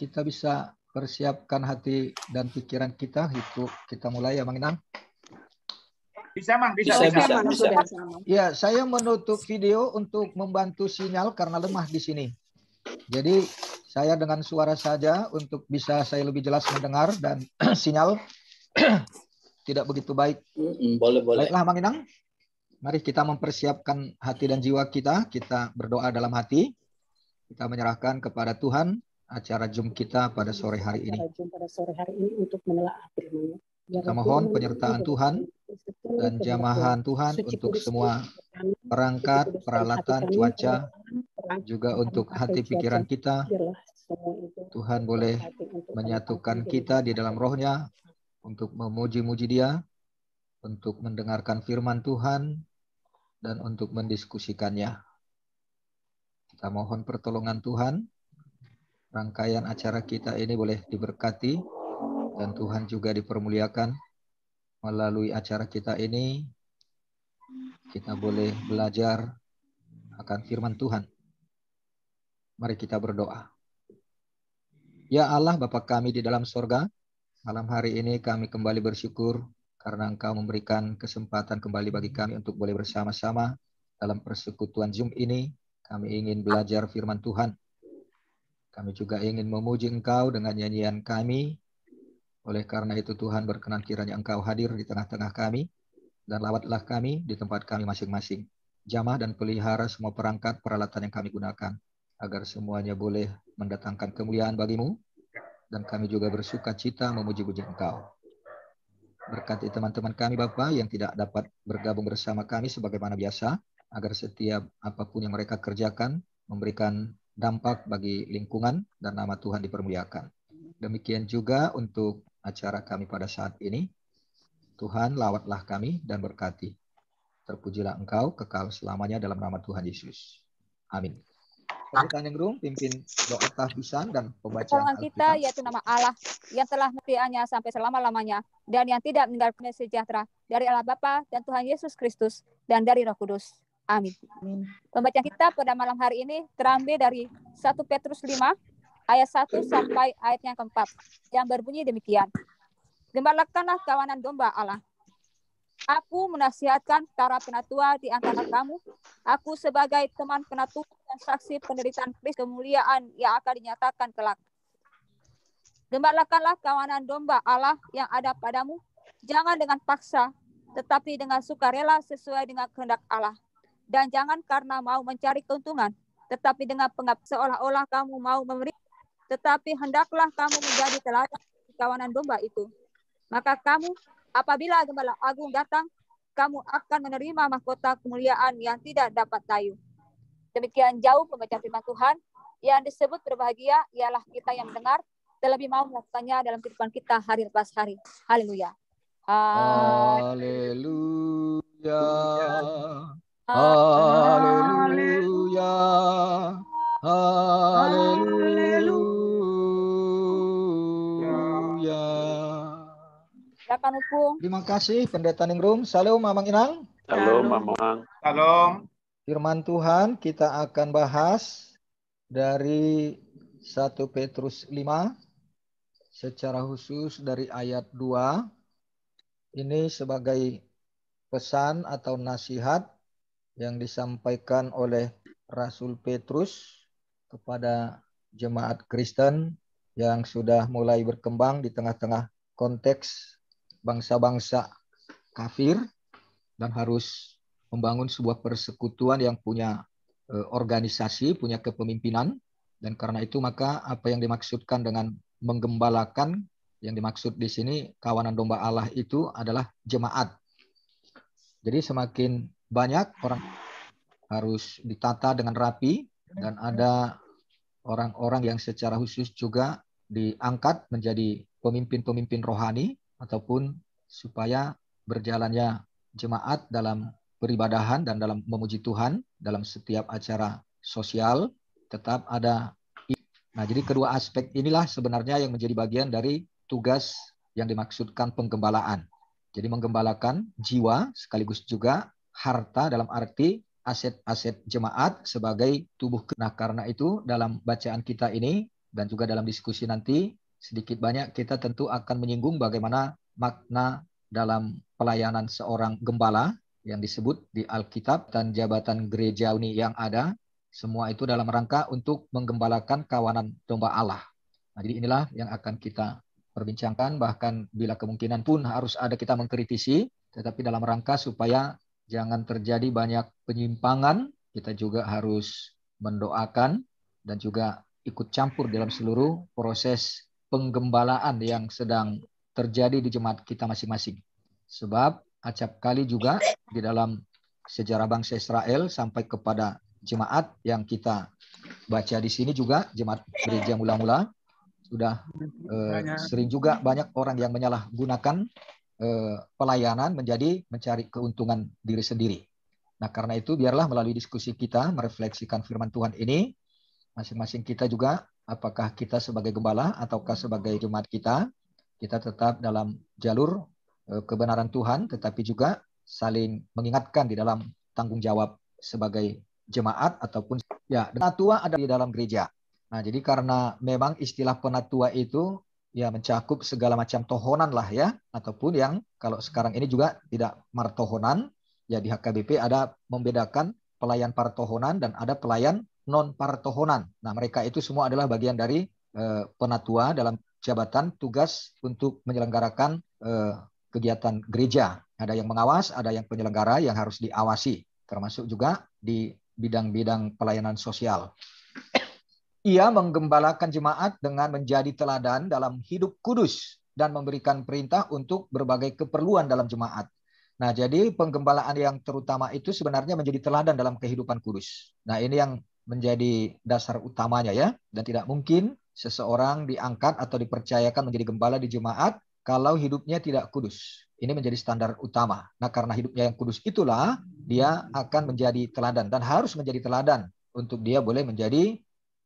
Kita bisa persiapkan hati dan pikiran kita itu kita mulai ya Mang Inang. Bisa Mang, bisa bisa. bisa, bisa. Ya, saya menutup video untuk membantu sinyal karena lemah di sini. Jadi saya dengan suara saja untuk bisa saya lebih jelas mendengar dan sinyal tidak begitu baik. Boleh, boleh. Baiklah Mang Inang. Mari kita mempersiapkan hati dan jiwa kita. Kita berdoa dalam hati. Kita menyerahkan kepada Tuhan acara Zoom kita pada sore hari ini. pada sore hari ini untuk menelaah firman-Nya. Ya kita mohon penyertaan Tuhan dan jamahan Tuhan untuk semua perangkat, peralatan, cuaca, juga untuk hati pikiran kita. Tuhan boleh menyatukan kita di dalam rohnya untuk memuji-muji dia, untuk mendengarkan firman Tuhan, dan untuk mendiskusikannya. Kita mohon pertolongan Tuhan rangkaian acara kita ini boleh diberkati dan Tuhan juga dipermuliakan melalui acara kita ini kita boleh belajar akan firman Tuhan. Mari kita berdoa. Ya Allah Bapa kami di dalam sorga, malam hari ini kami kembali bersyukur karena Engkau memberikan kesempatan kembali bagi kami untuk boleh bersama-sama dalam persekutuan Zoom ini. Kami ingin belajar firman Tuhan kami juga ingin memuji Engkau dengan nyanyian kami. Oleh karena itu Tuhan berkenan kiranya Engkau hadir di tengah-tengah kami dan lawatlah kami di tempat kami masing-masing. Jamah dan pelihara semua perangkat peralatan yang kami gunakan agar semuanya boleh mendatangkan kemuliaan bagimu dan kami juga bersuka cita memuji-muji Engkau. Berkati teman-teman kami Bapak yang tidak dapat bergabung bersama kami sebagaimana biasa, agar setiap apapun yang mereka kerjakan memberikan dampak bagi lingkungan dan nama Tuhan dipermuliakan. Demikian juga untuk acara kami pada saat ini. Tuhan lawatlah kami dan berkati. Terpujilah engkau kekal selamanya dalam nama Tuhan Yesus. Amin. Pembukaan yang room, pimpin doa tahbisan dan pembacaan Tuhan kita yaitu nama Allah yang telah metianya sampai selama-lamanya dan yang tidak meninggalkan sejahtera dari Allah Bapa dan Tuhan Yesus Kristus dan dari Roh Kudus. Amin. Amin. Pembacaan kita pada malam hari ini terambil dari 1 Petrus 5 ayat 1 sampai ayat yang keempat yang berbunyi demikian. Gembalakanlah kawanan domba Allah. Aku menasihatkan para penatua di antara kamu. Aku sebagai teman penatua dan saksi penderitaan Kristus kemuliaan yang akan dinyatakan kelak. Gembalakanlah kawanan domba Allah yang ada padamu. Jangan dengan paksa, tetapi dengan sukarela sesuai dengan kehendak Allah dan jangan karena mau mencari keuntungan, tetapi dengan pengap seolah-olah kamu mau memberi, tetapi hendaklah kamu menjadi teladan di kawanan domba itu. Maka kamu, apabila gembala agung datang, kamu akan menerima mahkota kemuliaan yang tidak dapat tayu. Demikian jauh pembaca firman Tuhan, yang disebut berbahagia ialah kita yang mendengar, terlebih mau melakukannya dalam kehidupan kita hari lepas hari. Haleluya. Haleluya. Haleluya. Haleluya. Silakan Terima kasih Pendeta Ningrum. Salam Mamang Inang. Salam Mamang. Salam. Firman Tuhan kita akan bahas dari 1 Petrus 5 secara khusus dari ayat 2. Ini sebagai pesan atau nasihat yang disampaikan oleh Rasul Petrus kepada jemaat Kristen yang sudah mulai berkembang di tengah-tengah konteks bangsa-bangsa kafir dan harus membangun sebuah persekutuan yang punya e, organisasi, punya kepemimpinan dan karena itu maka apa yang dimaksudkan dengan menggembalakan yang dimaksud di sini kawanan domba Allah itu adalah jemaat. Jadi semakin banyak orang harus ditata dengan rapi dan ada orang-orang yang secara khusus juga diangkat menjadi pemimpin-pemimpin rohani ataupun supaya berjalannya jemaat dalam peribadahan dan dalam memuji Tuhan dalam setiap acara sosial tetap ada Nah, jadi kedua aspek inilah sebenarnya yang menjadi bagian dari tugas yang dimaksudkan penggembalaan. Jadi menggembalakan jiwa sekaligus juga harta dalam arti aset-aset jemaat sebagai tubuh. Nah, karena itu dalam bacaan kita ini dan juga dalam diskusi nanti sedikit banyak kita tentu akan menyinggung bagaimana makna dalam pelayanan seorang gembala yang disebut di Alkitab dan jabatan gereja ini yang ada semua itu dalam rangka untuk menggembalakan kawanan domba Allah. Nah, jadi inilah yang akan kita perbincangkan bahkan bila kemungkinan pun harus ada kita mengkritisi tetapi dalam rangka supaya jangan terjadi banyak penyimpangan. Kita juga harus mendoakan dan juga ikut campur dalam seluruh proses penggembalaan yang sedang terjadi di jemaat kita masing-masing. Sebab acap kali juga di dalam sejarah bangsa Israel sampai kepada jemaat yang kita baca di sini juga jemaat gereja mula-mula sudah eh, sering juga banyak orang yang menyalahgunakan Eh, pelayanan menjadi mencari keuntungan diri sendiri. Nah, karena itu biarlah melalui diskusi kita merefleksikan firman Tuhan ini masing-masing kita juga apakah kita sebagai gembala ataukah sebagai jemaat kita kita tetap dalam jalur eh, kebenaran Tuhan tetapi juga saling mengingatkan di dalam tanggung jawab sebagai jemaat ataupun ya penatua ada di dalam gereja. Nah, jadi karena memang istilah penatua itu ya mencakup segala macam tohonan lah ya ataupun yang kalau sekarang ini juga tidak martohonan ya di HKBP ada membedakan pelayan partohonan dan ada pelayan non partohonan. Nah, mereka itu semua adalah bagian dari eh, penatua dalam jabatan tugas untuk menyelenggarakan eh, kegiatan gereja. Ada yang mengawas, ada yang penyelenggara yang harus diawasi, termasuk juga di bidang-bidang pelayanan sosial. Ia menggembalakan jemaat dengan menjadi teladan dalam hidup kudus dan memberikan perintah untuk berbagai keperluan dalam jemaat. Nah, jadi penggembalaan yang terutama itu sebenarnya menjadi teladan dalam kehidupan kudus. Nah, ini yang menjadi dasar utamanya ya. Dan tidak mungkin seseorang diangkat atau dipercayakan menjadi gembala di jemaat kalau hidupnya tidak kudus. Ini menjadi standar utama. Nah, karena hidupnya yang kudus itulah dia akan menjadi teladan dan harus menjadi teladan untuk dia boleh menjadi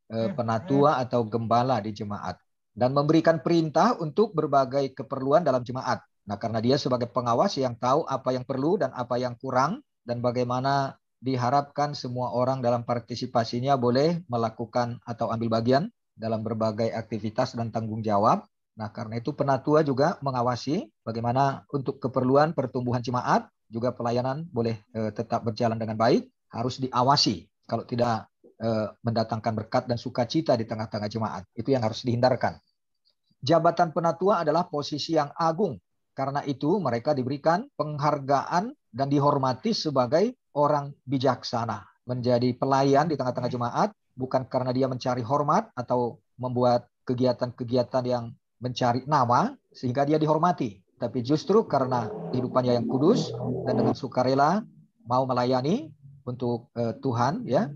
Eh, hmm, penatua hmm. atau gembala di jemaat dan memberikan perintah untuk berbagai keperluan dalam jemaat. Nah, karena dia sebagai pengawas yang tahu apa yang perlu dan apa yang kurang dan bagaimana diharapkan semua orang dalam partisipasinya boleh melakukan atau ambil bagian dalam berbagai aktivitas dan tanggung jawab. Nah, karena itu penatua juga mengawasi bagaimana untuk keperluan pertumbuhan jemaat juga pelayanan boleh eh, tetap berjalan dengan baik, harus diawasi. Kalau tidak Eh, mendatangkan berkat dan sukacita di tengah-tengah jemaat. Itu yang harus dihindarkan. Jabatan penatua adalah posisi yang agung. Karena itu mereka diberikan penghargaan dan dihormati sebagai orang bijaksana. Menjadi pelayan di tengah-tengah jemaat bukan karena dia mencari hormat atau membuat kegiatan-kegiatan yang mencari nama sehingga dia dihormati. Tapi justru karena kehidupannya yang kudus dan dengan sukarela mau melayani untuk eh, Tuhan ya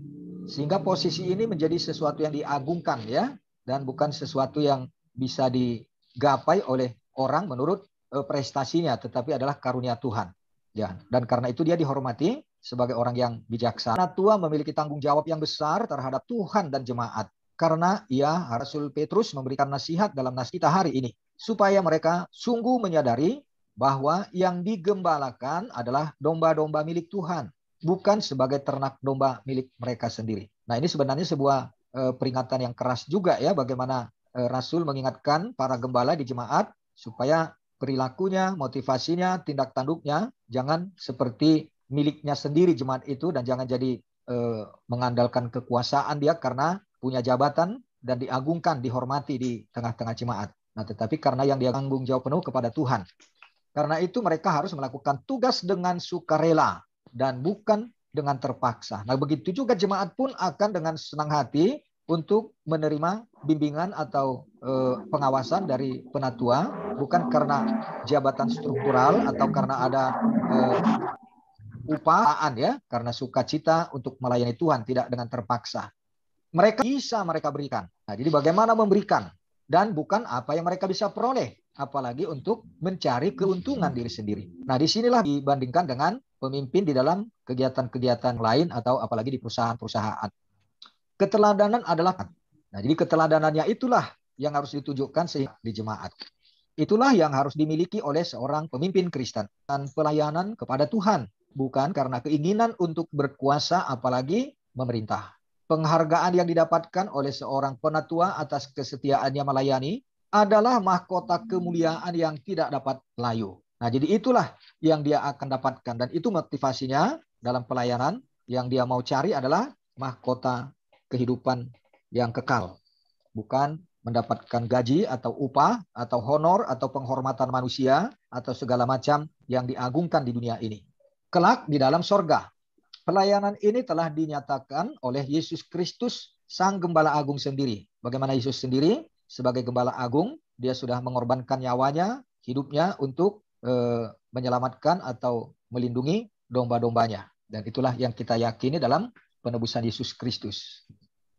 sehingga posisi ini menjadi sesuatu yang diagungkan ya dan bukan sesuatu yang bisa digapai oleh orang menurut eh, prestasinya tetapi adalah karunia Tuhan. Ya, dan karena itu dia dihormati sebagai orang yang bijaksana. Tua memiliki tanggung jawab yang besar terhadap Tuhan dan jemaat karena ia Rasul Petrus memberikan nasihat dalam nas kita hari ini supaya mereka sungguh menyadari bahwa yang digembalakan adalah domba-domba milik Tuhan bukan sebagai ternak domba milik mereka sendiri. Nah, ini sebenarnya sebuah eh, peringatan yang keras juga ya bagaimana eh, Rasul mengingatkan para gembala di jemaat supaya perilakunya, motivasinya, tindak tanduknya jangan seperti miliknya sendiri jemaat itu dan jangan jadi eh, mengandalkan kekuasaan dia karena punya jabatan dan diagungkan, dihormati di tengah-tengah jemaat. Nah, tetapi karena yang dia tanggung jawab penuh kepada Tuhan. Karena itu mereka harus melakukan tugas dengan sukarela dan bukan dengan terpaksa. Nah, begitu juga jemaat pun akan dengan senang hati untuk menerima bimbingan atau e, pengawasan dari penatua bukan karena jabatan struktural atau karena ada e, eh, upaan ya, karena sukacita untuk melayani Tuhan tidak dengan terpaksa. Mereka bisa mereka berikan. Nah, jadi bagaimana memberikan dan bukan apa yang mereka bisa peroleh, apalagi untuk mencari keuntungan diri sendiri. Nah, disinilah dibandingkan dengan pemimpin di dalam kegiatan-kegiatan lain atau apalagi di perusahaan-perusahaan. Keteladanan adalah Nah, jadi keteladanannya itulah yang harus ditunjukkan di jemaat. Itulah yang harus dimiliki oleh seorang pemimpin Kristen dan pelayanan kepada Tuhan, bukan karena keinginan untuk berkuasa apalagi memerintah. Penghargaan yang didapatkan oleh seorang penatua atas kesetiaannya melayani adalah mahkota kemuliaan yang tidak dapat layu. Nah, jadi itulah yang dia akan dapatkan dan itu motivasinya dalam pelayanan yang dia mau cari adalah mahkota kehidupan yang kekal, bukan mendapatkan gaji atau upah atau honor atau penghormatan manusia atau segala macam yang diagungkan di dunia ini. Kelak di dalam sorga. Pelayanan ini telah dinyatakan oleh Yesus Kristus Sang Gembala Agung sendiri. Bagaimana Yesus sendiri sebagai Gembala Agung, dia sudah mengorbankan nyawanya, hidupnya untuk Eh, menyelamatkan atau melindungi domba-dombanya. Dan itulah yang kita yakini dalam penebusan Yesus Kristus.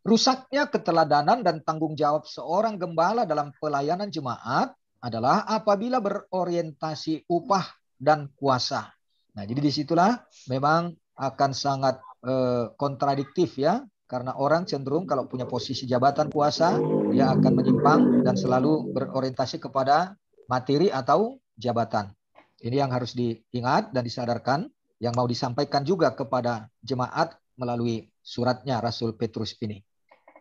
Rusaknya keteladanan dan tanggung jawab seorang gembala dalam pelayanan jemaat adalah apabila berorientasi upah dan kuasa. Nah, jadi disitulah memang akan sangat eh, kontradiktif ya, karena orang cenderung kalau punya posisi jabatan kuasa, dia akan menyimpang dan selalu berorientasi kepada materi atau jabatan. Ini yang harus diingat dan disadarkan, yang mau disampaikan juga kepada jemaat melalui suratnya Rasul Petrus ini.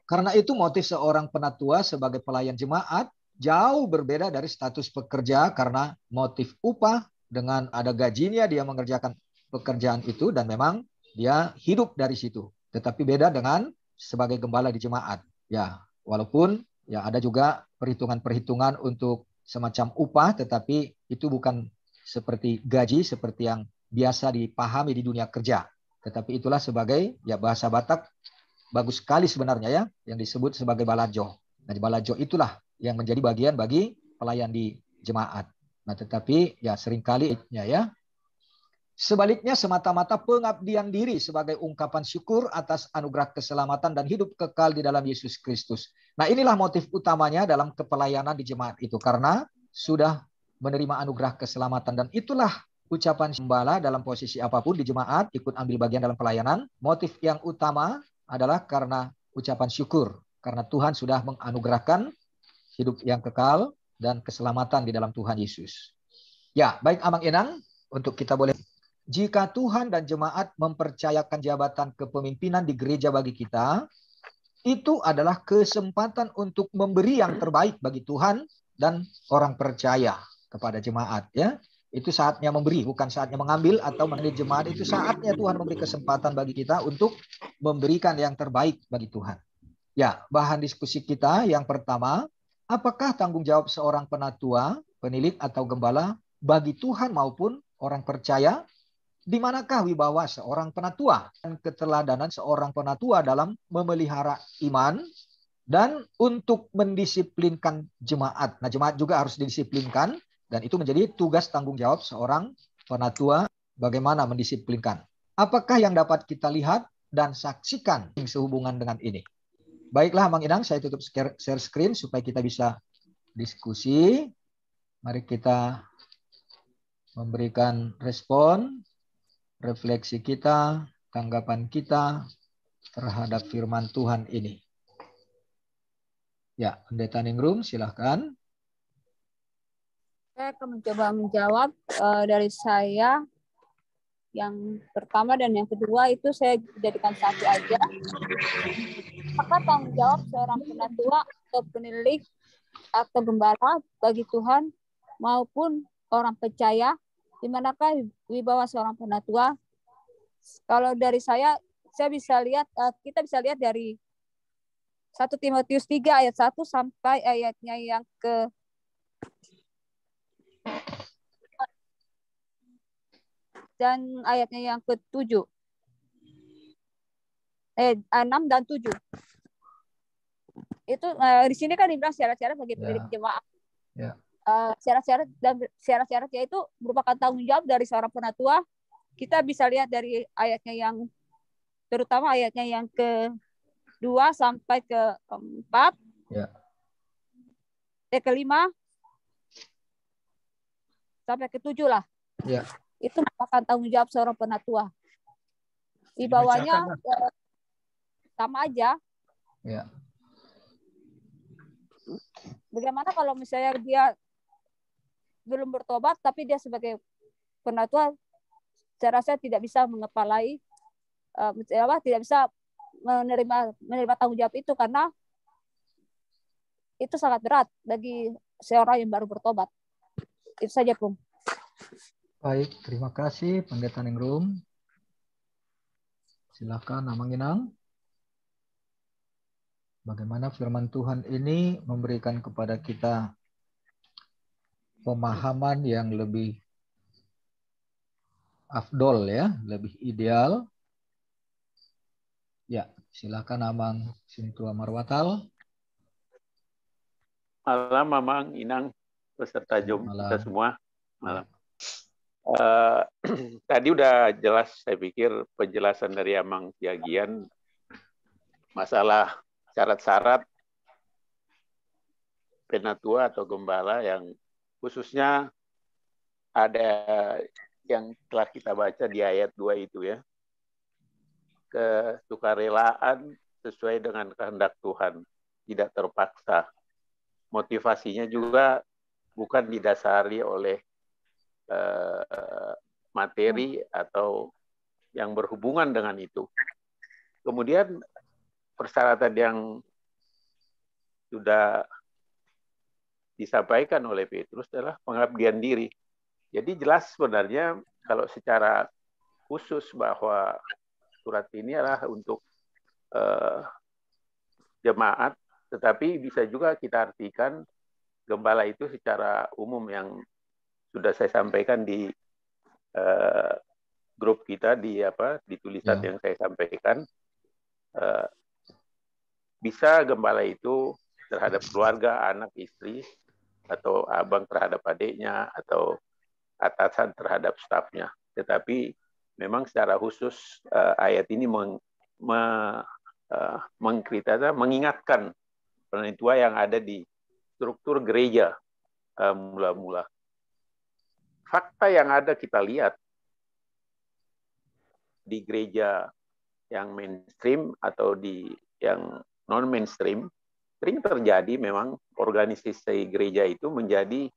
Karena itu motif seorang penatua sebagai pelayan jemaat jauh berbeda dari status pekerja karena motif upah dengan ada gajinya dia mengerjakan pekerjaan itu dan memang dia hidup dari situ. Tetapi beda dengan sebagai gembala di jemaat. Ya, walaupun ya ada juga perhitungan-perhitungan untuk semacam upah tetapi itu bukan seperti gaji seperti yang biasa dipahami di dunia kerja, tetapi itulah sebagai ya bahasa Batak bagus sekali sebenarnya ya yang disebut sebagai balajo. Nah, balajo itulah yang menjadi bagian bagi pelayan di jemaat. Nah, tetapi ya seringkali ya ya Sebaliknya semata-mata pengabdian diri sebagai ungkapan syukur atas anugerah keselamatan dan hidup kekal di dalam Yesus Kristus. Nah inilah motif utamanya dalam kepelayanan di jemaat itu. Karena sudah menerima anugerah keselamatan dan itulah ucapan gembala dalam posisi apapun di jemaat ikut ambil bagian dalam pelayanan. Motif yang utama adalah karena ucapan syukur karena Tuhan sudah menganugerahkan hidup yang kekal dan keselamatan di dalam Tuhan Yesus. Ya, baik Amang Enang untuk kita boleh jika Tuhan dan jemaat mempercayakan jabatan kepemimpinan di gereja bagi kita, itu adalah kesempatan untuk memberi yang terbaik bagi Tuhan dan orang percaya kepada jemaat ya itu saatnya memberi bukan saatnya mengambil atau mendidik jemaat itu saatnya Tuhan memberi kesempatan bagi kita untuk memberikan yang terbaik bagi Tuhan ya bahan diskusi kita yang pertama apakah tanggung jawab seorang penatua penilik atau gembala bagi Tuhan maupun orang percaya di manakah wibawa seorang penatua dan keteladanan seorang penatua dalam memelihara iman dan untuk mendisiplinkan jemaat. Nah, jemaat juga harus didisiplinkan dan itu menjadi tugas tanggung jawab seorang penatua bagaimana mendisiplinkan. Apakah yang dapat kita lihat dan saksikan yang sehubungan dengan ini? Baiklah, Mang Inang, saya tutup share screen supaya kita bisa diskusi. Mari kita memberikan respon, refleksi kita, tanggapan kita terhadap firman Tuhan ini. Ya, Pendeta Ningrum, silahkan. Saya akan mencoba menjawab uh, dari saya yang pertama dan yang kedua itu saya jadikan satu aja. Maka tanggung jawab seorang penatua atau penilik atau gembala bagi Tuhan maupun orang percaya di manakah wibawa seorang penatua? Kalau dari saya saya bisa lihat eh, kita bisa lihat dari 1 Timotius 3 ayat 1 sampai ayatnya yang ke dan ayatnya yang ke-7. Eh, 6 eh, dan 7. Itu uh, di sini kan dibilang syarat-syarat bagi ya. pendidik yeah. jemaah. Ya. Eh, syarat-syarat dan syarat-syarat yaitu merupakan tanggung jawab dari seorang penatua. Kita bisa lihat dari ayatnya yang terutama ayatnya yang ke-2 sampai ke-4. Ya. Yeah. Eh, ke-5 sampai ke-7 lah. Ya. Yeah itu merupakan tanggung jawab seorang penatua. Di bawahnya eh, sama aja. Ya. Bagaimana kalau misalnya dia belum bertobat tapi dia sebagai penatua saya rasa tidak bisa mengepalai eh, apa tidak bisa menerima menerima tanggung jawab itu karena itu sangat berat bagi seorang yang baru bertobat. Itu saja, Bung. Baik, terima kasih Pendeta Ningrum. Silakan Amang Inang. Bagaimana firman Tuhan ini memberikan kepada kita pemahaman yang lebih afdol ya, lebih ideal. Ya, silakan Amang Sintua Marwatal. Malam Amang Inang peserta Jom kita semua. Malam. Eh, tadi udah jelas saya pikir penjelasan dari Amang Tiagian masalah syarat-syarat penatua atau gembala yang khususnya ada yang telah kita baca di ayat 2 itu ya. sukarelaan sesuai dengan kehendak Tuhan, tidak terpaksa. Motivasinya juga bukan didasari oleh Eh, materi atau yang berhubungan dengan itu. Kemudian persyaratan yang sudah disampaikan oleh Petrus adalah pengabdian diri. Jadi jelas sebenarnya kalau secara khusus bahwa surat ini adalah untuk eh, jemaat, tetapi bisa juga kita artikan gembala itu secara umum yang sudah saya sampaikan di uh, grup kita di apa di tulisan ya. yang saya sampaikan uh, bisa gembala itu terhadap keluarga, anak, istri atau abang terhadap adiknya atau atasan terhadap stafnya. Tetapi memang secara khusus uh, ayat ini meng, me, uh, mengingatkan penentua yang ada di struktur gereja mula-mula. Uh, mula -mula fakta yang ada kita lihat di gereja yang mainstream atau di yang non mainstream sering terjadi memang organisasi gereja itu menjadi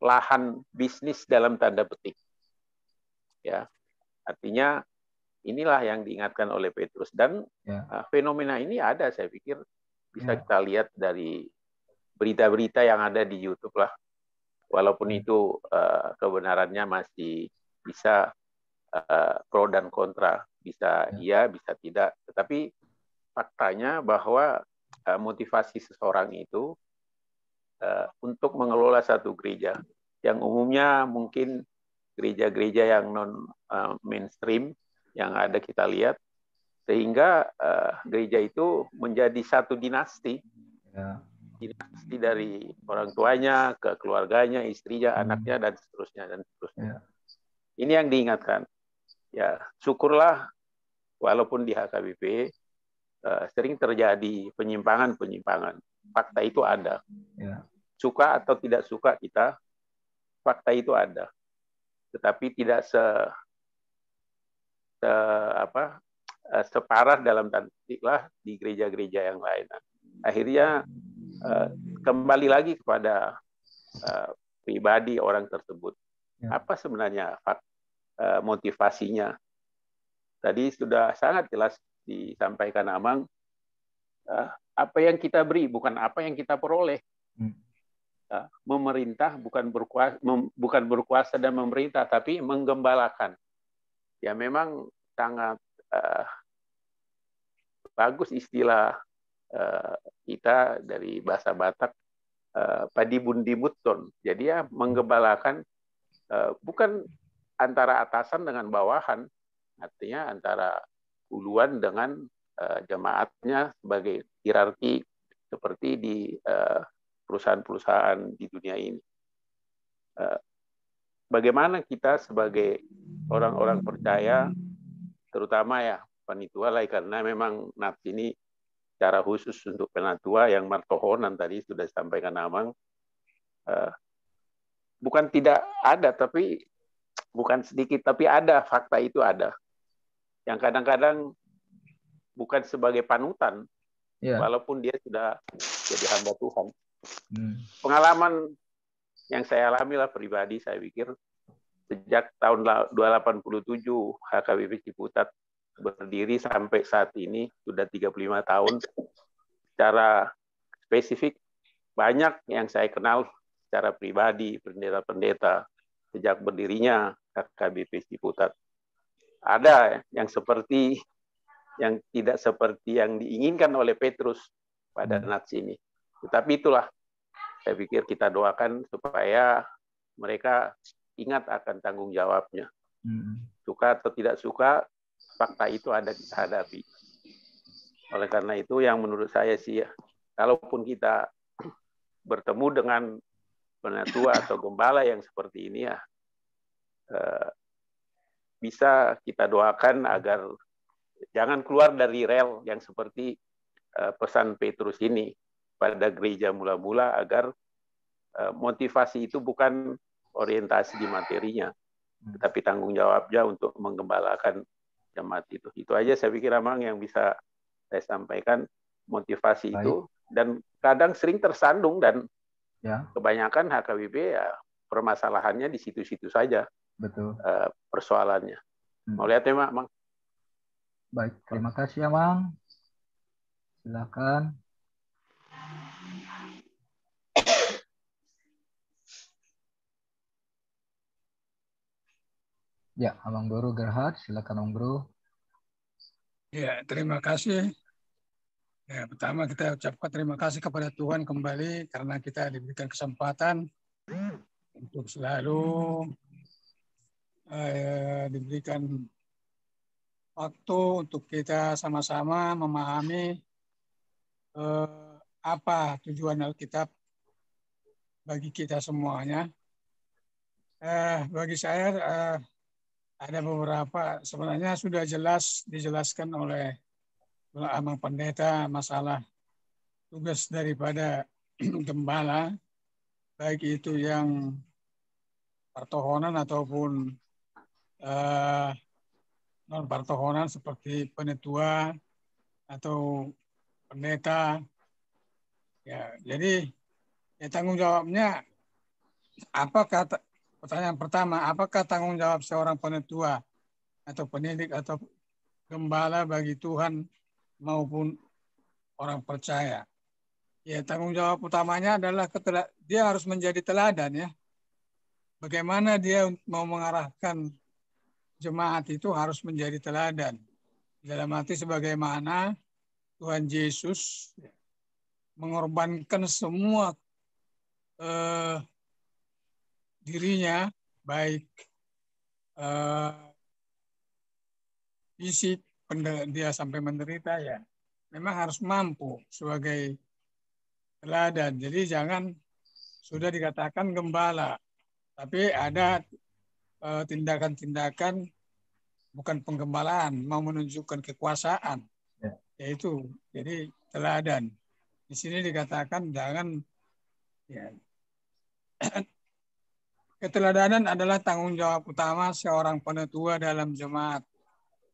lahan bisnis dalam tanda petik. Ya. Artinya inilah yang diingatkan oleh Petrus dan ya. Ah, fenomena ini ada saya pikir bisa ya. kita lihat dari berita-berita yang ada di YouTube lah walaupun itu uh, kebenarannya masih bisa uh, pro dan kontra, bisa ya. iya, bisa tidak. Tetapi faktanya bahwa uh, motivasi seseorang itu uh, untuk mengelola satu gereja yang umumnya mungkin gereja-gereja yang non uh, mainstream yang ada kita lihat sehingga uh, gereja itu menjadi satu dinasti ya dinasti dari orang tuanya ke keluarganya, istrinya, hmm. anaknya dan seterusnya dan seterusnya. Ya. Ini yang diingatkan. Ya, syukurlah walaupun di HKBP uh, eh, sering terjadi penyimpangan-penyimpangan. Fakta itu ada. Ya. Suka atau tidak suka kita, fakta itu ada. Tetapi tidak se, se apa eh, separah dalam tanda lah di gereja-gereja yang lain. Akhirnya Eh, kembali lagi kepada uh, pribadi orang tersebut. Ya. Apa sebenarnya uh, motivasinya? Tadi sudah sangat jelas disampaikan Amang, uh, apa yang kita beri bukan apa yang kita peroleh. Hmm. Uh, memerintah bukan berkuasa, mem, bukan berkuasa dan memerintah, tapi menggembalakan. Ya memang sangat uh, bagus istilah Eh, kita dari bahasa Batak eh, padi bundi buton Jadi ya menggembalakan eh, bukan antara atasan dengan bawahan, artinya antara uluan dengan jemaatnya sebagai hierarki seperti di perusahaan-perusahaan di dunia ini. bagaimana kita sebagai orang-orang percaya, terutama ya panitua lah karena memang nabi ini cara khusus untuk penatua yang martohonan tadi sudah sampaikan Amang. Eh, bukan tidak ada, tapi bukan sedikit, tapi ada fakta itu ada. Yang kadang-kadang bukan sebagai panutan, yeah. walaupun dia sudah jadi hamba Tuhan. Hmm. Pengalaman yang saya alami lah pribadi, saya pikir sejak tahun 287 HKBP Ciputat berdiri sampai saat ini sudah 35 tahun. Secara spesifik banyak yang saya kenal secara pribadi pendeta-pendeta sejak berdirinya KKBP Ciputat. Ada yang seperti yang tidak seperti yang diinginkan oleh Petrus pada hmm. nats ini. Tetapi itulah saya pikir kita doakan supaya mereka ingat akan tanggung jawabnya. Hmm. Suka atau tidak suka, fakta itu ada kita hadapi. Oleh karena itu yang menurut saya sih, ya, kalaupun kita bertemu dengan penatua atau gembala yang seperti ini ya, eh, bisa kita doakan agar jangan keluar dari rel yang seperti eh, pesan Petrus ini pada gereja mula-mula agar eh, motivasi itu bukan orientasi di materinya, hmm. tetapi tanggung jawabnya untuk menggembalakan jemaat itu. Itu aja saya pikir Amang yang bisa saya sampaikan motivasi Baik. itu dan kadang sering tersandung dan ya. kebanyakan HKBP ya permasalahannya di situ-situ saja. Betul. Uh, persoalannya. Hmm. Mau lihat ya, Mang? Baik, terima kasih, ya Mang. Silakan. Ya, Amang Bro Gerhard, silakan Amang Bro. Ya, terima kasih. Ya, pertama kita ucapkan terima kasih kepada Tuhan kembali karena kita diberikan kesempatan untuk selalu eh, diberikan waktu untuk kita sama-sama memahami eh, apa tujuan Alkitab bagi kita semuanya. Eh, bagi saya eh, ada beberapa sebenarnya sudah jelas dijelaskan oleh Amang Pendeta masalah tugas daripada gembala baik itu yang pertohonan ataupun uh, eh, non pertohonan seperti penetua atau pendeta ya jadi ya tanggung jawabnya apa kata Pertanyaan pertama, apakah tanggung jawab seorang penetua atau pendidik atau gembala bagi Tuhan maupun orang percaya? Ya, tanggung jawab utamanya adalah ketela dia harus menjadi teladan ya. Bagaimana dia mau mengarahkan jemaat itu harus menjadi teladan. Dalam arti sebagaimana Tuhan Yesus mengorbankan semua eh, dirinya baik uh, eh, fisik dia sampai menderita ya memang harus mampu sebagai teladan. Jadi jangan sudah dikatakan gembala, tapi ada eh, tindakan-tindakan bukan penggembalaan, mau menunjukkan kekuasaan, ya. yaitu jadi teladan. Di sini dikatakan jangan ya, Keteladanan adalah tanggung jawab utama seorang penetua dalam jemaat,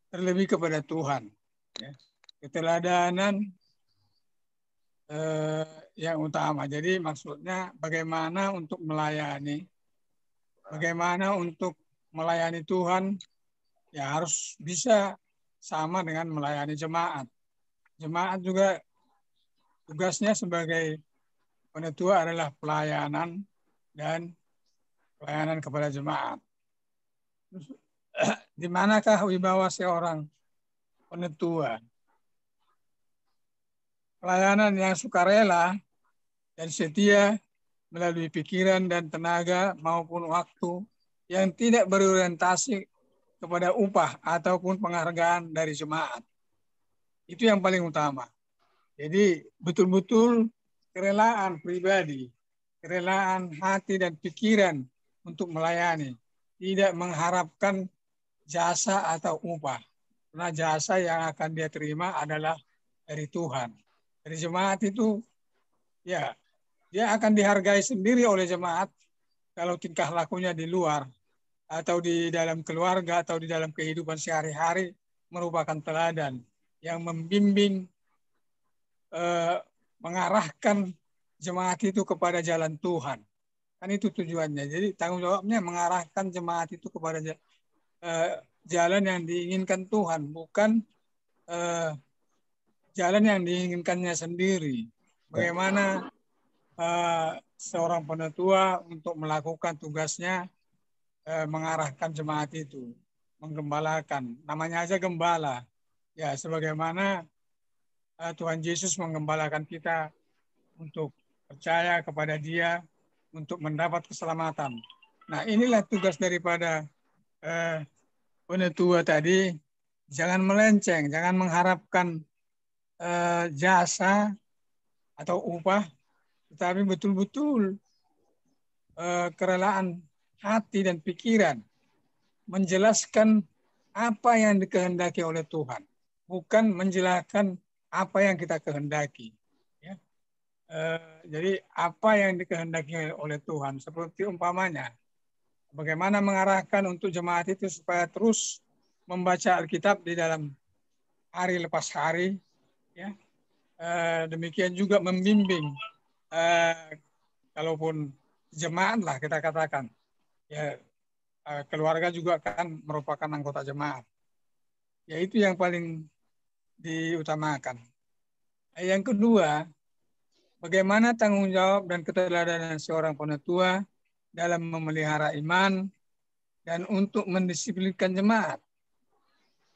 terlebih kepada Tuhan. Ya. Keteladanan eh, yang utama. Jadi maksudnya bagaimana untuk melayani, bagaimana untuk melayani Tuhan, ya harus bisa sama dengan melayani jemaat. Jemaat juga tugasnya sebagai penetua adalah pelayanan dan pelayanan kepada jemaat. Di manakah wibawa seorang penetua? Pelayanan yang sukarela dan setia melalui pikiran dan tenaga maupun waktu yang tidak berorientasi kepada upah ataupun penghargaan dari jemaat. Itu yang paling utama. Jadi betul-betul kerelaan pribadi, kerelaan hati dan pikiran untuk melayani, tidak mengharapkan jasa atau upah. Karena jasa yang akan dia terima adalah dari Tuhan. Dari jemaat itu, ya, dia akan dihargai sendiri oleh jemaat kalau tingkah lakunya di luar atau di dalam keluarga atau di dalam kehidupan sehari-hari merupakan teladan yang membimbing eh, mengarahkan jemaat itu kepada jalan Tuhan. Kan itu tujuannya. Jadi tanggung jawabnya mengarahkan jemaat itu kepada eh, jalan yang diinginkan Tuhan, bukan eh, jalan yang diinginkannya sendiri. Bagaimana eh, seorang penatua untuk melakukan tugasnya mengarahkan jemaat itu, menggembalakan. Namanya aja gembala. Ya, sebagaimana Tuhan Yesus menggembalakan kita untuk percaya kepada Dia untuk mendapat keselamatan. Nah inilah tugas daripada eh, penetua tadi, jangan melenceng, jangan mengharapkan eh, jasa atau upah, tetapi betul-betul eh, kerelaan hati dan pikiran menjelaskan apa yang dikehendaki oleh Tuhan, bukan menjelaskan apa yang kita kehendaki. Eh, jadi apa yang dikehendaki oleh Tuhan seperti umpamanya bagaimana mengarahkan untuk jemaat itu supaya terus membaca Alkitab di dalam hari lepas hari ya eh, demikian juga membimbing eh, kalaupun jemaat lah kita katakan ya keluarga juga kan merupakan anggota jemaat yaitu yang paling diutamakan yang kedua Bagaimana tanggung jawab dan keteladanan seorang penatua dalam memelihara iman dan untuk mendisiplinkan jemaat?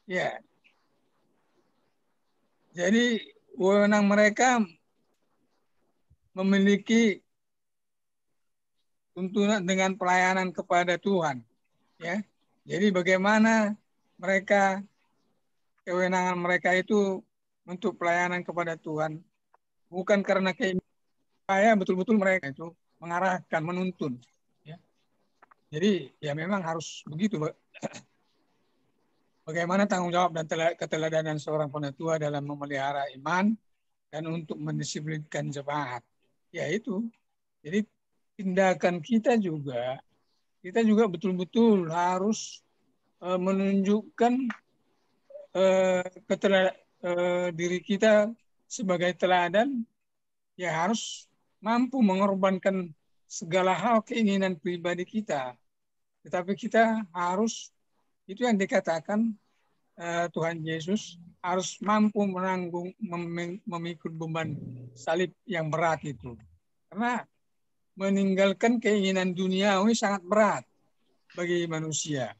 Ya. Jadi wewenang mereka memiliki tuntunan dengan pelayanan kepada Tuhan, ya. Jadi bagaimana mereka kewenangan mereka itu untuk pelayanan kepada Tuhan bukan karena saya betul-betul mereka itu mengarahkan, menuntun. Ya. Jadi ya memang harus begitu. Bagaimana tanggung jawab dan keteladanan seorang penatua dalam memelihara iman dan untuk mendisiplinkan jemaat. Ya itu. Jadi tindakan kita juga, kita juga betul-betul harus e, menunjukkan uh, e, keteladanan uh, e, diri kita sebagai teladan ya harus mampu mengorbankan segala hal keinginan pribadi kita. Tetapi kita harus itu yang dikatakan uh, Tuhan Yesus harus mampu menanggung mem memikul beban salib yang berat itu. Karena meninggalkan keinginan duniawi sangat berat bagi manusia.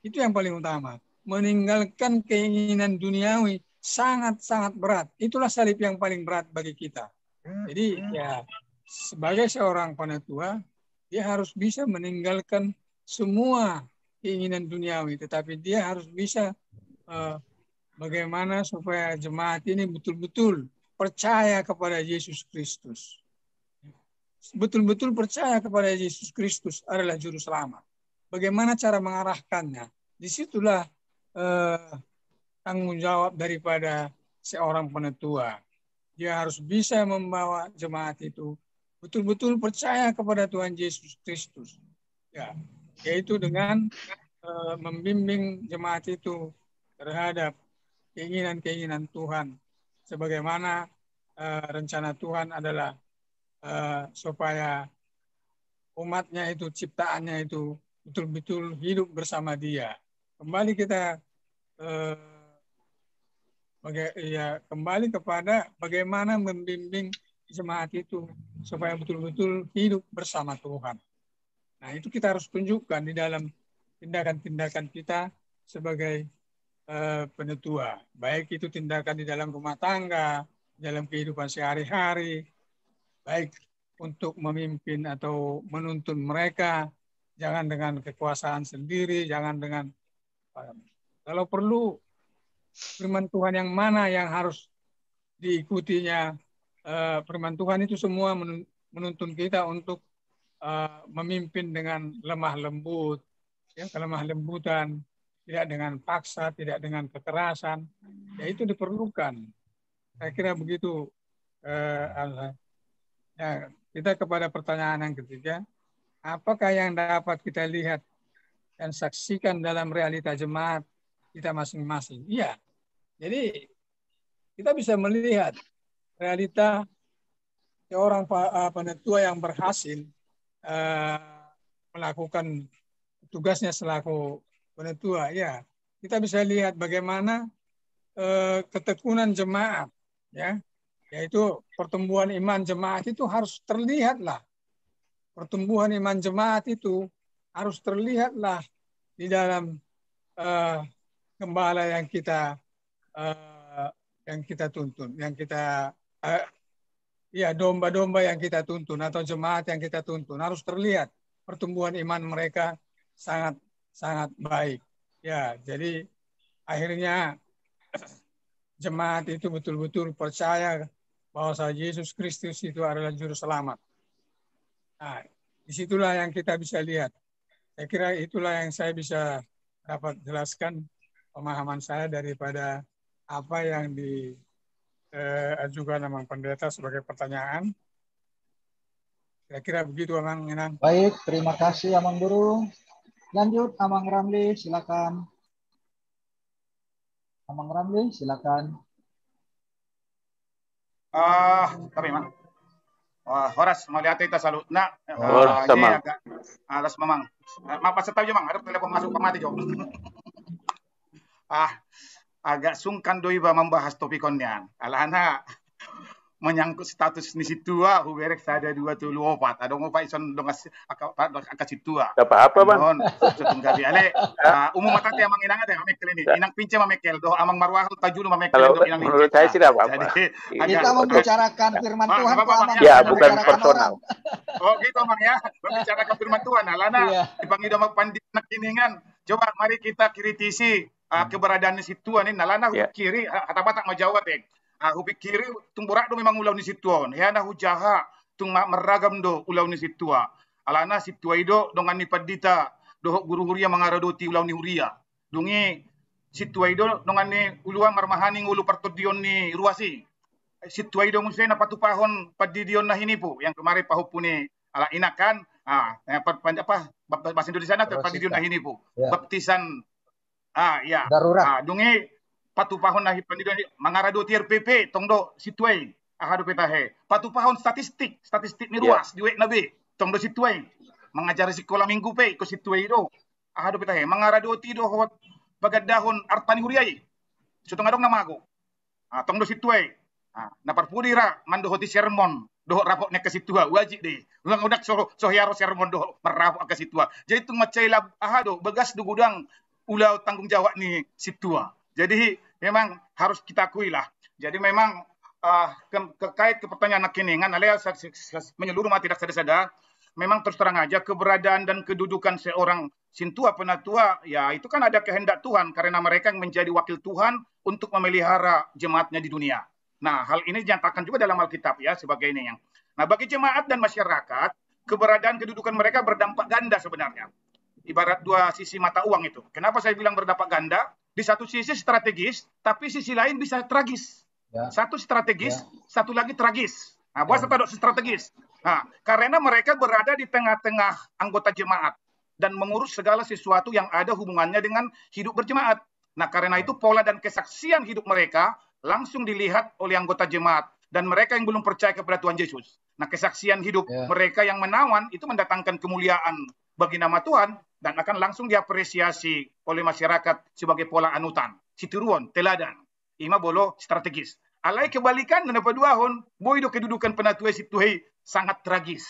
Itu yang paling utama. Meninggalkan keinginan duniawi sangat-sangat berat. Itulah salib yang paling berat bagi kita. Hmm, Jadi hmm. ya sebagai seorang penatua, dia harus bisa meninggalkan semua keinginan duniawi, tetapi dia harus bisa eh, bagaimana supaya jemaat ini betul-betul percaya kepada Yesus Kristus. Betul-betul percaya kepada Yesus Kristus adalah juru selamat. Bagaimana cara mengarahkannya? Disitulah eh, tanggung jawab daripada seorang penetua. Dia harus bisa membawa jemaat itu betul-betul percaya kepada Tuhan Yesus Kristus. Ya, yaitu dengan e, membimbing jemaat itu terhadap keinginan-keinginan Tuhan sebagaimana e, rencana Tuhan adalah e, supaya umatnya itu ciptaannya itu betul-betul hidup bersama Dia. Kembali kita e, baga- ya kembali kepada bagaimana membimbing jemaat itu supaya betul-betul hidup bersama Tuhan. Nah, itu kita harus tunjukkan di dalam tindakan-tindakan kita sebagai uh, penetua. Baik itu tindakan di dalam rumah tangga, dalam kehidupan sehari-hari, baik untuk memimpin atau menuntun mereka, jangan dengan kekuasaan sendiri, jangan dengan eh, kalau perlu firman Tuhan yang mana yang harus diikutinya. Eh, firman Tuhan itu semua menuntun kita untuk eh, memimpin dengan lemah lembut, ya, kelemah lembutan, tidak dengan paksa, tidak dengan kekerasan. Ya itu diperlukan. Saya kira begitu. Eh, Allah ya, kita kepada pertanyaan yang ketiga, apakah yang dapat kita lihat dan saksikan dalam realita jemaat kita masing-masing. Iya. Jadi kita bisa melihat realita seorang eh, penetua yang berhasil uh, melakukan tugasnya selaku penetua. Ya, kita bisa lihat bagaimana uh, ketekunan jemaat, ya, yaitu pertumbuhan iman jemaat itu harus terlihatlah. Pertumbuhan iman jemaat itu harus terlihatlah di dalam uh, gembala yang kita uh, yang kita tuntun, yang kita uh, ya domba-domba yang kita tuntun atau jemaat yang kita tuntun harus terlihat pertumbuhan iman mereka sangat sangat baik. Ya, jadi akhirnya jemaat itu betul-betul percaya bahwa Yesus Kristus itu adalah juru selamat. Nah, disitulah yang kita bisa lihat. Saya kira itulah yang saya bisa dapat jelaskan pemahaman saya daripada apa yang diajukan eh, Pendeta sebagai pertanyaan. Kira-kira begitu Amang Inan. Baik, terima kasih Amang Guru. Lanjut Amang Ramli, silakan. Amang Ramli, silakan. Ah, uh, tapi Mang. Uh, Horas, mau lihat kita salut. Nah, uh, ah, sama. Agak, alas memang. Uh, Maaf, setahu aja, Mang. Ada telepon masuk, mati Jok. ah agak sungkan doi ba membahas topik kondian. Alahana menyangkut status ni ah huberek sada dua tu luopat. ada ngopa ison dongas situ ah. apa apa bang non setengah gabi ale ya. ah, umum mata teh amang inang teh amek kelini ya. inang pince mamekel do amang marwah tajulu mamekel do inang menurut saya tidak apa apa kita membicarakan firman Tuhan ya bukan personal oh gitu bang ya membicarakan firman Tuhan alana iya. dipanggil domak pandit nak kiningan coba mari kita kritisi uh, keberadaan di situ ah, ni nalana yeah. Nah, ya. kiri ah, kata batak jawab te uh, hubi kiri borak do memang ulau ni situ on ya na hujaha tung meragam do ulau ni situ alana situ ido dengan ni padita do guru huria mangaradoti ulau ni huria dungi situ ido dengan ni uluan marmahani ulu pertudion ni ruasi situ ido musai na patu pahon padidion nah ini pu yang kemarin pahupu ala inakan ah eh, apa apa bahasa Indonesia na padidion nah ini pu ya. baptisan Ah ya. Darurat. Ah dungi patu pahon nahi pendidikan mangarado tier PP tongdo situai ahadu ah, petahe. Patu pahon statistik, statistik ni ya. ruas yeah. diwek nabi tongdo situai. Mengajar sekolah minggu pe ko situai do. Ahadu ah, petahe mangarado ti do hawak bagadahon artani huriai. Sutong ngadong nama aku. Ah tongdo situai. Ah parpuri ra mando hoti sermon doh ne ke situa wajib deh ulang udak so so hiaro sermon doh merapok ke situa. jadi tu macai lab aha do begas du gudang ulau tanggung jawab ni tua. Jadi memang harus kita akui lah. Jadi memang uh, ke, kait ke pertanyaan kini dengan alias menyeluruh mati tidak sada-sada, memang terus terang aja keberadaan dan kedudukan seorang Sintua penatua ya itu kan ada kehendak Tuhan karena mereka yang menjadi wakil Tuhan untuk memelihara jemaatnya di dunia. Nah, hal ini dinyatakan juga dalam Alkitab ya sebagai ini yang. Nah, bagi jemaat dan masyarakat, keberadaan kedudukan mereka berdampak ganda sebenarnya ibarat dua sisi mata uang itu. Kenapa saya bilang berdampak ganda? Di satu sisi strategis, tapi sisi lain bisa tragis. Ya. Satu strategis, ya. satu lagi tragis. Nah, buat ya. strategis. Nah, karena mereka berada di tengah-tengah anggota jemaat dan mengurus segala sesuatu yang ada hubungannya dengan hidup berjemaat. Nah, karena itu pola dan kesaksian hidup mereka langsung dilihat oleh anggota jemaat dan mereka yang belum percaya kepada Tuhan Yesus. Nah, kesaksian hidup ya. mereka yang menawan itu mendatangkan kemuliaan bagi nama Tuhan dan akan langsung diapresiasi oleh masyarakat sebagai pola anutan, situruan, teladan. Ima bolo strategis. Alai kebalikan dan dapat dua hon, boy do kedudukan penatua situhei sangat tragis.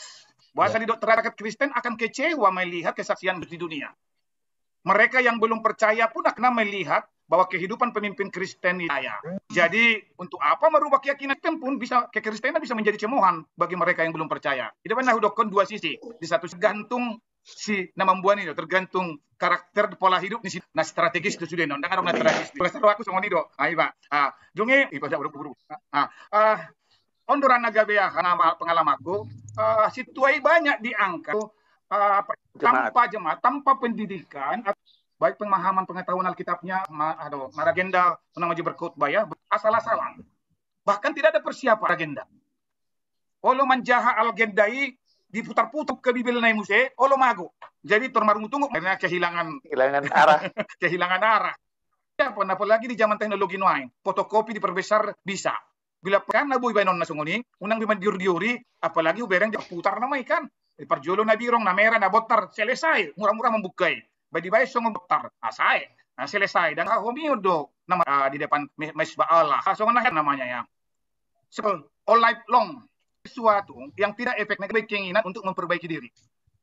Bahasa yeah. masyarakat Kristen akan kecewa melihat kesaksian di dunia. Mereka yang belum percaya pun akan melihat bahwa kehidupan pemimpin Kristen ya. Jadi untuk apa merubah keyakinan Kristen pun bisa kekristenan bisa menjadi cemohan bagi mereka yang belum percaya. Itu benar dua sisi. Di satu gantung si nama buah ini tergantung karakter pola hidup ni na strategis tu sudah nondak ada strategis pasal aku sama ni do ai ba ah jungi ipa dak buru buru ah ah naga karena pengalaman pengalaman ah situai banyak diangkat ah, apa tanpa jemaat tanpa pendidikan ah, baik pemahaman pengetahuan Alkitabnya ma, maragenda menang maju berkhotbah ya asal-asalan bahkan tidak ada persiapan agenda Olo manjaha algendai diputar-putar ke bibel naik oh olo mago. Jadi termarung tunggu karena kehilangan kehilangan arah, kehilangan arah. Ya, apalagi di zaman teknologi lain, fotokopi diperbesar bisa. Bila nabu abu non nasungoni, unang bima diuri-diuri, apalagi uberang putar nama ikan. Perjolo na birong, na merah, na botar, selesai. Murah-murah membukai. Badi bayi song botar, asai. Nah, ah, selesai. Dan ah, homi do, nama ah, di depan mesbah Allah. Songan namanya ya. So, all life long, sesuatu yang tidak efek negatif keinginan untuk memperbaiki diri.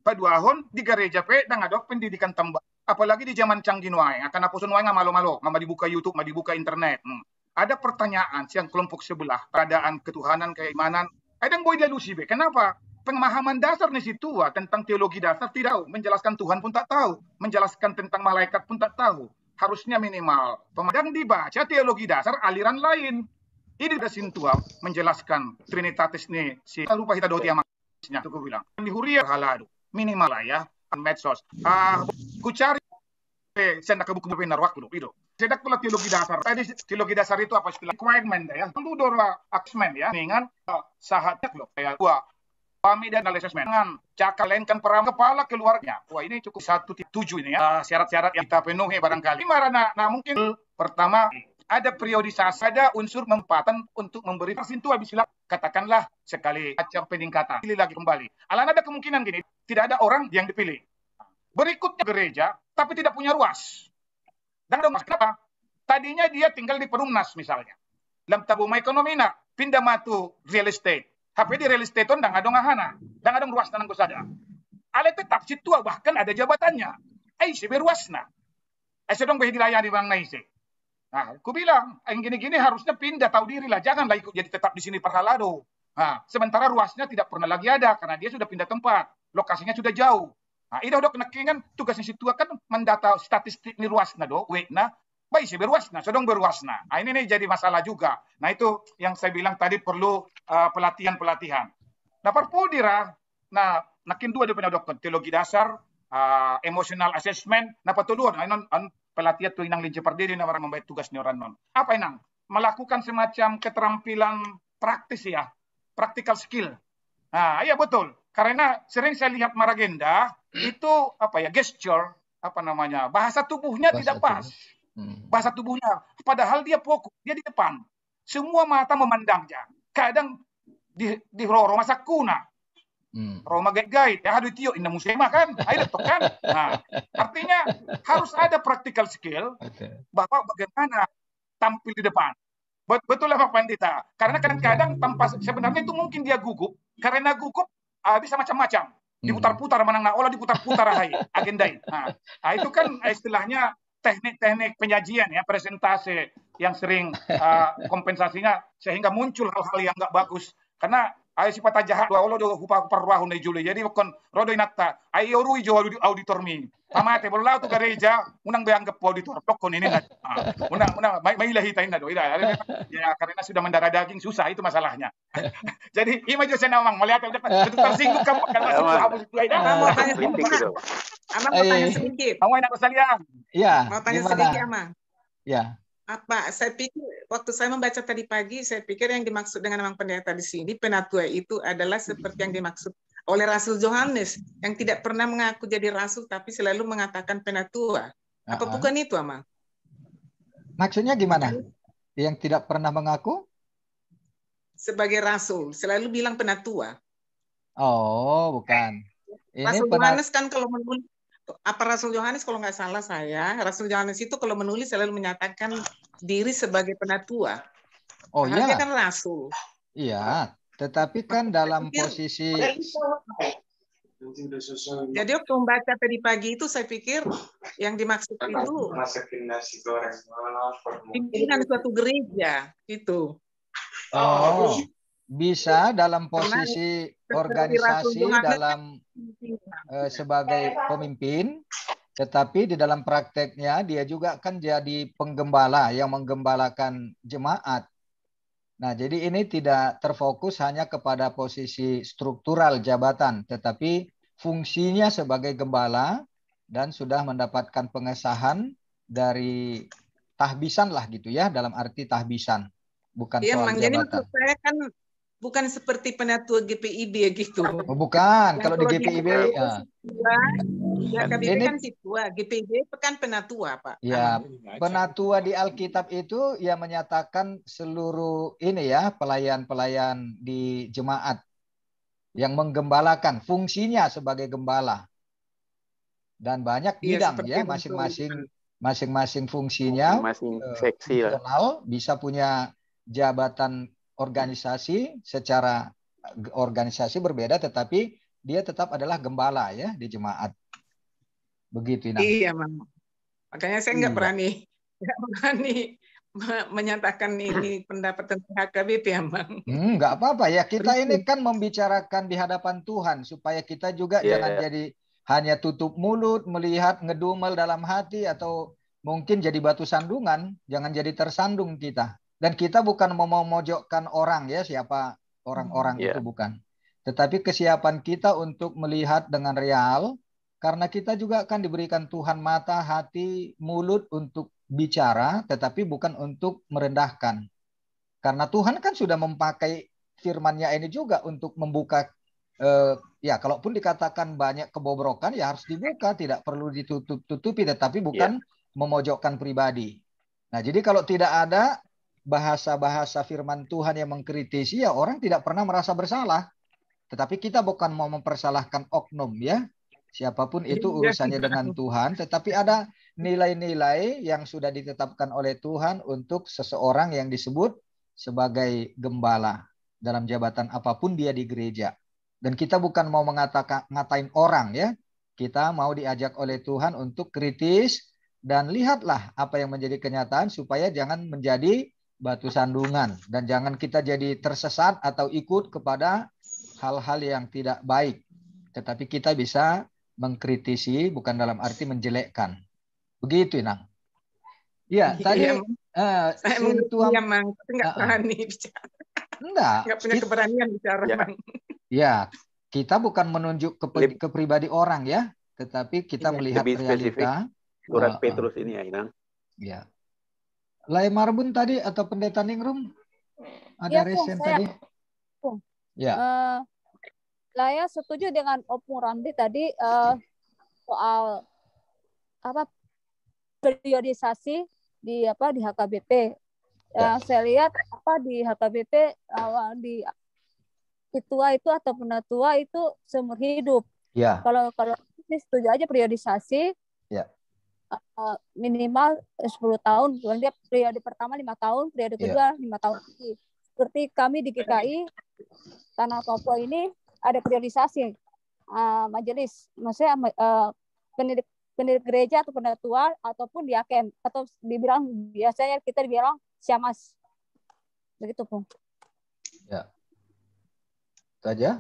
hon di gereja pe dan ada pendidikan tambah. Apalagi di zaman canggih nuai, akan apa sunuai nggak malu-malu, mama dibuka YouTube, mama dibuka internet. Hmm. Ada pertanyaan siang kelompok sebelah, keadaan ketuhanan, keimanan. Ada yang boleh dilusi be. Kenapa? Pemahaman dasar di situ ah, tentang teologi dasar tidak tahu, menjelaskan Tuhan pun tak tahu, menjelaskan tentang malaikat pun tak tahu. Harusnya minimal. Pemadang dibaca teologi dasar aliran lain. Ini ada Sintua menjelaskan Trinitatis ini si lupa kita doti amasnya. Tuh gue bilang di Huria halado minimal lah ya medsos. Ah, ku cari saya ke buku benar waktu itu. nak pula teologi dasar. Tadi eh, teologi dasar itu apa istilah requirement ya. Lalu dorwa aksmen ya. Dengan eh, sahatnya lo kayak gua pami dan analisis dengan cakar lain kan peram kepala keluarnya. Wah ini cukup satu tujuh ini ya ah, syarat-syarat yang kita penuhi barangkali. Ini marana, nah mungkin pertama ada sah, ada unsur mempatan untuk memberi vaksin habis silap. katakanlah sekali macam peningkatan pilih lagi kembali. Alang ada kemungkinan gini, tidak ada orang yang dipilih. Berikutnya gereja, tapi tidak punya ruas. Dan dong, kenapa? Tadinya dia tinggal di perumnas misalnya. Lam ekonomi nak pindah matu real estate. Tapi di real estate dang ada ngahana. dan ada ruas tanang kusada. Ale tetap tua, bahkan ada jabatannya. Eh, beruas nak. Eh, sedang di bang naise. Nah, Nah, aku bilang, yang gini-gini harusnya pindah, tahu diri lah. Janganlah ikut jadi tetap di sini Perhalado. Nah, sementara ruasnya tidak pernah lagi ada karena dia sudah pindah tempat. Lokasinya sudah jauh. Nah, ini udah kena kan tugasnya situ akan mendata statistik ni ruasnya do, nah. baik sih beruasna, sedang beruasnya. Nah, ini nih jadi masalah juga. Nah, itu yang saya bilang tadi perlu eh, pelatihan-pelatihan. Uh, nah, perpudira, nah, nakin dua dia punya dokter, teologi dasar, uh, emotional assessment, nah Nah, ini Pelatih tuh inang lincah perdiri nawar membayar tugas nyoran non. Apa inang? Melakukan semacam keterampilan praktis ya, practical skill. Nah, iya betul. Karena sering saya lihat Maragenda hmm. itu apa ya gesture apa namanya bahasa tubuhnya bahasa tidak pas. Hmm. Bahasa tubuhnya. Padahal dia fokus, dia di depan. Semua mata memandangnya. Kadang di di roro masa kuna Hmm. Roma guide ya hadu tio ini musema kan, tuh kan. Nah, artinya harus ada practical skill okay. bahwa bagaimana tampil di depan. Bet betul lah ya, Pak Pandita. Karena kadang-kadang tanpa sebenarnya itu mungkin dia gugup karena gugup uh, bisa macam-macam. Hmm. Diputar-putar menang naola diputar-putar ahai agendai. Nah, nah, itu kan istilahnya teknik-teknik penyajian ya presentasi yang sering uh, kompensasinya sehingga muncul hal-hal yang nggak bagus karena ay si pata jahat wa wolo do hupa parwa hunde juli jadi kon rodo inatta ay yoru ijo auditor mi tamate bolau tu gereja unang be anggap auditor dokon ini nak ah, unang unang mai mai lahi tainda do ida ya karena sudah mendarah daging susah itu masalahnya jadi ima jo sena mang melihat udah tersinggung kamu kan iya, masuk aku itu ida mau tanya iya, sedikit Amang mau iya, tanya sedikit. mau nak kesalian. Iya. Mau tanya sedikit Amang. Ya apa saya pikir waktu saya membaca tadi pagi saya pikir yang dimaksud dengan memang Pendeta di sini penatua itu adalah seperti yang dimaksud oleh Rasul Yohanes yang tidak pernah mengaku jadi rasul tapi selalu mengatakan penatua. Apa uh -huh. bukan itu, Amang? Maksudnya gimana? Yang tidak pernah mengaku sebagai rasul, selalu bilang penatua. Oh, bukan. Ini Rasul penat... Yohanes kan kalau menulis apa Rasul Yohanes kalau nggak salah saya, Rasul Yohanes itu kalau menulis selalu menyatakan diri sebagai penatua. Oh iya. kan rasul. Iya, tetapi kan dalam iya. posisi jadi waktu membaca tadi pagi itu saya pikir yang dimaksud itu pimpinan suatu gereja itu. Oh, oh, bisa dalam posisi organisasi dalam uh, sebagai pemimpin tetapi di dalam prakteknya dia juga kan jadi penggembala yang menggembalakan jemaat. Nah, jadi ini tidak terfokus hanya kepada posisi struktural jabatan, tetapi fungsinya sebagai gembala dan sudah mendapatkan pengesahan dari tahbisan lah gitu ya dalam arti tahbisan bukan ya, soal Mang, jabatan. Jadi saya kan bukan seperti penatua GPIB ya gitu. Oh, bukan, kalau, di GPIB ah. ya. Ya, KBP ini, kan situa, GPG kan penatua, Pak. Ya, ah. penatua di Alkitab itu yang menyatakan seluruh ini ya, pelayan-pelayan di jemaat yang menggembalakan fungsinya sebagai gembala. Dan banyak iya, bidang ya, masing-masing masing-masing fungsinya masing -masing uh, bisa punya jabatan organisasi secara organisasi berbeda tetapi dia tetap adalah gembala ya di jemaat. Begitu, Ina. Iya, Mam. Makanya saya nggak hmm. berani, nggak berani menyatakan ini pendapat tentang HKBP, ya, Bang. Hmm, apa-apa ya. Kita ini kan membicarakan di hadapan Tuhan supaya kita juga yeah. jangan jadi hanya tutup mulut, melihat ngedumel dalam hati atau mungkin jadi batu sandungan. Jangan jadi tersandung kita. Dan kita bukan mau memojokkan orang ya siapa orang-orang hmm, yeah. itu bukan. Tetapi kesiapan kita untuk melihat dengan real karena kita juga akan diberikan Tuhan mata, hati, mulut untuk bicara, tetapi bukan untuk merendahkan. Karena Tuhan kan sudah memakai firmannya ini juga untuk membuka eh, ya kalaupun dikatakan banyak kebobrokan ya harus dibuka tidak perlu ditutup-tutupi tetapi iya. bukan yeah. memojokkan pribadi. Nah, jadi kalau tidak ada bahasa-bahasa firman Tuhan yang mengkritisi ya orang tidak pernah merasa bersalah. Tetapi kita bukan mau mempersalahkan oknum ya. Siapapun itu urusannya dengan Tuhan, tetapi ada nilai-nilai yang sudah ditetapkan oleh Tuhan untuk seseorang yang disebut sebagai gembala dalam jabatan apapun dia di gereja. Dan kita bukan mau mengatakan ngatain orang ya. Kita mau diajak oleh Tuhan untuk kritis dan lihatlah apa yang menjadi kenyataan supaya jangan menjadi batu sandungan dan jangan kita jadi tersesat atau ikut kepada hal-hal yang tidak baik tetapi kita bisa mengkritisi bukan dalam arti menjelekkan. Begitu, Inang. Iya, iya tadi ya, uh, saya ya, Mang, tapi enggak uh, berani bicara. Enggak. Enggak punya keberanian bicara, ya. Ya, kita bukan menunjuk ke, ke pribadi orang ya, tetapi kita ya, melihat lebih realita. Surat uh, Petrus ini ya, Inang. Iya. Lai Marbun tadi atau Pendeta Ningrum ada ya, resen tadi? Ya. Uh, saya setuju dengan Opung Ramli tadi uh, soal apa periodisasi di apa di HKBP. Ya, ya. saya lihat apa di HKBP uh, eh, di tua itu atau penatua itu seumur hidup. Ya. Kalau kalau setuju aja periodisasi. Ya. Uh, minimal 10 tahun, dia periode pertama lima tahun, periode ya. kedua lima ya. tahun lagi. Seperti kami di GKI Tanah Papua ini ada priorisasi uh, majelis, maksudnya uh, eh, pendidik pendidik gereja atau penatua ataupun diaken atau dibilang biasanya kita dibilang siamas begitu pun ya itu aja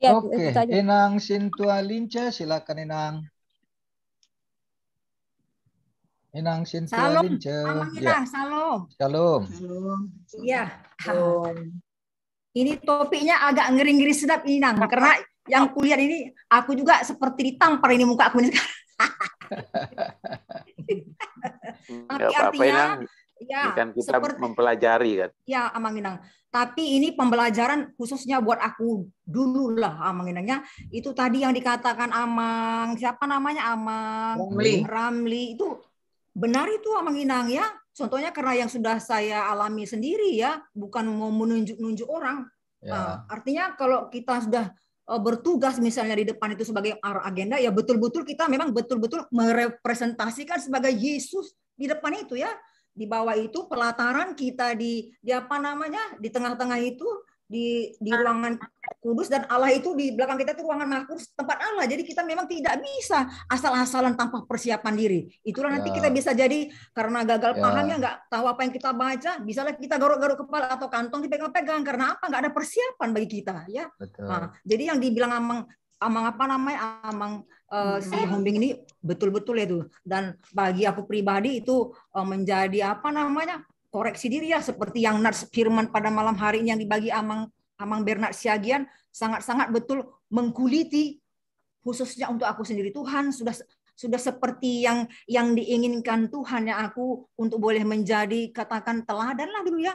ya, oke okay. Aja. Sintua linca silakan inang. inang Sintua linca. Ya. Lince salam, ya. salam salam salam. Ini topiknya agak ngeri-ngeri sedap ini Nang, karena yang kuliah ini aku juga seperti ditampar ini muka aku ini sekarang. Tapi apa -apa artinya ya kan kita seperti, mempelajari kan. Ya Amanginang. Tapi ini pembelajaran khususnya buat aku dulu lah Amanginangnya. Itu tadi yang dikatakan Amang siapa namanya Amang Ramli, Ramli itu benar itu Amanginang ya Contohnya karena yang sudah saya alami sendiri ya, bukan mau menunjuk-nunjuk orang. Ya. Nah, artinya kalau kita sudah eh, bertugas misalnya di depan itu sebagai agenda ya betul-betul kita memang betul-betul merepresentasikan sebagai Yesus di depan itu ya di bawah itu pelataran kita di di apa namanya di tengah-tengah itu di di ah. ruangan kudus dan Allah itu di belakang kita itu ruangan maha kudus tempat Allah. Jadi kita memang tidak bisa asal-asalan tanpa persiapan diri. Itulah ya. nanti kita ya. bisa jadi karena gagal ya. paham nggak tahu apa yang kita baca, Bisa bisalah kita garuk-garuk kepala atau kantong dipegang-pegang karena apa? Nggak ada persiapan bagi kita ya. Betul. Nah, jadi yang dibilang amang amang apa namanya amang uh, si Hombing ini betul-betul itu dan bagi aku pribadi itu uh, menjadi apa namanya koreksi diri ya seperti yang nars firman pada malam hari ini yang dibagi amang Amang Bernard Siagian sangat-sangat betul mengkuliti khususnya untuk aku sendiri Tuhan sudah sudah seperti yang yang diinginkan Tuhan ya aku untuk boleh menjadi katakan teladan lah dulu ya.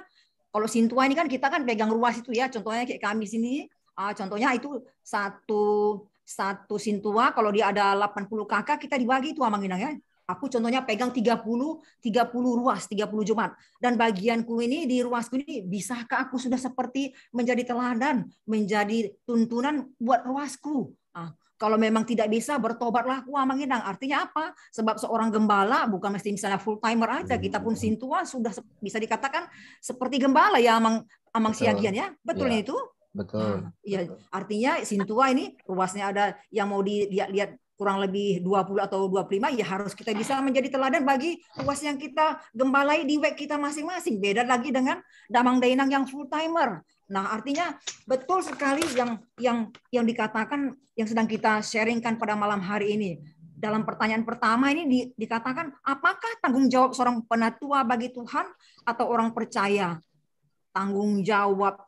Kalau sintua ini kan kita kan pegang ruas itu ya, contohnya kayak kami sini, ah, contohnya itu satu satu sintua kalau dia ada 80 kakak kita dibagi itu amang Inang ya. Aku contohnya pegang 30 30 ruas, 30 jumat. Dan bagianku ini di ruasku ini bisakah aku sudah seperti menjadi teladan, menjadi tuntunan buat ruasku? Nah, kalau memang tidak bisa bertobatlah ku amanginang Artinya apa? Sebab seorang gembala bukan mesti misalnya full timer aja. Kita pun hmm. sintua sudah bisa dikatakan seperti gembala ya amang amang siagian ya. Betul ya. itu? Betul. Nah, ya, artinya sintua ini ruasnya ada yang mau dilihat-lihat kurang lebih 20 atau 25 ya harus kita bisa menjadi teladan bagi uas yang kita gembalai di web kita masing-masing. Beda lagi dengan damang dainang yang full timer. Nah, artinya betul sekali yang yang yang dikatakan yang sedang kita sharingkan pada malam hari ini. Dalam pertanyaan pertama ini di, dikatakan apakah tanggung jawab seorang penatua bagi Tuhan atau orang percaya? Tanggung jawab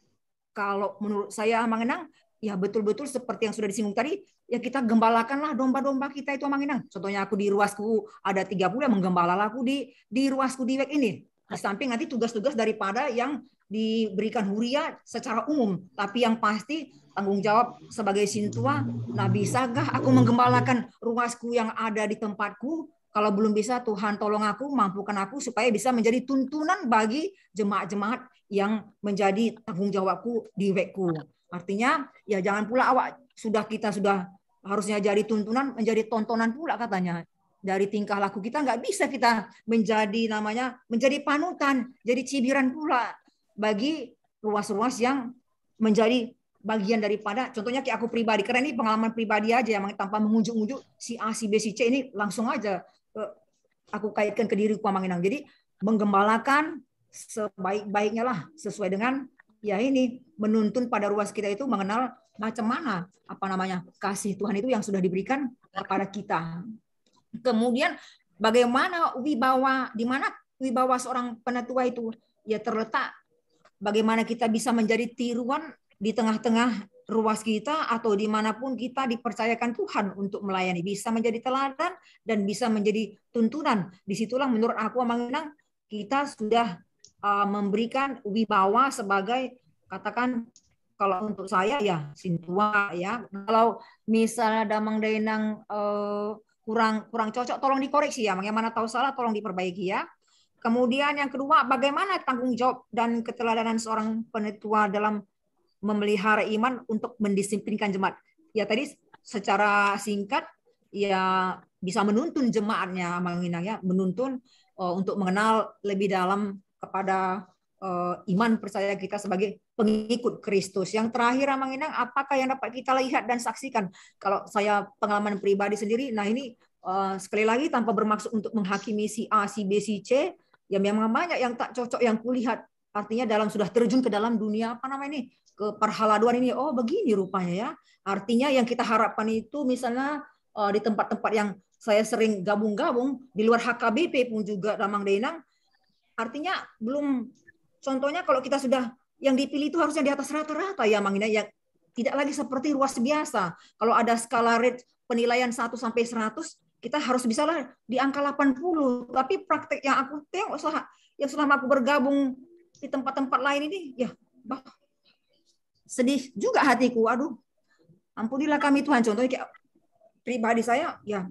kalau menurut saya mengenang ya betul-betul seperti yang sudah disinggung tadi ya kita gembalakanlah domba-domba kita itu Manginang. Contohnya aku di ruasku ada tiga puluh yang menggembala aku di di ruasku di wek ini. Di samping nanti tugas-tugas daripada yang diberikan huria secara umum, tapi yang pasti tanggung jawab sebagai sintua, nah bisakah aku menggembalakan ruasku yang ada di tempatku? Kalau belum bisa Tuhan tolong aku, mampukan aku supaya bisa menjadi tuntunan bagi jemaat-jemaat yang menjadi tanggung jawabku di wekku. Artinya ya jangan pula awak sudah kita sudah harusnya jadi tuntunan menjadi tontonan pula katanya dari tingkah laku kita nggak bisa kita menjadi namanya menjadi panutan jadi cibiran pula bagi ruas-ruas yang menjadi bagian daripada contohnya kayak aku pribadi karena ini pengalaman pribadi aja yang tanpa mengunjuk-unjuk si A si B si C ini langsung aja eh, aku kaitkan ke diriku Manginang jadi menggembalakan sebaik-baiknya lah sesuai dengan ya ini menuntun pada ruas kita itu mengenal macam mana apa namanya kasih Tuhan itu yang sudah diberikan kepada kita. Kemudian bagaimana wibawa di mana wibawa seorang penatua itu ya terletak bagaimana kita bisa menjadi tiruan di tengah-tengah ruas kita atau dimanapun kita dipercayakan Tuhan untuk melayani bisa menjadi teladan dan bisa menjadi tuntunan disitulah menurut aku mengenang kita sudah uh, memberikan wibawa sebagai katakan kalau untuk saya ya Sintua ya. Kalau misalnya Damang Dainang uh, kurang kurang cocok tolong dikoreksi ya. Bagaimana tahu salah tolong diperbaiki ya. Kemudian yang kedua bagaimana tanggung jawab dan keteladanan seorang penetua dalam memelihara iman untuk mendisiplinkan jemaat. Ya tadi secara singkat ya bisa menuntun jemaatnya Inang ya, menuntun uh, untuk mengenal lebih dalam kepada uh, iman percaya kita sebagai pengikut Kristus. Yang terakhir Amang Inang, apakah yang dapat kita lihat dan saksikan? Kalau saya pengalaman pribadi sendiri, nah ini uh, sekali lagi tanpa bermaksud untuk menghakimi si A, si B, si C, ya memang banyak yang tak cocok yang kulihat. Artinya dalam sudah terjun ke dalam dunia apa namanya ini ke perhaladuan ini. Oh begini rupanya ya. Artinya yang kita harapkan itu misalnya uh, di tempat-tempat yang saya sering gabung-gabung di luar HKBP pun juga Ramang Denang. Artinya belum contohnya kalau kita sudah yang dipilih itu harusnya di atas rata-rata ya Mang ya tidak lagi seperti ruas biasa. Kalau ada skala rate penilaian 1 sampai 100, kita harus bisa lah di angka 80. Tapi praktek yang aku tengok selama, yang selama aku bergabung di tempat-tempat lain ini, ya bah, sedih juga hatiku. Aduh, ampunilah kami Tuhan. Contohnya kayak pribadi saya, ya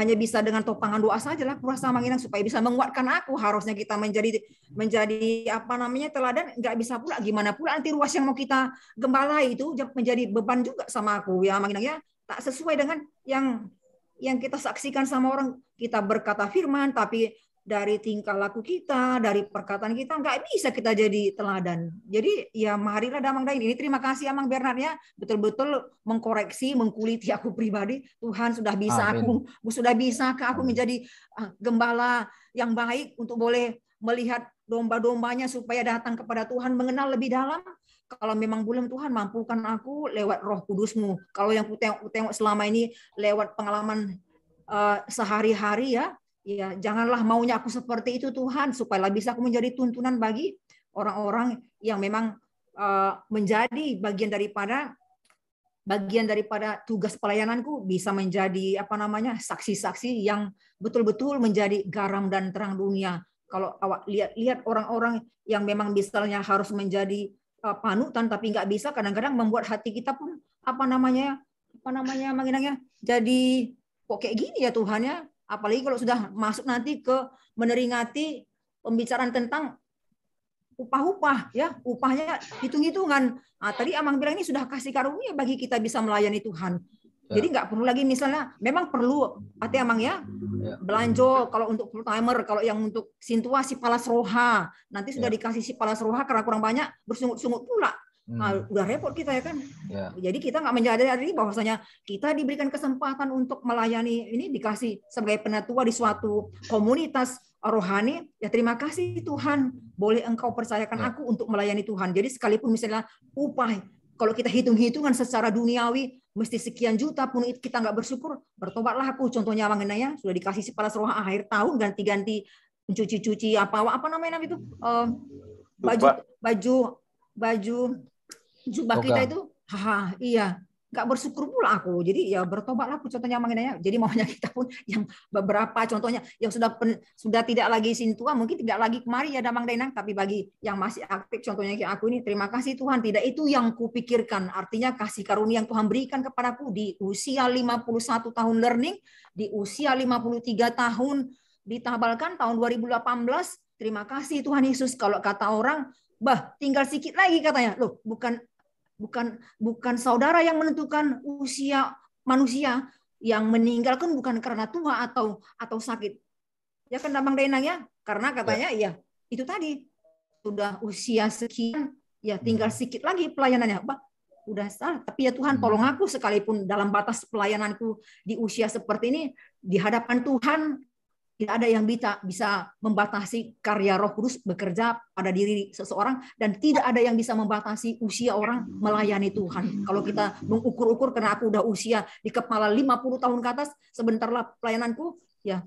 hanya bisa dengan topangan doa saja lah kuasa manginang supaya bisa menguatkan aku harusnya kita menjadi menjadi apa namanya teladan nggak bisa pula gimana pula nanti ruas yang mau kita gembala itu menjadi beban juga sama aku ya manginang ya tak sesuai dengan yang yang kita saksikan sama orang kita berkata firman tapi dari tingkah laku kita, dari perkataan kita, nggak bisa kita jadi teladan. Jadi ya marilah damang dain. Ini terima kasih Amang Bernard ya, betul-betul mengkoreksi, mengkuliti aku pribadi. Tuhan sudah bisa Amin. aku, sudah bisa ke aku menjadi ah, gembala yang baik untuk boleh melihat domba-dombanya supaya datang kepada Tuhan, mengenal lebih dalam, kalau memang belum Tuhan mampukan aku lewat Roh Kudusmu. Kalau yang ku tengok, selama ini lewat pengalaman uh, sehari-hari ya, Ya, janganlah maunya aku seperti itu Tuhan supaya bisa aku menjadi tuntunan bagi orang-orang yang memang eh, menjadi bagian daripada bagian daripada tugas pelayananku bisa menjadi apa namanya saksi-saksi yang betul-betul menjadi garam dan terang dunia. Kalau awak lihat-lihat orang-orang yang memang misalnya harus menjadi uh, panutan tapi nggak bisa, kadang-kadang membuat hati kita pun apa namanya apa namanya manginangnya jadi kok kayak gini ya Tuhan ya Apalagi kalau sudah masuk nanti ke meneringati pembicaraan tentang upah-upah ya upahnya hitung-hitungan nah, tadi Amang bilang ini sudah kasih karunia bagi kita bisa melayani Tuhan ya. jadi nggak perlu lagi misalnya memang perlu hati Amang ya, ya. kalau untuk full timer kalau yang untuk situasi palas roha nanti sudah ya. dikasih si palas roha karena kurang banyak bersungut-sungut pula Nah, udah repot kita ya kan. Ya. Jadi kita nggak menyadari bahwasanya kita diberikan kesempatan untuk melayani ini dikasih sebagai penatua di suatu komunitas rohani. Ya terima kasih Tuhan, boleh Engkau percayakan ya. aku untuk melayani Tuhan. Jadi sekalipun misalnya upah kalau kita hitung-hitungan secara duniawi mesti sekian juta pun kita nggak bersyukur bertobatlah aku contohnya Abang Genaya sudah dikasih kepala roh akhir tahun ganti-ganti mencuci-cuci apa apa namanya itu uh, baju baju baju jubah kita itu haha iya nggak bersyukur pula aku jadi ya bertobatlah aku contohnya mengenai jadi maunya kita pun yang beberapa contohnya yang sudah pen, sudah tidak lagi sintua mungkin tidak lagi kemari ya damang denang tapi bagi yang masih aktif contohnya kayak aku ini terima kasih Tuhan tidak itu yang kupikirkan artinya kasih karunia yang Tuhan berikan kepadaku di usia 51 tahun learning di usia 53 tahun ditabalkan tahun 2018 terima kasih Tuhan Yesus kalau kata orang bah tinggal sikit lagi katanya loh bukan bukan bukan saudara yang menentukan usia manusia yang meninggal kan bukan karena tua atau atau sakit. Ya kan Bang Denang ya? Karena ya. katanya ya. ya itu tadi sudah usia sekian ya hmm. tinggal sedikit lagi pelayanannya. Bah, udah salah. Tapi ya Tuhan hmm. tolong aku sekalipun dalam batas pelayananku di usia seperti ini di hadapan Tuhan tidak ada yang bisa bisa membatasi karya Roh Kudus bekerja pada diri seseorang dan tidak ada yang bisa membatasi usia orang melayani Tuhan. Kalau kita mengukur-ukur karena aku udah usia di kepala 50 tahun ke atas, sebentarlah pelayananku ya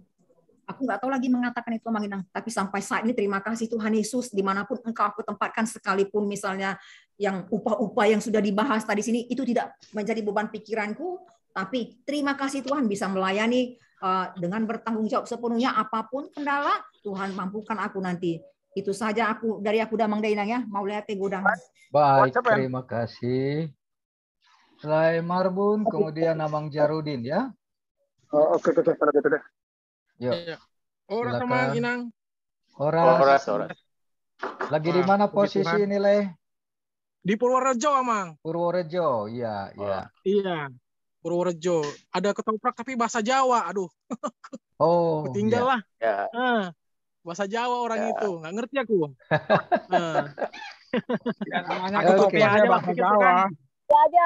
Aku nggak tahu lagi mengatakan itu Manginang, tapi sampai saat ini terima kasih Tuhan Yesus dimanapun engkau aku tempatkan sekalipun misalnya yang upah-upah yang sudah dibahas tadi sini itu tidak menjadi beban pikiranku tapi terima kasih Tuhan bisa melayani eh, dengan bertanggung jawab sepenuhnya apapun kendala Tuhan mampukan aku nanti. Itu saja aku dari aku Damang Dainang ya. Mau lihat Gudang. Baik, terima kasih. Selain Marbun, kemudian Namang Jarudin ya. Oh, oke, okay, oke, okay, oke, Yuk. Iya. Ora Namang Inang. Ora. Ora, Lagi di ah, mana posisi ini, Le? Di Purworejo, Amang. Purworejo, iya, iya. Iya. Purworejo. Ada ketoprak tapi bahasa Jawa. Aduh. Oh. Tinggal iya. lah. Ya. Nah, bahasa Jawa orang ya. itu. Nggak ngerti aku. nah. ya, namanya ketoprak aja bahasa Jawa. Ya aja.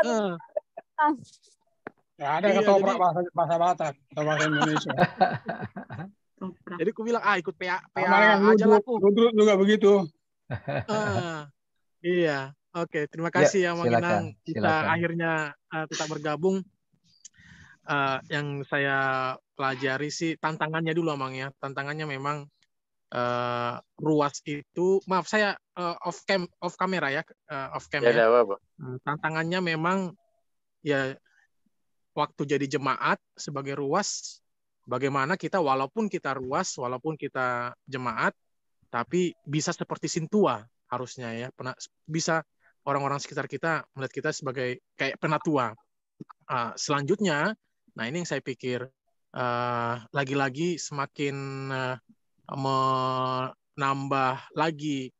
Ya ada iya, ketoprak jadi... bahasa, bahasa Batak atau bahasa Indonesia. jadi aku bilang, ah ikut PA, PA aja lah aku. juga begitu. Uh, iya. Oke, terima ya, kasih ya, ya Mang Inang. Kita silakan. akhirnya uh, tetap bergabung uh, yang saya pelajari sih tantangannya dulu Mang ya. Tantangannya memang uh, ruas itu maaf saya uh, off cam off kamera ya, uh, off cam. Ya, ya. Tantangannya memang ya waktu jadi jemaat sebagai ruas bagaimana kita walaupun kita ruas, walaupun kita jemaat tapi bisa seperti sintua harusnya ya. Pernah bisa orang-orang sekitar kita melihat kita sebagai kayak penatua. Uh, selanjutnya Nah ini yang saya pikir eh, lagi-lagi uh, semakin uh, menambah lagi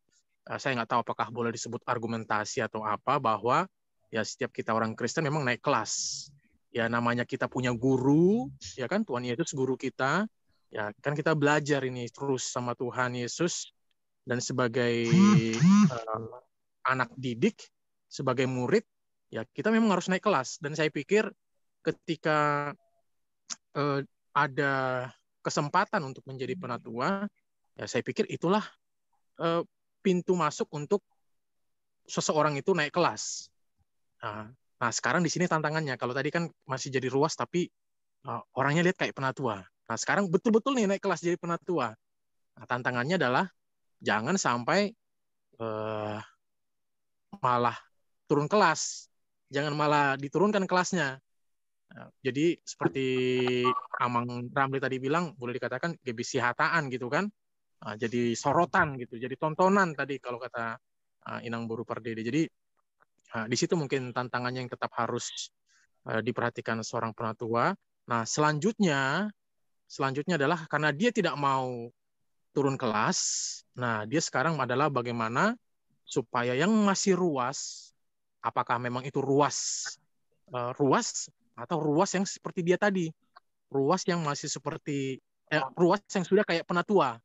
uh, saya nggak tahu apakah boleh disebut argumentasi atau apa bahwa ya setiap kita orang Kristen memang naik kelas ya namanya kita punya guru ya kan Tuhan Yesus guru kita ya kan kita belajar ini terus sama Tuhan Yesus dan sebagai uh, anak didik sebagai murid ya kita memang harus naik kelas dan saya pikir ketika uh, ada kesempatan untuk menjadi hmm. penatua, ya saya pikir itulah uh, pintu masuk untuk seseorang itu naik kelas. Nah, nah sekarang di sini tantangannya. Kalau tadi kan masih jadi ruas tapi uh, orangnya lihat kayak penatua. Nah sekarang betul-betul nih naik kelas jadi penatua. Nah, tantangannya adalah jangan sampai uh, malah turun kelas, jangan malah diturunkan kelasnya. Jadi seperti Amang Ramli tadi bilang, boleh dikatakan GBC hataan gitu kan. Ah, jadi sorotan gitu, jadi tontonan tadi kalau kata ah, Inang Boru Pardede. Jadi ah, di situ mungkin tantangannya yang tetap harus eh, diperhatikan seorang penatua. Nah selanjutnya, selanjutnya adalah karena dia tidak mau turun kelas, nah dia sekarang adalah bagaimana supaya yang masih ruas, apakah memang itu ruas eh, ruas atau ruas yang seperti dia tadi ruas yang masih seperti eh, ruas yang sudah kayak penatua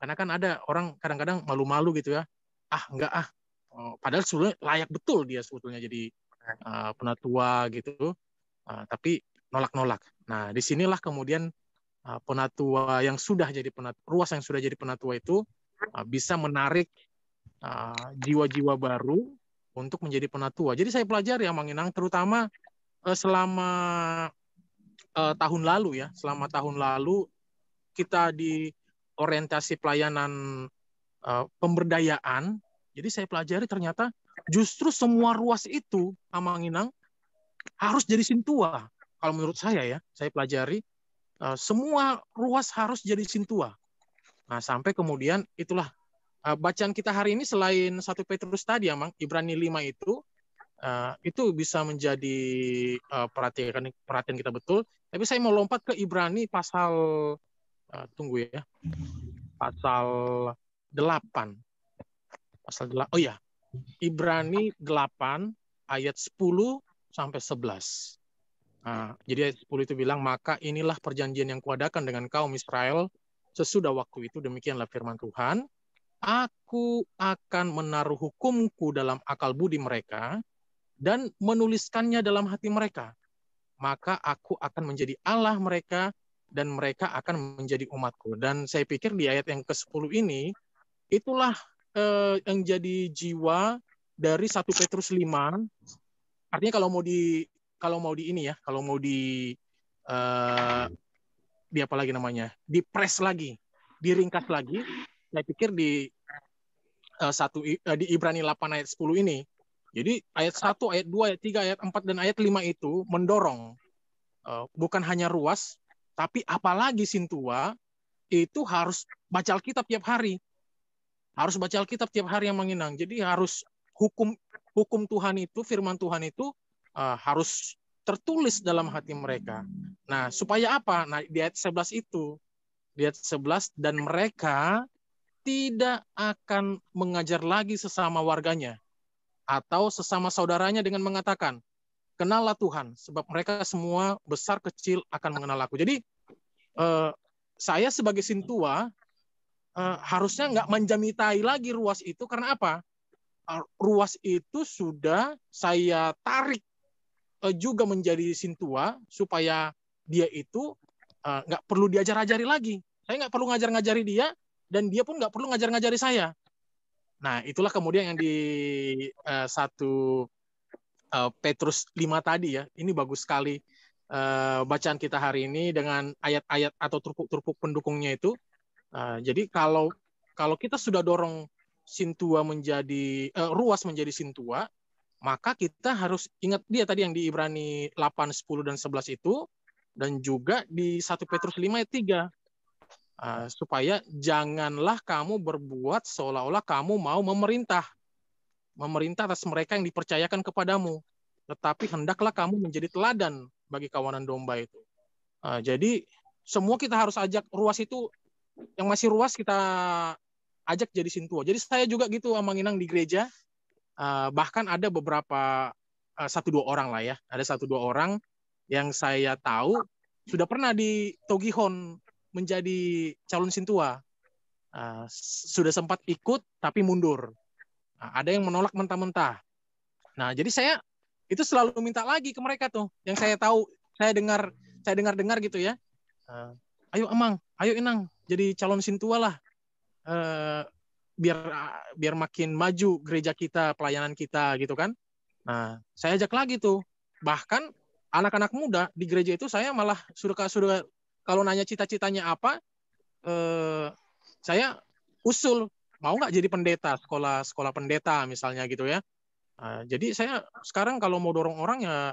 karena kan ada orang kadang-kadang malu-malu gitu ya ah enggak ah oh, padahal sebetulnya layak betul dia sebetulnya jadi uh, penatua gitu uh, tapi nolak-nolak nah disinilah kemudian uh, penatua yang sudah jadi penatua ruas yang sudah jadi penatua itu uh, bisa menarik jiwa-jiwa uh, baru untuk menjadi penatua jadi saya pelajari yang ya, menginang terutama Eh, selama uh, tahun lalu ya, selama tahun lalu kita di orientasi pelayanan uh, pemberdayaan. Jadi saya pelajari ternyata justru semua ruas itu Amanginang harus jadi sintua. Kalau menurut saya ya, saya pelajari uh, semua ruas harus jadi sintua. Nah, sampai kemudian itulah bacaan kita hari ini selain satu Petrus tadi Amang ya, Ibrani 5 itu Eh, itu bisa menjadi uh, perhatian perhatian kita betul. Tapi saya mau lompat ke Ibrani pasal eh, tunggu ya. Pasal 8. Pasal oh iya. delapan Oh ya. Ibrani 8 ayat 10 sampai sebelas. Nah, jadi ayat 10 itu bilang, maka inilah perjanjian yang kuadakan dengan kaum Israel sesudah waktu itu, demikianlah firman Tuhan, aku akan menaruh hukumku dalam akal budi mereka dan menuliskannya dalam hati mereka. Maka aku akan menjadi Allah mereka dan mereka akan menjadi umatku. Dan saya pikir di ayat yang ke-10 ini, itulah eh, yang jadi jiwa dari 1 Petrus 5. Artinya kalau mau di kalau mau di ini ya, kalau mau di eh, di apa lagi namanya? di press lagi, diringkas lagi. Saya pikir di eh, satu eh, di Ibrani 8 ayat 10 ini jadi ayat 1, ayat 2, ayat 3, ayat 4, dan ayat 5 itu mendorong. Eh, bukan hanya ruas, tapi apalagi Sintua itu harus baca Alkitab tiap hari. Harus baca Alkitab tiap hari yang menginang. Jadi harus hukum hukum Tuhan itu, firman Tuhan itu eh, harus tertulis dalam hati mereka. Nah, supaya apa? Nah, di ayat 11 itu. Di ayat 11, dan mereka tidak akan mengajar lagi sesama warganya atau sesama saudaranya dengan mengatakan, "Kenallah Tuhan, sebab mereka semua besar kecil akan mengenal aku." Jadi eh, saya sebagai sintua eh, harusnya nggak menjamitai lagi ruas itu karena apa? Eh, ruas itu sudah saya tarik eh, juga menjadi sintua supaya dia itu eh, nggak perlu diajar-ajari lagi. Saya nggak perlu ngajar-ngajari dia dan dia pun nggak perlu ngajar-ngajari saya. Nah, itulah kemudian yang di uh, satu uh, Petrus 5 tadi ya. Ini bagus sekali uh, bacaan kita hari ini dengan ayat-ayat atau trupuk-trupuk pendukungnya itu. Uh, jadi kalau kalau kita sudah dorong Sintua menjadi uh, ruas menjadi Sintua, maka kita harus ingat dia tadi yang di Ibrani 8, 10 dan 11 itu dan juga di satu Petrus 5 ayat 3 Ah, supaya janganlah kamu berbuat seolah-olah kamu mau memerintah. Memerintah atas mereka yang dipercayakan kepadamu. Tetapi hendaklah kamu menjadi teladan bagi kawanan domba itu. Ah, jadi semua kita harus ajak ruas itu yang masih ruas kita ajak jadi sintua. Jadi saya juga gitu sama di gereja. Ah, bahkan ada beberapa satu dua orang lah ya. Ada satu dua orang yang saya tahu sudah pernah di Togihon menjadi calon sintua. Uh, sudah sempat ikut tapi mundur. Nah, ada yang menolak mentah-mentah. Nah, jadi saya itu selalu minta lagi ke mereka tuh. Yang saya tahu, saya dengar, saya dengar-dengar gitu ya. Uh, ayo Emang, ayo Inang, jadi calon sintua lah. Uh, biar biar makin maju gereja kita, pelayanan kita gitu kan. Nah, saya ajak lagi tuh. Bahkan anak-anak muda di gereja itu saya malah suruh suruh kalau nanya cita-citanya apa, eh, saya usul mau nggak jadi pendeta sekolah sekolah pendeta misalnya gitu ya. Nah, jadi saya sekarang kalau mau dorong orang ya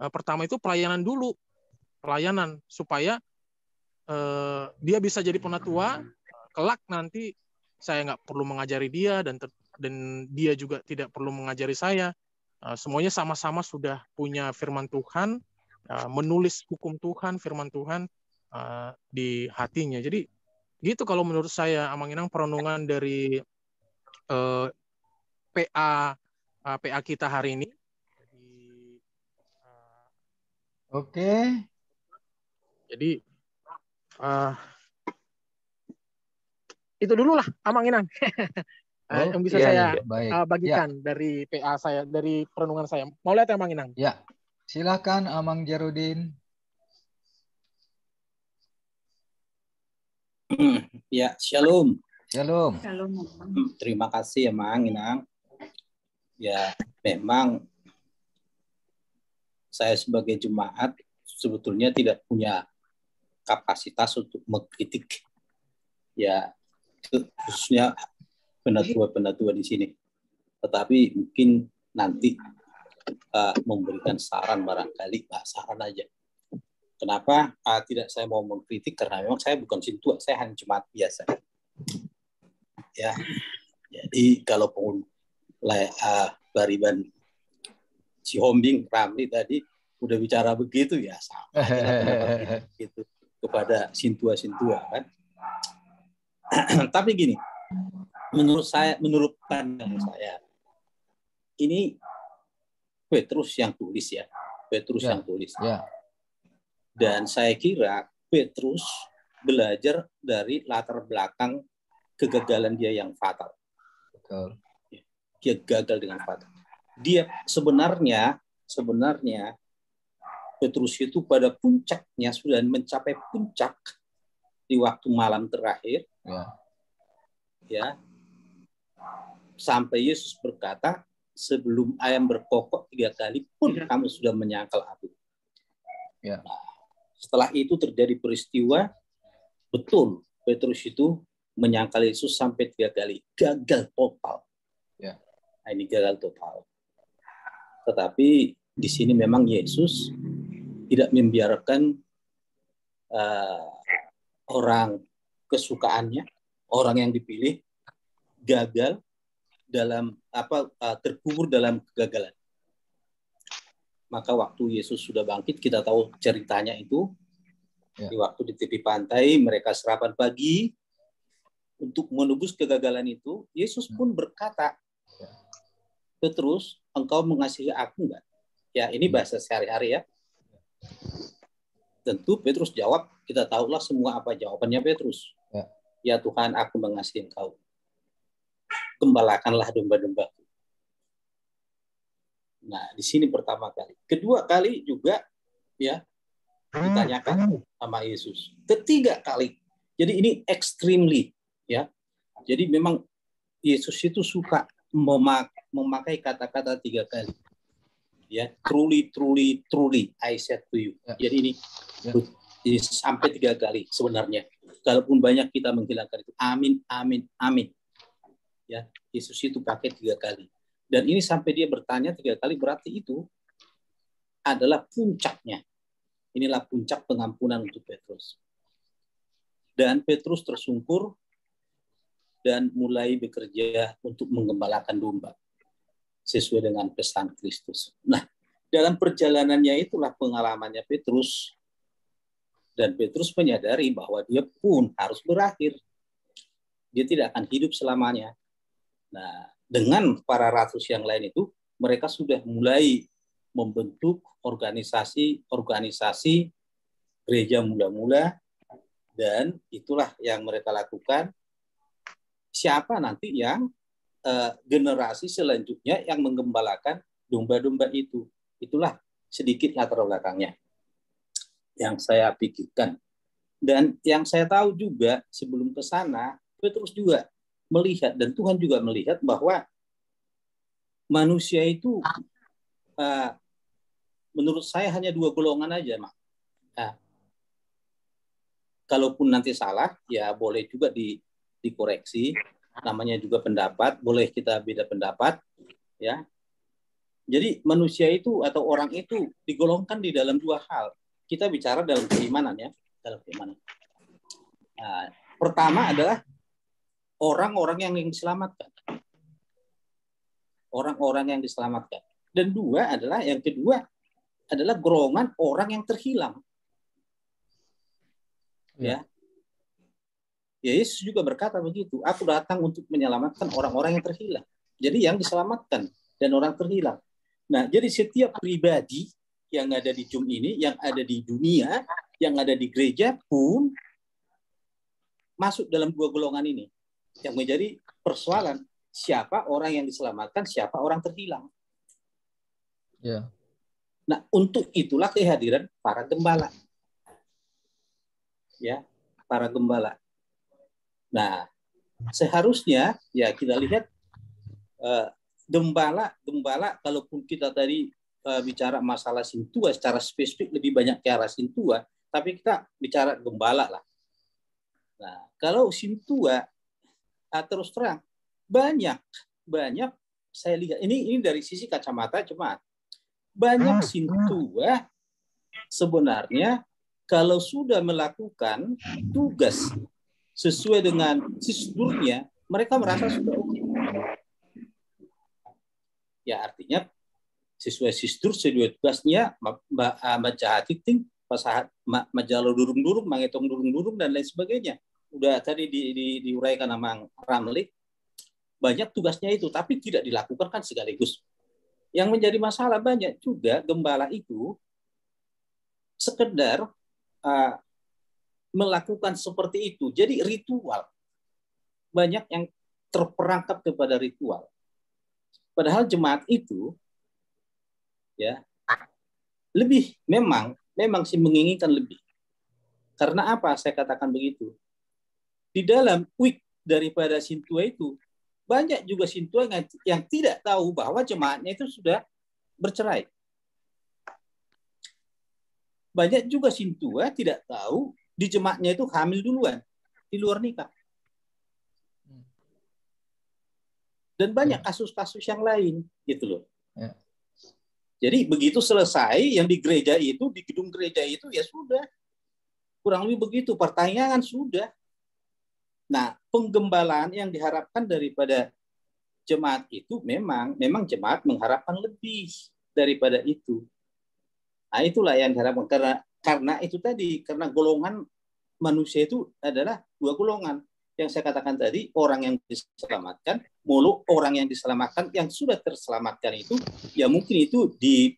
eh, pertama itu pelayanan dulu pelayanan supaya eh, dia bisa jadi penatua kelak nanti saya nggak perlu mengajari dia dan dan dia juga tidak perlu mengajari saya. Eh, semuanya sama-sama sudah punya firman Tuhan, eh, menulis hukum Tuhan, firman Tuhan, uh, di hatinya. Jadi gitu kalau menurut saya Amang Inang perenungan dari uh, eh, PA uh, eh, PA kita hari ini. Jadi, uh, Oke. Jadi uh, itu dulu lah Amang Inang. Oh, yang bisa saya iya, bagikan ya. dari PA saya dari perenungan saya. Mau lihat ya, Amang Inang? Ya. Silahkan Amang Jerudin. Hmm. Ya, shalom. Shalom. Shalom. Hmm, terima kasih ya Mang Inang. Ya, memang saya sebagai jemaat sebetulnya tidak punya kapasitas untuk mengkritik ya khususnya penatua-penatua di sini. Tetapi mungkin nanti uh, memberikan saran barangkali bah, saran aja Kenapa uh, tidak saya mau mengkritik karena memang saya bukan sintua, saya hanya cuma biasa. Ya, jadi kalau pun uh, Bariban hombing Ramli tadi udah bicara begitu ya sama gitu kepada sintua sintua kan. Tapi gini, menurut saya, menurut pandangan saya, ini Petrus yang tulis ya, Petrus ya, yang tulis. Ya. Dan saya kira Petrus belajar dari latar belakang kegagalan dia yang fatal. Betul. Dia gagal dengan fatal. Dia sebenarnya sebenarnya Petrus itu pada puncaknya sudah mencapai puncak di waktu malam terakhir. Ya. ya. Sampai Yesus berkata, sebelum ayam berkokok tiga kali pun ya. kamu sudah menyangkal aku. Ya. Nah, setelah itu terjadi peristiwa betul Petrus itu menyangkal Yesus sampai tiga kali, gagal total. Ya. Nah, ini gagal total. Tetapi di sini memang Yesus tidak membiarkan uh, orang kesukaannya, orang yang dipilih gagal dalam apa uh, terkubur dalam kegagalan maka waktu Yesus sudah bangkit kita tahu ceritanya itu ya. di waktu di tepi pantai mereka serapan pagi untuk menebus kegagalan itu Yesus pun berkata ya. terus engkau mengasihi aku enggak ya ini hmm. bahasa sehari-hari ya tentu Petrus jawab kita tahulah semua apa jawabannya Petrus ya, ya Tuhan aku mengasihi engkau gembalakanlah domba-domba Nah, di sini pertama kali. Kedua kali juga ya hmm, ditanyakan hmm. sama Yesus. Ketiga kali. Jadi ini extremely ya. Jadi memang Yesus itu suka memakai kata-kata tiga kali. Ya, truly, truly, truly, I said to you. Ya. Jadi ini, ya. ini sampai tiga kali sebenarnya. Kalaupun banyak kita menghilangkan itu, amin, amin, amin. Ya, Yesus itu pakai tiga kali. Dan ini sampai dia bertanya tiga kali, berarti itu adalah puncaknya. Inilah puncak pengampunan untuk Petrus. Dan Petrus tersungkur dan mulai bekerja untuk mengembalakan domba sesuai dengan pesan Kristus. Nah, dalam perjalanannya itulah pengalamannya Petrus dan Petrus menyadari bahwa dia pun harus berakhir. Dia tidak akan hidup selamanya. Nah, dengan para ratus yang lain itu mereka sudah mulai membentuk organisasi-organisasi gereja mula-mula dan itulah yang mereka lakukan siapa nanti yang uh, generasi selanjutnya yang menggembalakan domba-domba itu itulah sedikit latar belakangnya yang saya pikirkan dan yang saya tahu juga sebelum ke sana Petrus juga melihat dan Tuhan juga melihat bahwa manusia itu uh, menurut saya hanya dua golongan aja, Mak. Nah, kalaupun nanti salah, ya boleh juga di, dikoreksi. Namanya juga pendapat, boleh kita beda pendapat, ya. Jadi manusia itu atau orang itu digolongkan di dalam dua hal. Kita bicara dalam keimanan ya, dalam keimanan. Nah, pertama adalah orang-orang yang diselamatkan. Orang-orang yang diselamatkan. Dan dua adalah yang kedua adalah golongan orang yang terhilang. Ya. Ya Yesus juga berkata begitu, aku datang untuk menyelamatkan orang-orang yang terhilang. Jadi yang diselamatkan dan orang terhilang. Nah, jadi setiap pribadi yang ada di Jum ini, yang ada di dunia, yang ada di gereja pun masuk dalam dua golongan ini. Yang menjadi persoalan siapa orang yang diselamatkan, siapa orang terhilang. Ya. Nah, untuk itulah kehadiran para gembala. Ya, para gembala. Nah, seharusnya ya kita lihat eh, gembala, gembala kalaupun kita tadi eh, bicara masalah sintua secara spesifik lebih banyak ke arah sintua, tapi kita bicara gembala lah. Nah, kalau sintua Eh, terus terang banyak banyak saya lihat ini ini dari sisi kacamata cuma banyak ah, sintua sebenarnya kalau sudah melakukan tugas sesuai dengan sisdurnya, mereka merasa sudah oke. Ya artinya sesuai sisdur, sesuai tugasnya, eh, ting pasahat, majalah durung-durung, mangetong durung-durung, dan lain sebagainya udah tadi di, di, diuraikan sama Ramli, banyak tugasnya itu, tapi tidak dilakukan kan sekaligus. Yang menjadi masalah banyak juga gembala itu sekedar uh, melakukan seperti itu. Jadi ritual. Banyak yang terperangkap kepada ritual. Padahal jemaat itu ya lebih memang memang sih menginginkan lebih. Karena apa saya katakan begitu? di dalam week daripada Sintua itu banyak juga Sintua yang, tidak tahu bahwa jemaatnya itu sudah bercerai. Banyak juga Sintua tidak tahu di jemaatnya itu hamil duluan di luar nikah. Dan banyak ya. kasus-kasus yang lain gitu loh. Ya. Jadi begitu selesai yang di gereja itu di gedung gereja itu ya sudah kurang lebih begitu pertanyaan sudah Nah, penggembalaan yang diharapkan daripada jemaat itu memang memang jemaat mengharapkan lebih daripada itu. Nah, itulah yang diharapkan karena karena itu tadi karena golongan manusia itu adalah dua golongan yang saya katakan tadi orang yang diselamatkan mulu orang yang diselamatkan yang sudah terselamatkan itu ya mungkin itu di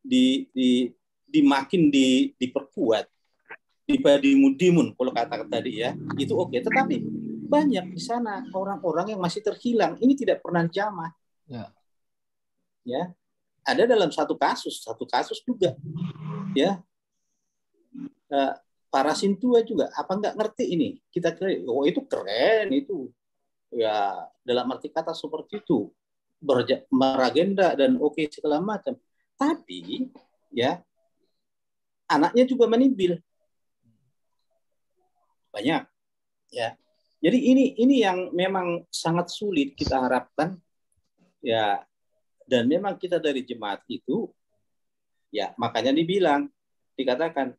di di dimakin di, diperkuat dibadimu mudimun kalau kata tadi ya itu oke okay. tetapi banyak di sana orang-orang yang masih terhilang ini tidak pernah jamah ya. ya ada dalam satu kasus satu kasus juga ya eh, para sintua juga apa nggak ngerti ini kita kira oh itu keren itu ya dalam arti kata seperti itu berja, meragenda dan oke okay, segala macam tapi ya anaknya juga menibil banyak ya jadi ini ini yang memang sangat sulit kita harapkan ya dan memang kita dari jemaat itu ya makanya dibilang dikatakan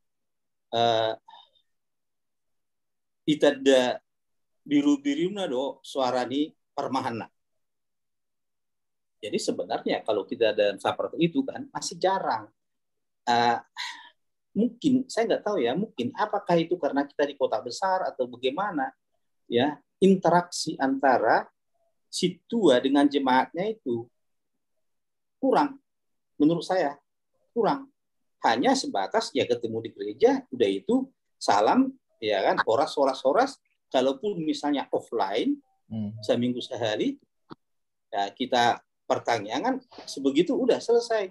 uh, eh, ada biru biruna do suarani permahana jadi sebenarnya kalau kita dalam seperti itu kan masih jarang uh, mungkin saya nggak tahu ya mungkin apakah itu karena kita di kota besar atau bagaimana ya interaksi antara si tua dengan jemaatnya itu kurang menurut saya kurang hanya sebatas ya ketemu di gereja udah itu salam ya kan horas horas horas kalaupun misalnya offline hmm. seminggu sehari ya kita pertanyaan sebegitu udah selesai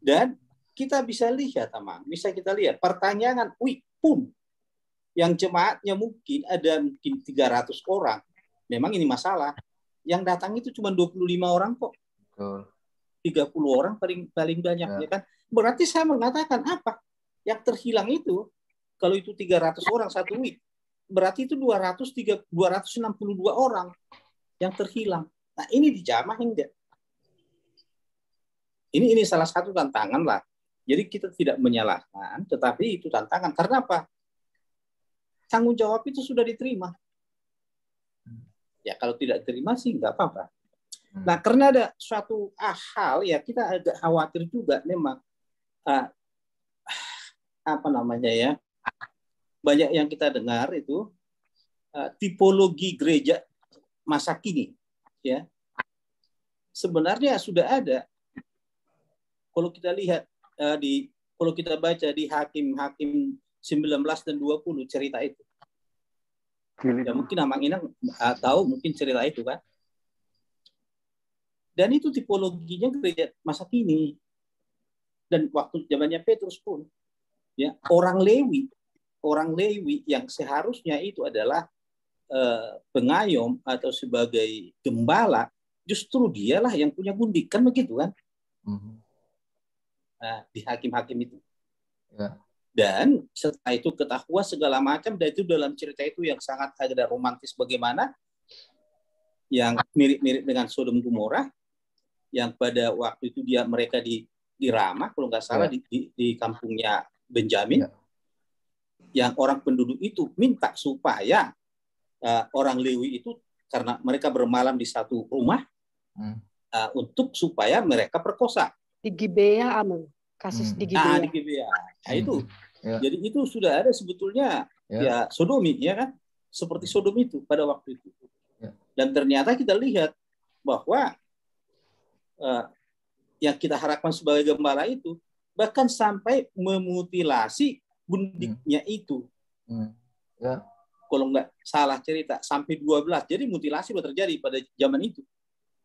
dan kita bisa lihat, sama Bisa kita lihat pertanyaan wih pun yang jemaatnya mungkin ada mungkin 300 orang. Memang ini masalah. Yang datang itu cuma 25 orang kok. Betul. 30 orang paling paling banyak ya. ya kan. Berarti saya mengatakan apa? Yang terhilang itu kalau itu 300 orang satu week, berarti itu 203 262 orang yang terhilang. Nah, ini dijamah enggak? Ini ini salah satu tantangan lah jadi kita tidak menyalahkan, tetapi itu tantangan. Karena apa? Tanggung jawab itu sudah diterima. Ya kalau tidak terima sih nggak apa-apa. Hmm. Nah karena ada suatu ah, hal ya kita agak khawatir juga memang uh, apa namanya ya banyak yang kita dengar itu uh, tipologi gereja masa kini ya sebenarnya sudah ada kalau kita lihat uh, di kalau kita baca di Hakim-Hakim 19 dan 20 cerita itu. Ya mungkin Amang Inang uh, tahu mungkin cerita itu kan. Dan itu tipologinya gereja masa kini dan waktu zamannya Petrus pun ya orang Lewi orang Lewi yang seharusnya itu adalah uh, pengayom atau sebagai gembala justru dialah yang punya gundik kan begitu kan mm -hmm. Eh, di hakim-hakim itu. Ya. Dan setelah itu ketahuan segala macam dan itu dalam cerita itu yang sangat agak romantis bagaimana yang mirip-mirip dengan Sodom Gomora yang pada waktu itu dia mereka di di kalau nggak salah ya. di, di, kampungnya Benjamin ya. yang orang penduduk itu minta supaya uh, orang Lewi itu karena mereka bermalam di satu rumah hmm. uh, untuk supaya mereka perkosa di Gibea Amang kasus hmm. Ah, di Gibea. Nah, di hmm. Gibea. Nah, itu. Ya. Jadi itu sudah ada sebetulnya ya. ya sodomi ya kan? Seperti sodom itu pada waktu itu. Ya. Dan ternyata kita lihat bahwa uh, yang kita harapkan sebagai gembala itu bahkan sampai memutilasi bundiknya hmm. itu. Hmm. Ya. Kalau nggak salah cerita sampai 12. Jadi mutilasi sudah terjadi pada zaman itu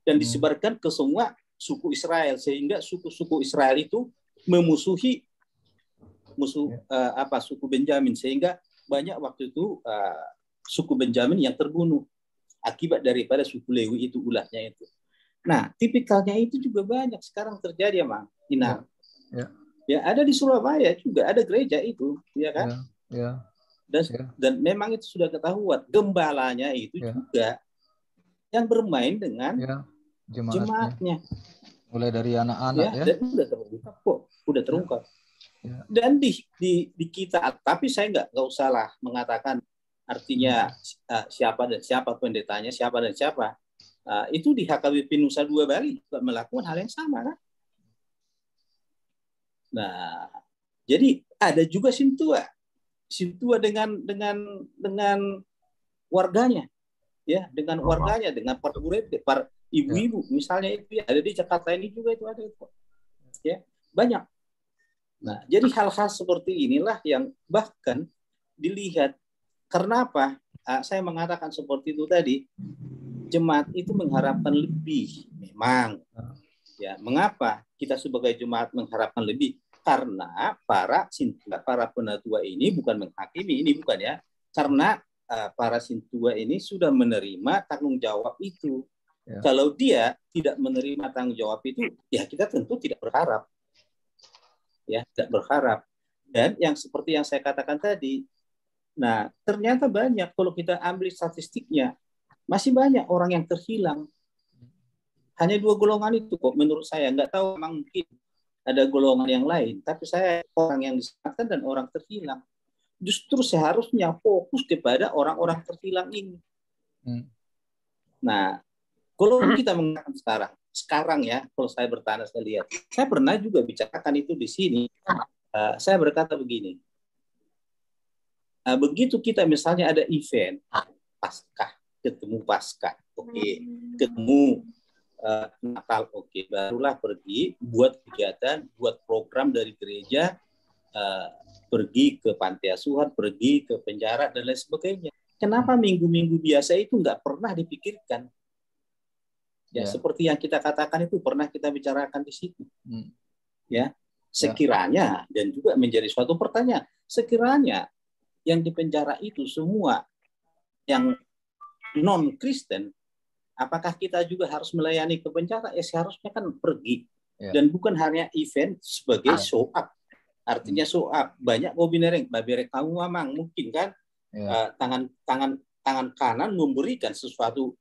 dan hmm. disebarkan ke semua suku Israel sehingga suku-suku Israel itu memusuhi musuh uh, apa suku Benjamin sehingga banyak waktu itu uh, suku Benjamin yang terbunuh akibat daripada suku Lewi itu ulahnya itu. Nah, tipikalnya itu juga banyak sekarang terjadi ya, Mang. Ya. ya. ya ada di Surabaya juga ada gereja itu, ya kan? Ya. ya. Dan ya. dan memang itu sudah ketahuan gembalanya itu ya. juga yang bermain dengan ya jemaatnya. jemaatnya. Mulai dari anak-anak ya. ya. Dan udah terungkap kok, udah ya. terungkap. Ya. Dan di, di di kita, tapi saya nggak nggak usahlah mengatakan artinya uh, siapa dan siapa pendetanya, siapa dan siapa. Uh, itu di HKBP Nusa Dua Bali juga melakukan hal yang sama kan? Nah, jadi ada juga Sintua, Sintua dengan dengan dengan warganya, ya dengan warganya, dengan para murid, para ibu-ibu ya. misalnya itu ya ada di Jakarta ini juga itu ada itu ya banyak nah jadi hal-hal seperti inilah yang bahkan dilihat karena apa ah, saya mengatakan seperti itu tadi jemaat itu mengharapkan lebih memang ya mengapa kita sebagai jemaat mengharapkan lebih karena para sintua para penatua ini bukan menghakimi ini bukan ya karena ah, para sintua ini sudah menerima tanggung jawab itu Ya. Kalau dia tidak menerima tanggung jawab itu, ya kita tentu tidak berharap. Ya, tidak berharap. Dan yang seperti yang saya katakan tadi, nah ternyata banyak kalau kita ambil statistiknya, masih banyak orang yang terhilang. Hanya dua golongan itu kok menurut saya. Nggak tahu memang mungkin ada golongan yang lain. Tapi saya orang yang diselamatkan dan orang terhilang. Justru seharusnya fokus kepada orang-orang terhilang ini. Hmm. Nah, kalau kita mengatakan sekarang, sekarang ya, kalau saya bertanya saya lihat, saya pernah juga bicarakan itu di sini. Uh, saya berkata begini, uh, begitu kita misalnya ada event ah. pasca, ketemu pasca, oke, okay. Hmm. ketemu uh, Natal, oke, okay. barulah pergi buat kegiatan, buat program dari gereja, uh, pergi ke panti asuhan, pergi ke penjara dan lain sebagainya. Kenapa hmm. minggu-minggu biasa itu nggak pernah dipikirkan? Ya, ya, seperti yang kita katakan itu pernah kita bicarakan di situ. Hmm. Ya, ya. sekiranya ya. dan juga menjadi suatu pertanyaan, sekiranya yang dipenjara itu semua yang non Kristen, apakah kita juga harus melayani ke penjara? Ya seharusnya kan pergi ya. dan bukan hanya event sebagai ah. show up. Artinya hmm. show up banyak webinar yang babirek kamu mamang mungkin kan ya. uh, tangan tangan tangan kanan memberikan sesuatu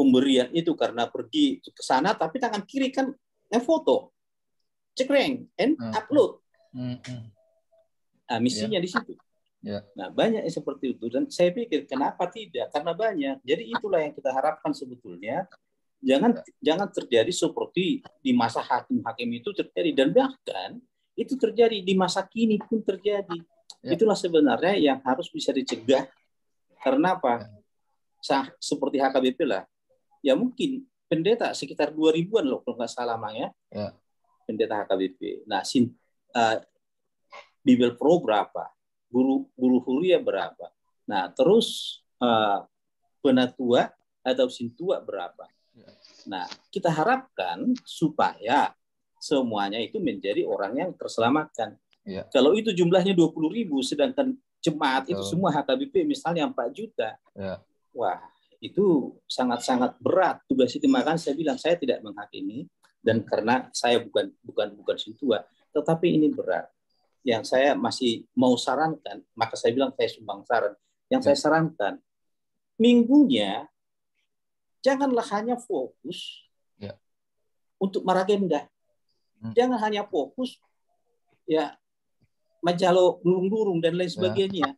pemberian itu karena pergi ke sana tapi tangan kiri kan foto cekreng and hmm. upload hmm, hmm. Nah, misinya yeah. di situ yeah. nah banyak yang seperti itu dan saya pikir kenapa tidak karena banyak jadi itulah yang kita harapkan sebetulnya jangan yeah. jangan terjadi seperti di masa hakim-hakim itu terjadi dan bahkan itu terjadi di masa kini pun terjadi yeah. itulah sebenarnya yang harus bisa dicegah karena apa ya. sah, seperti HKBP lah ya mungkin pendeta sekitar 2000-an loh kalau nggak salah mang ya. ya. Pendeta HKBP. Nah, sin, uh, eh, Bible Pro berapa? Guru guru Huria berapa? Nah, terus uh, eh, penatua atau sintua berapa? Ya. Nah, kita harapkan supaya semuanya itu menjadi orang yang terselamatkan. Ya. Kalau itu jumlahnya puluh ribu, sedangkan jemaat oh. itu semua HKBP misalnya 4 juta. Ya. Wah, itu sangat-sangat berat tugas itu. Maka saya bilang saya tidak menghakimi dan karena saya bukan bukan bukan sintua, tetapi ini berat. Yang saya masih mau sarankan, maka saya bilang saya sumbang saran. Yang saya ya. sarankan minggunya janganlah hanya fokus ya. untuk Maragenda. Hmm. Jangan hanya fokus ya Majalo lurung dan lain ya. sebagainya.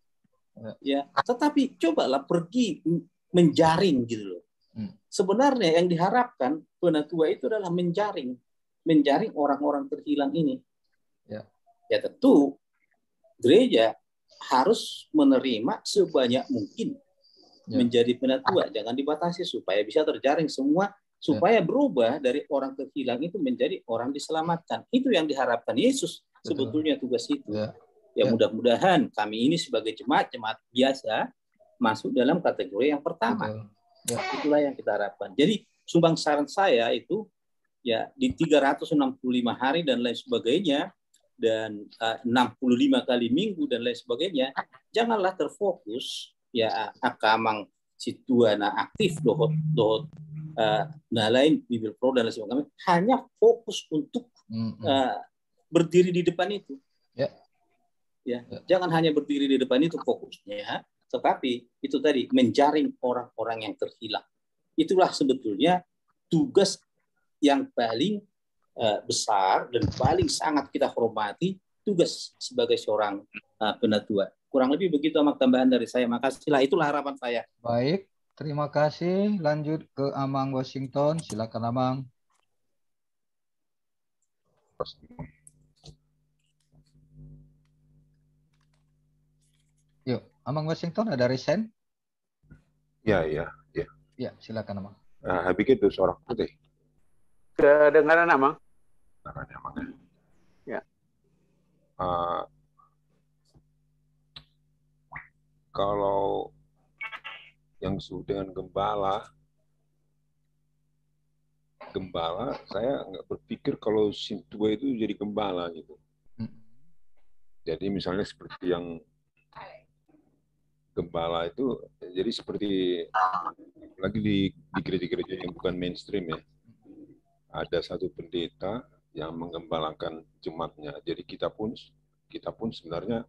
Ya. ya. Tetapi cobalah pergi menjaring gitu loh. Hmm. Sebenarnya yang diharapkan penatua itu adalah menjaring, menjaring orang-orang terhilang ini. Ya. ya tentu gereja harus menerima sebanyak mungkin ya. menjadi penatua, jangan dibatasi supaya bisa terjaring semua supaya ya. berubah dari orang terhilang itu menjadi orang diselamatkan. Itu yang diharapkan Yesus sebetulnya tugas itu. Ya, ya, ya. mudah-mudahan kami ini sebagai jemaat-jemaat biasa masuk dalam kategori yang pertama. Ya. Itulah yang kita harapkan. Jadi sumbang saran saya itu ya di 365 hari dan lain sebagainya dan eh, uh, 65 kali minggu dan lain sebagainya, janganlah terfokus ya akamang situana aktif dohot dohot uh, nah lain bibir pro dan lain sebagainya hanya fokus untuk uh, berdiri di depan itu ya. Ya, ya jangan hanya berdiri di depan itu fokusnya tetapi itu tadi menjaring orang-orang yang terhilang. Itulah sebetulnya tugas yang paling eh, besar dan paling sangat kita hormati tugas sebagai seorang eh, penatua. Kurang lebih begitu amat tambahan dari saya. Makasihlah itulah harapan saya. Baik, terima kasih. Lanjut ke Amang Washington. Silakan Amang. Amang Washington ada resign? Ya, ya, ya. Ya, silakan Amang. Nah, eh, itu itu seorang putih. Kedengaran Amang? Kedengaran Amang ya. Ya. Uh, kalau yang disebut dengan gembala, gembala, saya nggak berpikir kalau Sintua itu jadi gembala gitu. Hmm. Jadi misalnya seperti yang gembala itu jadi seperti lagi di di gereja-gereja yang bukan mainstream ya. Ada satu pendeta yang menggembalakan jemaatnya. Jadi kita pun kita pun sebenarnya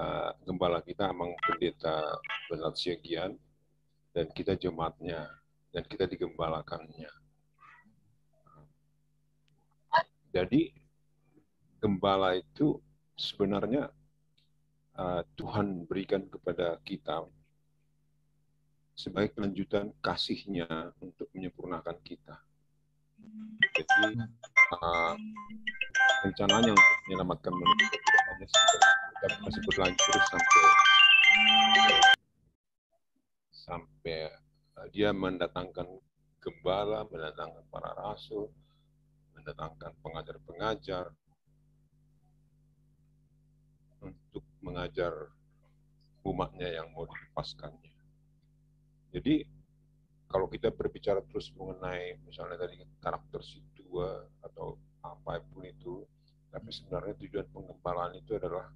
uh, gembala kita emang pendeta benar siagian dan kita jemaatnya dan kita digembalakannya. Jadi gembala itu sebenarnya uh, Tuhan berikan kepada kita sebagai kelanjutan kasihnya untuk menyempurnakan kita. Jadi uh, rencananya untuk menyelamatkan manusia kita masih berlanjut terus sampai sampai uh, dia mendatangkan gembala, mendatangkan para rasul, mendatangkan pengajar-pengajar untuk mengajar umatnya yang mau dilepaskannya. Jadi kalau kita berbicara terus mengenai misalnya tadi karakter si dua atau pun itu, tapi sebenarnya tujuan penggembalaan itu adalah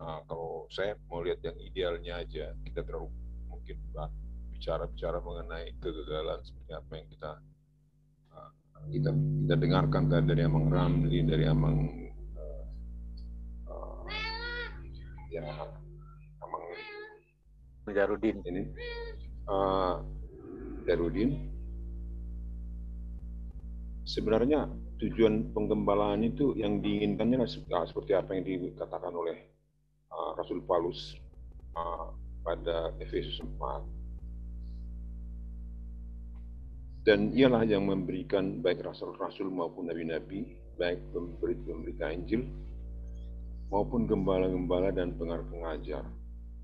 uh, kalau saya mau lihat yang idealnya aja, kita terlalu mungkin bicara-bicara mengenai kegagalan seperti apa yang kita eh, kita kita dengarkan kan dari Amang Ramli, dari Amang ya emang Jarudin ini uh, sebenarnya tujuan penggembalaan itu yang diinginkannya nah, seperti apa yang dikatakan oleh uh, Rasul Paulus uh, pada Efesus 4 dan ialah yang memberikan baik rasul-rasul maupun nabi-nabi baik pemberi-pemberita Injil maupun gembala-gembala dan pengajar-pengajar.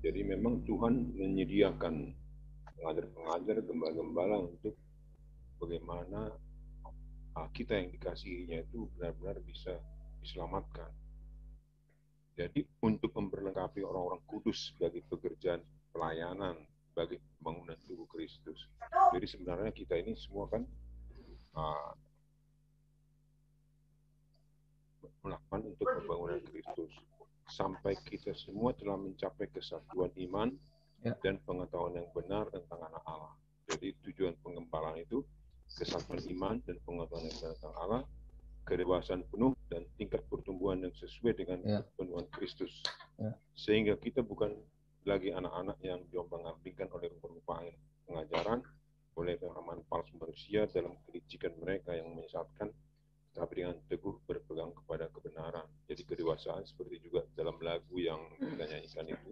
Jadi memang Tuhan menyediakan pengajar-pengajar, gembala-gembala untuk bagaimana ah, kita yang dikasihinya itu benar-benar bisa diselamatkan. Jadi untuk memperlengkapi orang-orang kudus bagi pekerjaan pelayanan, bagi pembangunan tubuh Kristus. Jadi sebenarnya kita ini semua kan ah, melakukan untuk pembangunan Kristus sampai kita semua telah mencapai kesatuan iman ya. dan pengetahuan yang benar tentang anak Allah. Jadi tujuan pengembalaan itu kesatuan iman dan pengetahuan yang benar tentang Allah, kedewasaan penuh dan tingkat pertumbuhan yang sesuai dengan ya. penuhan Kristus. Ya. Sehingga kita bukan lagi anak-anak yang diombang-ambingkan oleh perubahan pengajaran, oleh pemahaman palsu manusia dalam kelicikan mereka yang menyesatkan, tapi dengan teguh berpegang kepada kebenaran. Jadi kedewasaan seperti juga dalam lagu yang dinyanyikan hmm. itu.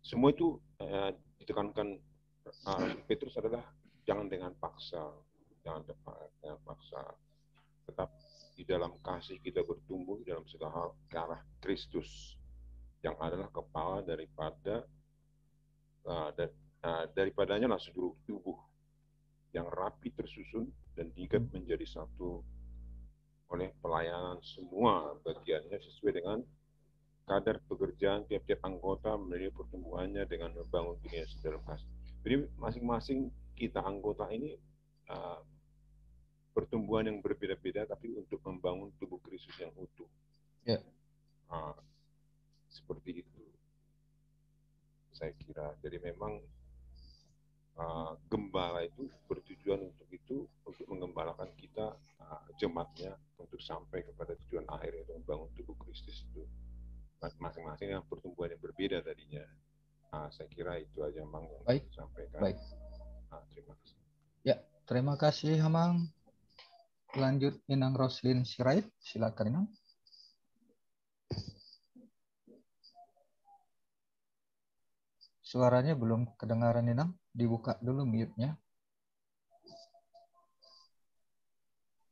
Semua itu eh, ditekankan eh, Petrus adalah jangan dengan paksa, jangan dengan paksa. Tetap di dalam kasih kita bertumbuh dalam segala hal ke arah Kristus yang adalah kepala daripada eh, dan, eh, daripadanya lah seluruh tubuh yang rapi tersusun dan diikat hmm. menjadi satu oleh pelayanan semua bagiannya sesuai dengan kadar pekerjaan tiap-tiap anggota melalui pertumbuhannya dengan membangun dunia dalam kasih. Jadi masing-masing kita anggota ini uh, pertumbuhan yang berbeda-beda tapi untuk membangun tubuh Kristus yang utuh. Ya. Uh, seperti itu. Saya kira. Jadi memang Eh, gembala itu bertujuan untuk itu untuk mengembalakan kita uh, jemaatnya untuk sampai kepada tujuan akhir yaitu membangun tubuh Kristus itu masing-masing yang pertumbuhannya berbeda tadinya. uh, saya kira itu aja Mang yang Baik. sampaikan. Baik. Uh, terima kasih. Ya, terima kasih Hamang. Lanjut Inang Roslin Sirait, silakan Inang. Suaranya belum kedengaran Ninang. Dibuka dulu mute-nya.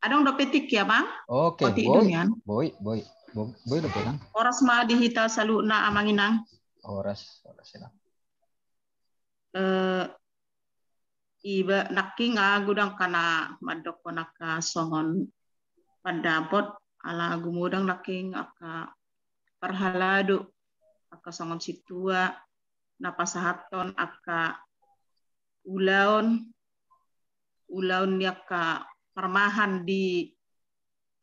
udah do petik ya bang? Oke, okay, oh, boy, boy, boy, boy, boy boy, boy, Oras ma dihita saluna amanginang. Oras, oras silang. Uh, eh, iba naki nga gudang kana madok ko naka songon pandapot ala gumudang naki nga ka parhalado aka songon situa napasahaton aka ulaon ulaon yaka permahan di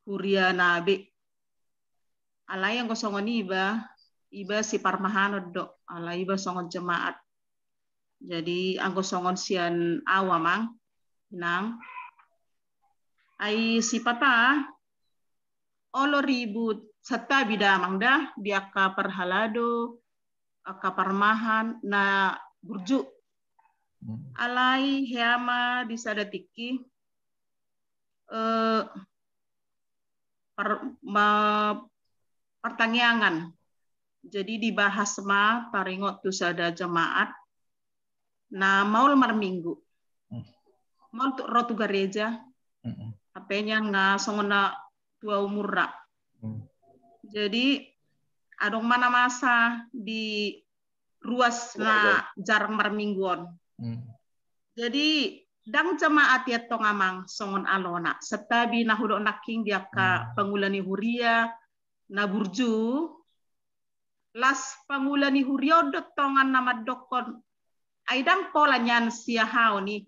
huria nabi kosong kosongon iba iba si parmahan do ala iba songon jemaat jadi anggo songon sian awamang nang ai papa, olo ribut serta bidamang dah biaka perhalado kaparmahan na burju hmm. alai heama di eh, per, pertanyaan jadi dibahas ma paringot tu sada jemaat na maul mar minggu hmm. maul tu rotu gereja hmm. apa yang nga songona tua umur jadi adong mana masa di ruas na jarang mermingguan. Hmm. Jadi dang jemaat ya tong amang songon alona setabi hudok naking dia ka hmm. pangulani huria na burju las pangulani huria dot tongan nama dokon aidang nyan sia hao ni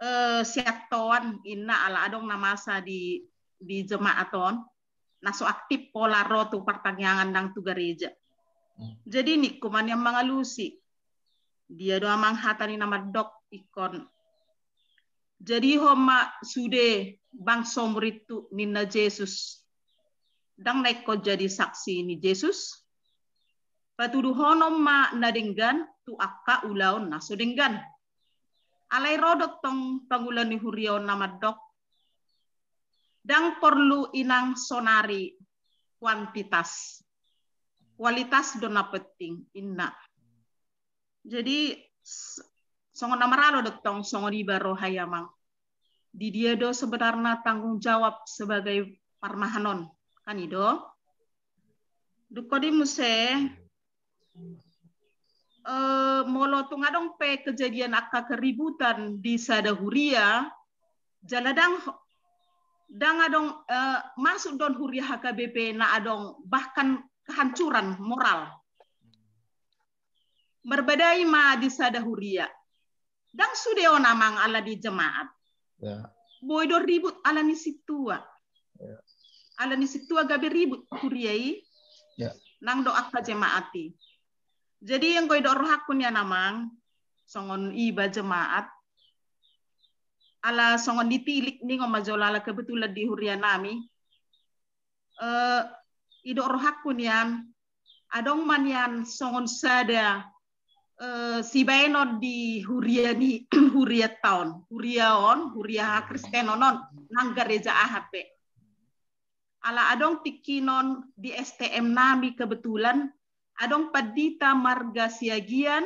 eh uh, sia toan inna ala adong namasa di di jemaaton so aktif pola rotu pertanyaan nang tu gereja. Hmm. Jadi ni kuman yang mengalusi. Dia doa manghatani nama dok ikon. Jadi homa sude bang somritu nina Yesus. Dang naik ko jadi saksi ni Yesus. batu honom ma nadenggan tu akka ulau naso denggan. Alai rodok tong pangulan ni nama dok dang perlu inang sonari kuantitas. Kualitas dona penting inna. Jadi songo namaralo dektong songo baro hayamang. Di dia do sebenarnya tanggung jawab sebagai parmahanon kan ido. Dukodi muse e, molo dong pe kejadian akak keributan di Sadahuria, ya, jaladang danga dong uh, eh, masuk don huriah HKBP na adong bahkan kehancuran moral. Berbedai ma di sada huria. Dang sudeo namang ala di jemaat. Yeah. Boy do ribut ala ni situa. Yeah. Ala ni situa gabe ribut huriai. Yeah. Nang do akta jemaati. Jadi yang goy do rohakun ya namang songon iba jemaat ala songo ditilik ni ngoma jolala kebetulan di hurianami uh, eh, ido rohakun yam adong man yan songon sada uh, si baenon di huriani huria town huriaon huria nang gereja ahp ala adong tikinon di STM nami kebetulan adong padita marga siagian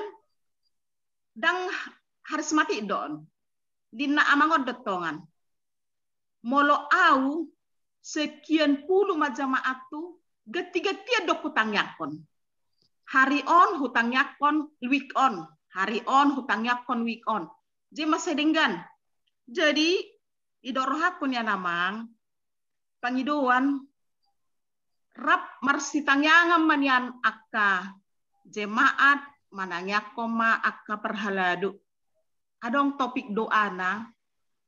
dang harus mati don dina amangot detongan, Molo au sekian puluh atu getiga tiad dok hutang yakon. Hari on hutang yakon week on. Hari on hutang yakon week on. Jadi masih dengan. Jadi idorohakun ya namang pangidoan rap marsi tangyangan manian akka jemaat manangyakoma koma akka perhaladu adong topik doa na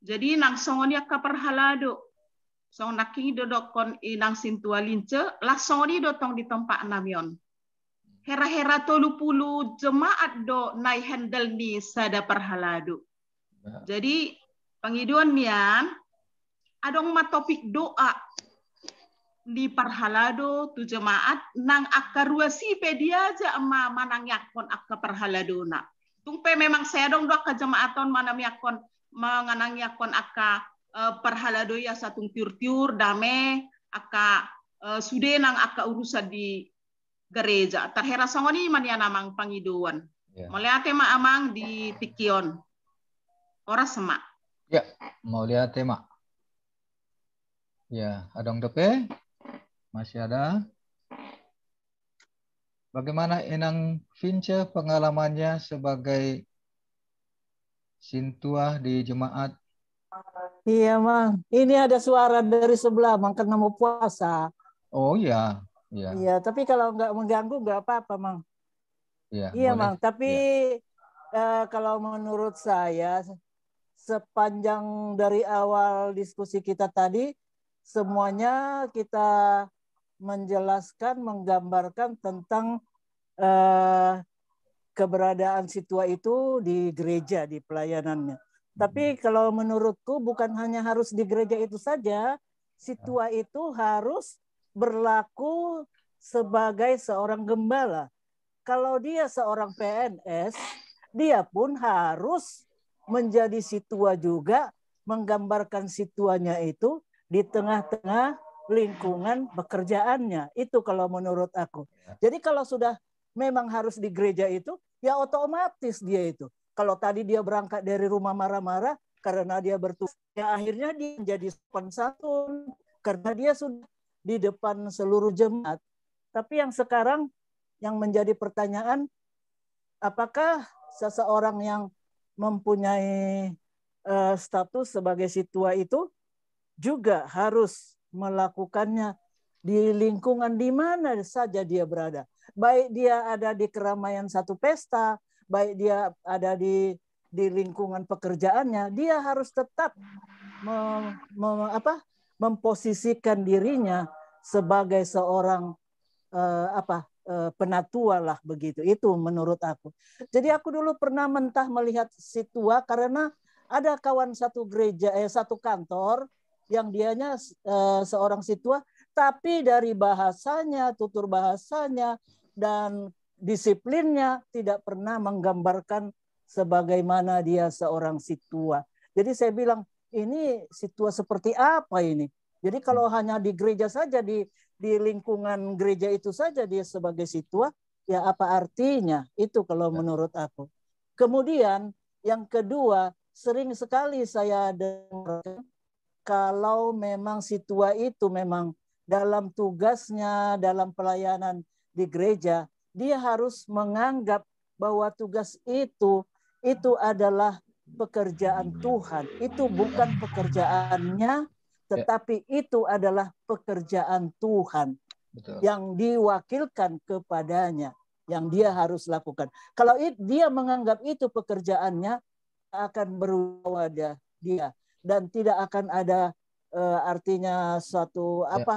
jadi nang songonia ka perhalado song naki dodokon inang sintua lince lah songoni dotong di tempat namion hera-hera tolu pulu jemaat do nai handle ni sada perhalado ya. jadi pengiduan nian adong ma topik doa di perhalado tu jemaat nang akarua si pedia aja ama manang yakon akka perhalado nak Tungpe memang saya dong dua kejemaatan mana yakon menganang yakon aka eh, perhala doya satu tur-tur dame aka eh, sude nang aka urusan di gereja. Terhera mana mania namang pangiduan. Ya. mau Melihat tema amang di tikion. Orang semak. Ya, mau lihat tema. Ya, adong dope. Masih ada. Bagaimana Enang Vince pengalamannya sebagai Sintua di jemaat? Iya, Mang. Ini ada suara dari sebelah, Mang, karena mau puasa. Oh iya, iya. Iya, tapi kalau nggak mengganggu nggak apa-apa, Mang. Iya, iya boleh. Mang. Tapi ya. eh, kalau menurut saya sepanjang dari awal diskusi kita tadi, semuanya kita menjelaskan, menggambarkan tentang eh, keberadaan situa itu di gereja, di pelayanannya. Tapi hmm. kalau menurutku bukan hanya harus di gereja itu saja, situa ah. itu harus berlaku sebagai seorang gembala. Kalau dia seorang PNS, dia pun harus menjadi situa juga, menggambarkan situanya itu di tengah-tengah lingkungan pekerjaannya. Itu kalau menurut aku. Ya. Jadi kalau sudah memang harus di gereja itu, ya otomatis dia itu. Kalau tadi dia berangkat dari rumah marah-marah karena dia bertugas, ya akhirnya dia menjadi pensantun karena dia sudah di depan seluruh jemaat. Tapi yang sekarang yang menjadi pertanyaan, apakah seseorang yang mempunyai uh, status sebagai situa itu juga harus melakukannya di lingkungan di mana saja dia berada. Baik dia ada di keramaian satu pesta, baik dia ada di di lingkungan pekerjaannya, dia harus tetap mem, mem, apa, memposisikan dirinya sebagai seorang eh, apa eh, penatua lah begitu. Itu menurut aku. Jadi aku dulu pernah mentah melihat situa karena ada kawan satu gereja eh satu kantor yang dianya uh, seorang situa, tapi dari bahasanya, tutur bahasanya, dan disiplinnya tidak pernah menggambarkan sebagaimana dia seorang situa. Jadi saya bilang, ini situa seperti apa ini? Jadi kalau hmm. hanya di gereja saja, di, di lingkungan gereja itu saja dia sebagai situa, ya apa artinya? Itu kalau ya. menurut aku. Kemudian yang kedua, sering sekali saya dengar kalau memang si tua itu memang dalam tugasnya, dalam pelayanan di gereja, dia harus menganggap bahwa tugas itu itu adalah pekerjaan Tuhan. Itu bukan pekerjaannya, tetapi itu adalah pekerjaan Tuhan Betul. yang diwakilkan kepadanya, yang dia harus lakukan. Kalau dia menganggap itu pekerjaannya, akan berwadah dia dan tidak akan ada uh, artinya suatu ya. apa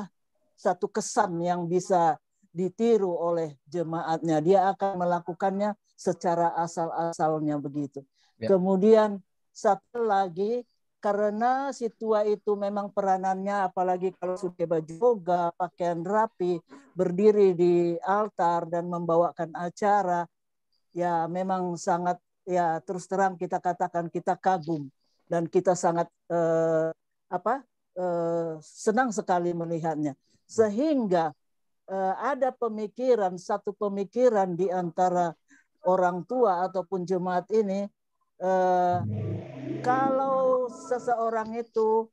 satu kesan yang bisa ditiru oleh jemaatnya. Dia akan melakukannya secara asal-asalnya begitu. Ya. Kemudian satu lagi karena si itu memang peranannya apalagi kalau sudah baju boga, pakaian rapi, berdiri di altar dan membawakan acara ya memang sangat ya terus terang kita katakan kita kagum dan kita sangat eh, apa eh, senang sekali melihatnya sehingga eh, ada pemikiran satu pemikiran di antara orang tua ataupun jemaat ini eh, kalau seseorang itu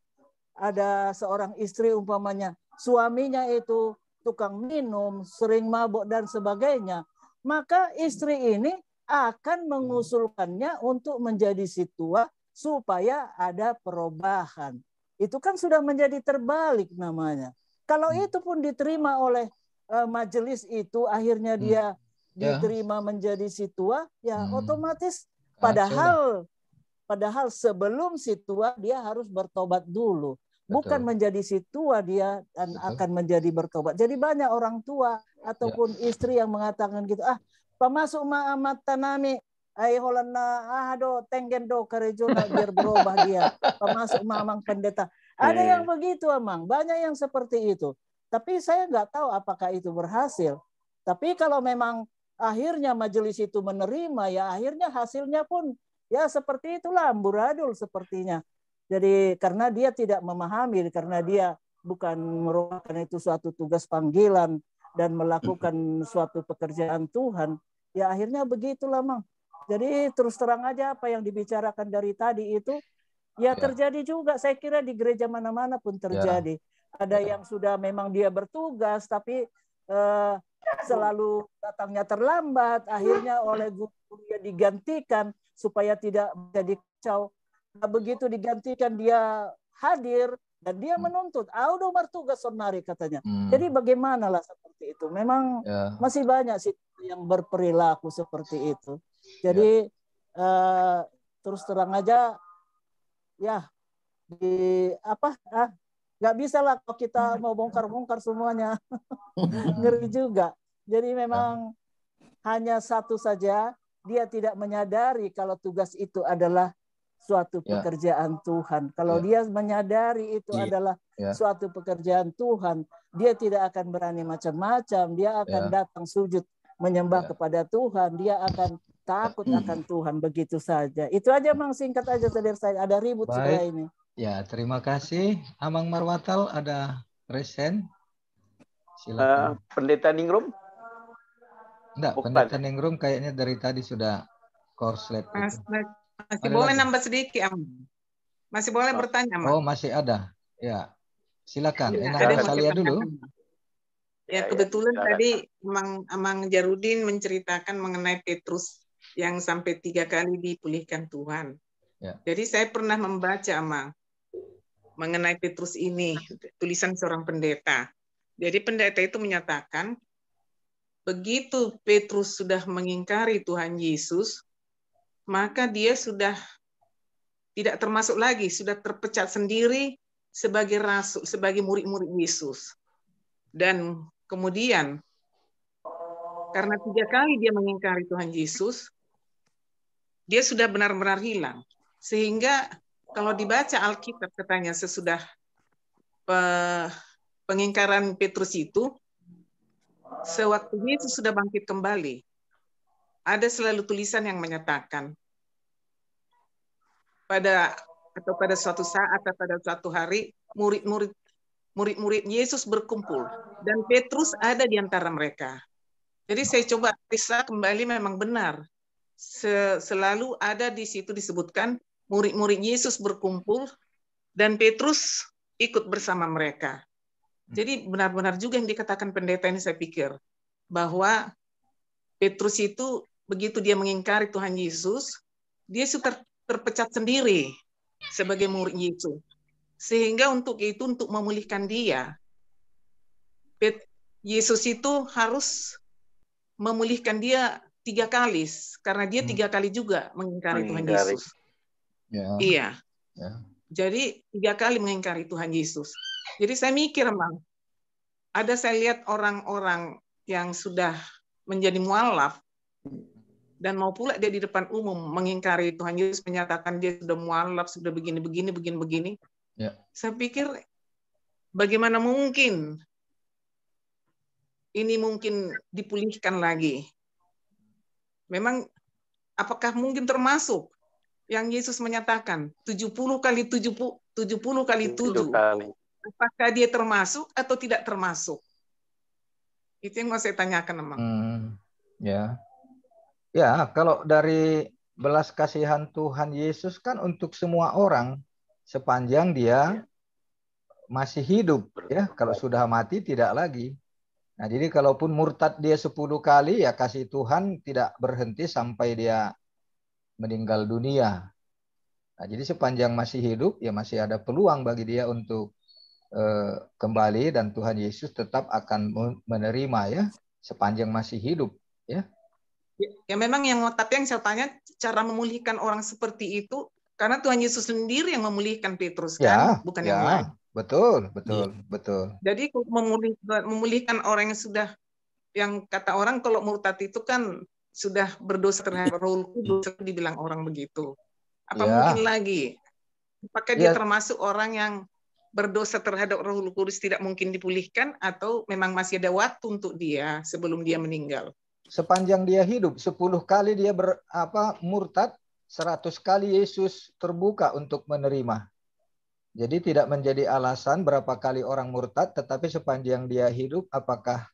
ada seorang istri umpamanya suaminya itu tukang minum sering mabuk dan sebagainya maka istri ini akan mengusulkannya untuk menjadi situa supaya ada perubahan. Itu kan sudah menjadi terbalik namanya. Kalau hmm. itu pun diterima oleh uh, majelis itu akhirnya hmm. dia ya. diterima ya. menjadi situa, ya hmm. otomatis ah, padahal padahal sebelum situa dia harus bertobat dulu bukan Betul. menjadi situa dia dan Betul. akan menjadi bertobat. Jadi banyak orang tua ya. ataupun ya. istri yang mengatakan gitu, ah pemasuk ma'amat tanami Ay holana ah, do, tenggendo kerejona biar berubah dia. Termasuk mamang pendeta. Ada iya, yang iya. begitu amang. Banyak yang seperti itu. Tapi saya nggak tahu apakah itu berhasil. Tapi kalau memang akhirnya majelis itu menerima ya akhirnya hasilnya pun ya seperti itulah amburadul sepertinya. Jadi karena dia tidak memahami karena dia bukan merupakan itu suatu tugas panggilan dan melakukan suatu pekerjaan Tuhan, ya akhirnya begitulah mang jadi terus terang aja apa yang dibicarakan dari tadi itu ya, ya. terjadi juga. Saya kira di gereja mana-mana pun ya. terjadi. Ya. Ada ya. yang sudah memang dia bertugas tapi eh, ya. selalu datangnya terlambat, akhirnya oleh guru dia digantikan supaya tidak jadi kacau. Nah, begitu digantikan dia hadir, dan dia hmm. menuntut, audo martugas sonari katanya. Hmm. Jadi bagaimanalah seperti itu. Memang yeah. masih banyak sih yang berperilaku seperti itu. Jadi yeah. Ya. uh, terus terang aja, ya di apa? Ah, nggak bisa lah kalau kita hmm. mau bongkar-bongkar semuanya. Ngeri juga. Jadi memang yeah. hanya satu saja, dia tidak menyadari kalau tugas itu adalah suatu ya. pekerjaan Tuhan. Kalau ya. dia menyadari itu iya. adalah ya. suatu pekerjaan Tuhan, dia tidak akan berani macam-macam, dia akan datang sujud menyembah kepada Tuhan, dia akan takut hmm. akan Tuhan begitu saja. Itu aja Mang singkat aja saudara saya ada ribut sudah ini. Ya, terima kasih. Amang Marwatal ada resen. Silakan. Uh, pendeta Ningrum? Enggak, pendeta Ningrum kayaknya dari tadi sudah korslet. Korslet. Masih boleh lagi? nambah sedikit, Am. Masih boleh oh. bertanya, Am. Oh, masih ada. Ya. Silakan. Iya, ya, Enak saya lihat dulu. Ya, kebetulan ya, tadi Mang, emang Jarudin menceritakan mengenai Petrus yang sampai tiga kali dipulihkan Tuhan. Ya. Jadi saya pernah membaca, emang mengenai Petrus ini, tulisan seorang pendeta. Jadi pendeta itu menyatakan, begitu Petrus sudah mengingkari Tuhan Yesus, maka dia sudah tidak termasuk lagi, sudah terpecat sendiri sebagai rasul, sebagai murid-murid Yesus. Dan kemudian, karena tiga kali dia mengingkari Tuhan Yesus, dia sudah benar-benar hilang. Sehingga kalau dibaca Alkitab katanya sesudah eh, pengingkaran Petrus itu, sewaktu Yesus sudah bangkit kembali, ada selalu tulisan yang menyatakan pada atau pada suatu saat atau pada suatu hari murid-murid murid-murid Yesus berkumpul dan Petrus ada di antara mereka. Jadi saya coba periksa kembali memang benar. Selalu ada di situ disebutkan murid-murid Yesus berkumpul dan Petrus ikut bersama mereka. Jadi benar-benar juga yang dikatakan pendeta ini saya pikir bahwa Petrus itu begitu dia mengingkari Tuhan Yesus, dia sudah terpecat sendiri sebagai murid Yesus. Sehingga untuk itu untuk memulihkan dia, Yesus itu harus memulihkan dia tiga kali karena dia hmm. tiga kali juga mengingkari, Tuhan Yesus. Yeah. Iya. Yeah. Jadi tiga kali mengingkari Tuhan Yesus. Jadi saya mikir, Bang, ada saya lihat orang-orang yang sudah menjadi mualaf dan mau pula dia di depan umum mengingkari Tuhan Yesus menyatakan dia sudah mualaf sudah begini begini begini begini ya. saya pikir bagaimana mungkin ini mungkin dipulihkan lagi memang apakah mungkin termasuk yang Yesus menyatakan 70 kali 70 70 kali 7 apakah dia termasuk atau tidak termasuk itu yang mau saya tanyakan emang hmm, ya Ya, kalau dari belas kasihan Tuhan Yesus kan untuk semua orang sepanjang dia ya. masih hidup ya. Kalau sudah mati tidak lagi. Nah, jadi kalaupun murtad dia sepuluh kali ya kasih Tuhan tidak berhenti sampai dia meninggal dunia. Nah, jadi sepanjang masih hidup ya masih ada peluang bagi dia untuk eh, kembali dan Tuhan Yesus tetap akan menerima ya sepanjang masih hidup ya. Ya, ya memang yang tapi yang saya tanya cara memulihkan orang seperti itu karena Tuhan Yesus sendiri yang memulihkan Petrus ya, kan, bukan ya. yang lain. Betul, betul, ya. betul. Jadi memulihkan, memulihkan orang yang sudah yang kata orang kalau murtad itu kan sudah berdosa terhadap Roh Kudus hmm. dibilang orang begitu. Apa ya. mungkin lagi? Apakah ya. dia termasuk orang yang berdosa terhadap Roh Kudus tidak mungkin dipulihkan atau memang masih ada waktu untuk dia sebelum dia meninggal? sepanjang dia hidup 10 kali dia ber, apa murtad 100 kali Yesus terbuka untuk menerima. Jadi tidak menjadi alasan berapa kali orang murtad tetapi sepanjang dia hidup apakah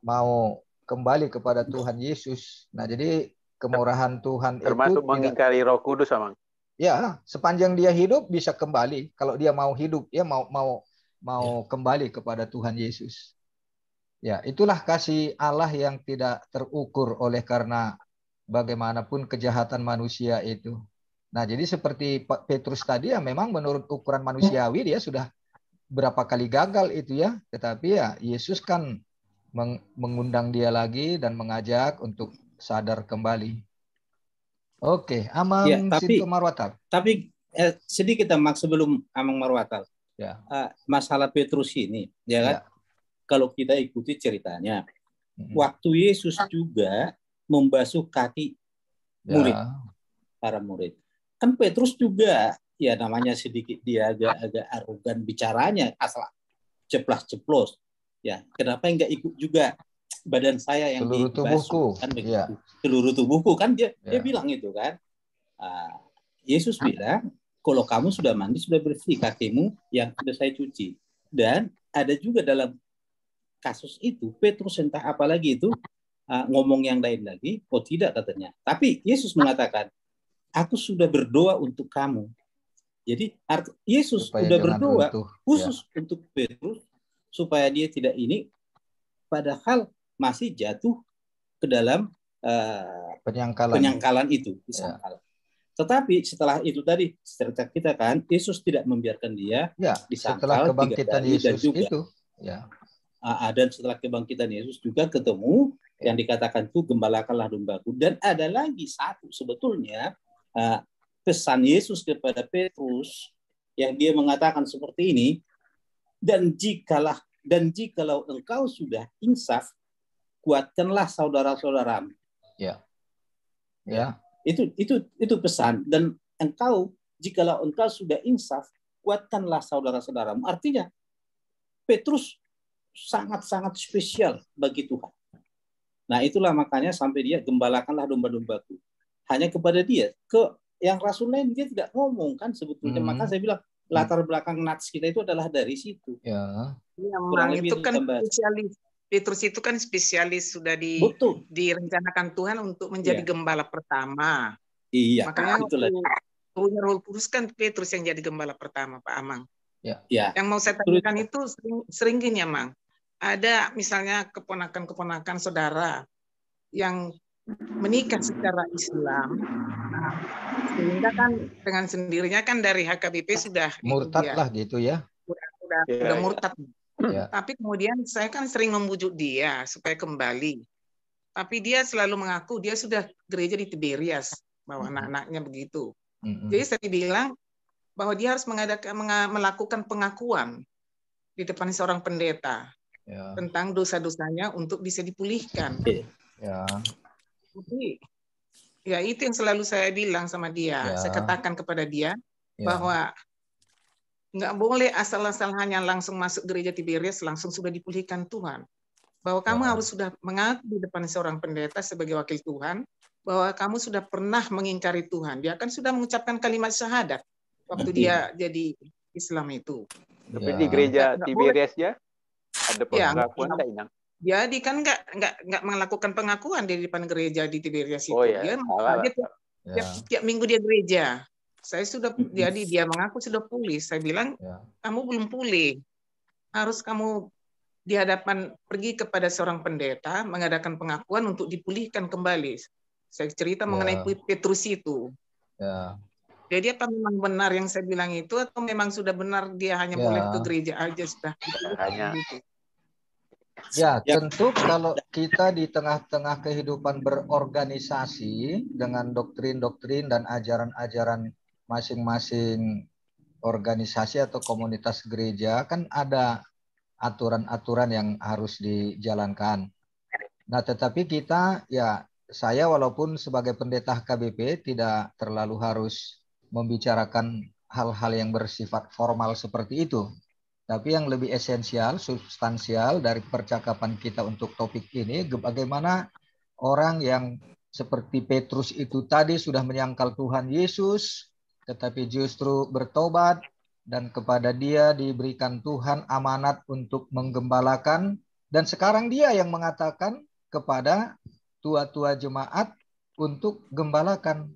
mau kembali kepada Tuhan Yesus. Nah, jadi kemurahan Tuhan termasuk itu mengingkari Roh Kudus, Amang. Ya, sepanjang dia hidup bisa kembali kalau dia mau hidup, dia mau mau mau kembali kepada Tuhan Yesus. Ya, itulah kasih Allah yang tidak terukur oleh karena bagaimanapun kejahatan manusia itu. Nah, jadi seperti Pak Petrus tadi ya memang menurut ukuran manusiawi dia sudah berapa kali gagal itu ya, tetapi ya Yesus kan mengundang dia lagi dan mengajak untuk sadar kembali. Oke, Amang ya, tapi, Sinto Marwatal. Tapi eh, sedikit Mak sebelum Amang Marwatal. Ya. Uh, masalah Petrus ini, ya kan? Ya kalau kita ikuti ceritanya. Waktu Yesus juga membasuh kaki ya. murid, ya. para murid. Kan Petrus juga, ya namanya sedikit dia agak-agak arogan bicaranya, asal ceplas-ceplos. Ya, kenapa enggak ikut juga badan saya yang seluruh dibasuh tubuhku. kan begitu. Ya. Seluruh tubuhku kan dia ya. dia bilang itu kan. Uh, Yesus bilang, kalau kamu sudah mandi sudah bersih kakimu yang sudah saya cuci. Dan ada juga dalam kasus itu, Petrus entah apa lagi itu uh, ngomong yang lain lagi. Oh tidak katanya. Tapi Yesus mengatakan, aku sudah berdoa untuk kamu. Jadi Yesus supaya sudah berdoa runtuh. Ya. khusus ya. untuk Petrus supaya dia tidak ini, padahal masih jatuh ke dalam uh, penyangkalan. penyangkalan itu. Disangkalan. Ya. Tetapi setelah itu tadi cerita kita kan Yesus tidak membiarkan dia ya, disangkal setelah kebangkitan tiga Yesus dan juga itu ya Ah, ah, dan setelah kebangkitan Yesus juga ketemu yang dikatakan itu gembalakanlah dombaku dan ada lagi satu sebetulnya ah, pesan Yesus kepada Petrus yang dia mengatakan seperti ini dan jikalah dan jikalau engkau sudah insaf kuatkanlah saudara-saudaramu ya ya, ya. itu itu itu pesan dan engkau jikalau engkau sudah insaf kuatkanlah saudara-saudaramu artinya Petrus sangat-sangat spesial bagi Tuhan. Nah itulah makanya sampai dia gembalakanlah domba-dombaku. Hanya kepada dia. Ke yang Rasul lain dia tidak ngomong kan sebetulnya. Hmm. Maka saya bilang latar belakang nats kita itu adalah dari situ. Ya. Iya, Kurang lebih itu kan gambar. spesialis. Petrus itu kan spesialis sudah di direncanakan Tuhan untuk menjadi ya. gembala pertama. Iya. Makanya itulah. Punya Roh Kudus kan Petrus yang jadi gembala pertama Pak Amang. Ya. ya. Yang mau saya tanyakan itu sering, sering gini ya, Mang. Ada misalnya keponakan-keponakan saudara yang menikah secara Islam, nah, sehingga kan dengan sendirinya kan dari HKBP sudah murtad ya, lah gitu ya. Sudah, sudah, ya, sudah ya. murtad. Ya. Tapi kemudian saya kan sering membujuk dia supaya kembali. Tapi dia selalu mengaku dia sudah gereja di Tiberias bahwa anak-anaknya begitu. Mm -hmm. Jadi saya bilang bahwa dia harus mengadakan melakukan pengakuan di depan seorang pendeta ya. tentang dosa-dosanya untuk bisa dipulihkan. Ya. Jadi ya itu yang selalu saya bilang sama dia, ya. saya katakan kepada dia ya. bahwa nggak boleh asal-asal hanya langsung masuk gereja Tiberias langsung sudah dipulihkan Tuhan. Bahwa kamu ya. harus sudah mengaku di depan seorang pendeta sebagai wakil Tuhan bahwa kamu sudah pernah mengingkari Tuhan. Dia akan sudah mengucapkan kalimat syahadat waktu iya. dia jadi Islam itu. Tapi ya. di gereja Tiberias ya ada iya, pengakuan ya, di Jadi kan nggak nggak nggak melakukan pengakuan di depan gereja di Tiberias itu. Oh, ya. Dia, ya. tiap, tiap minggu dia gereja. Saya sudah jadi dia mengaku sudah pulih. Saya bilang ya. kamu belum pulih. Harus kamu di hadapan pergi kepada seorang pendeta mengadakan pengakuan untuk dipulihkan kembali. Saya cerita ya. mengenai Petrus itu. Ya. Jadi apa memang benar yang saya bilang itu atau memang sudah benar dia hanya ya. boleh ke gereja aja sudah? Hanya. Ya, Ya, tentu kalau kita di tengah-tengah kehidupan berorganisasi dengan doktrin-doktrin dan ajaran-ajaran masing-masing organisasi atau komunitas gereja kan ada aturan-aturan yang harus dijalankan. Nah, tetapi kita ya saya walaupun sebagai pendeta KBP tidak terlalu harus membicarakan hal-hal yang bersifat formal seperti itu. Tapi yang lebih esensial, substansial dari percakapan kita untuk topik ini, bagaimana orang yang seperti Petrus itu tadi sudah menyangkal Tuhan Yesus, tetapi justru bertobat dan kepada dia diberikan Tuhan amanat untuk menggembalakan dan sekarang dia yang mengatakan kepada tua-tua jemaat untuk gembalakan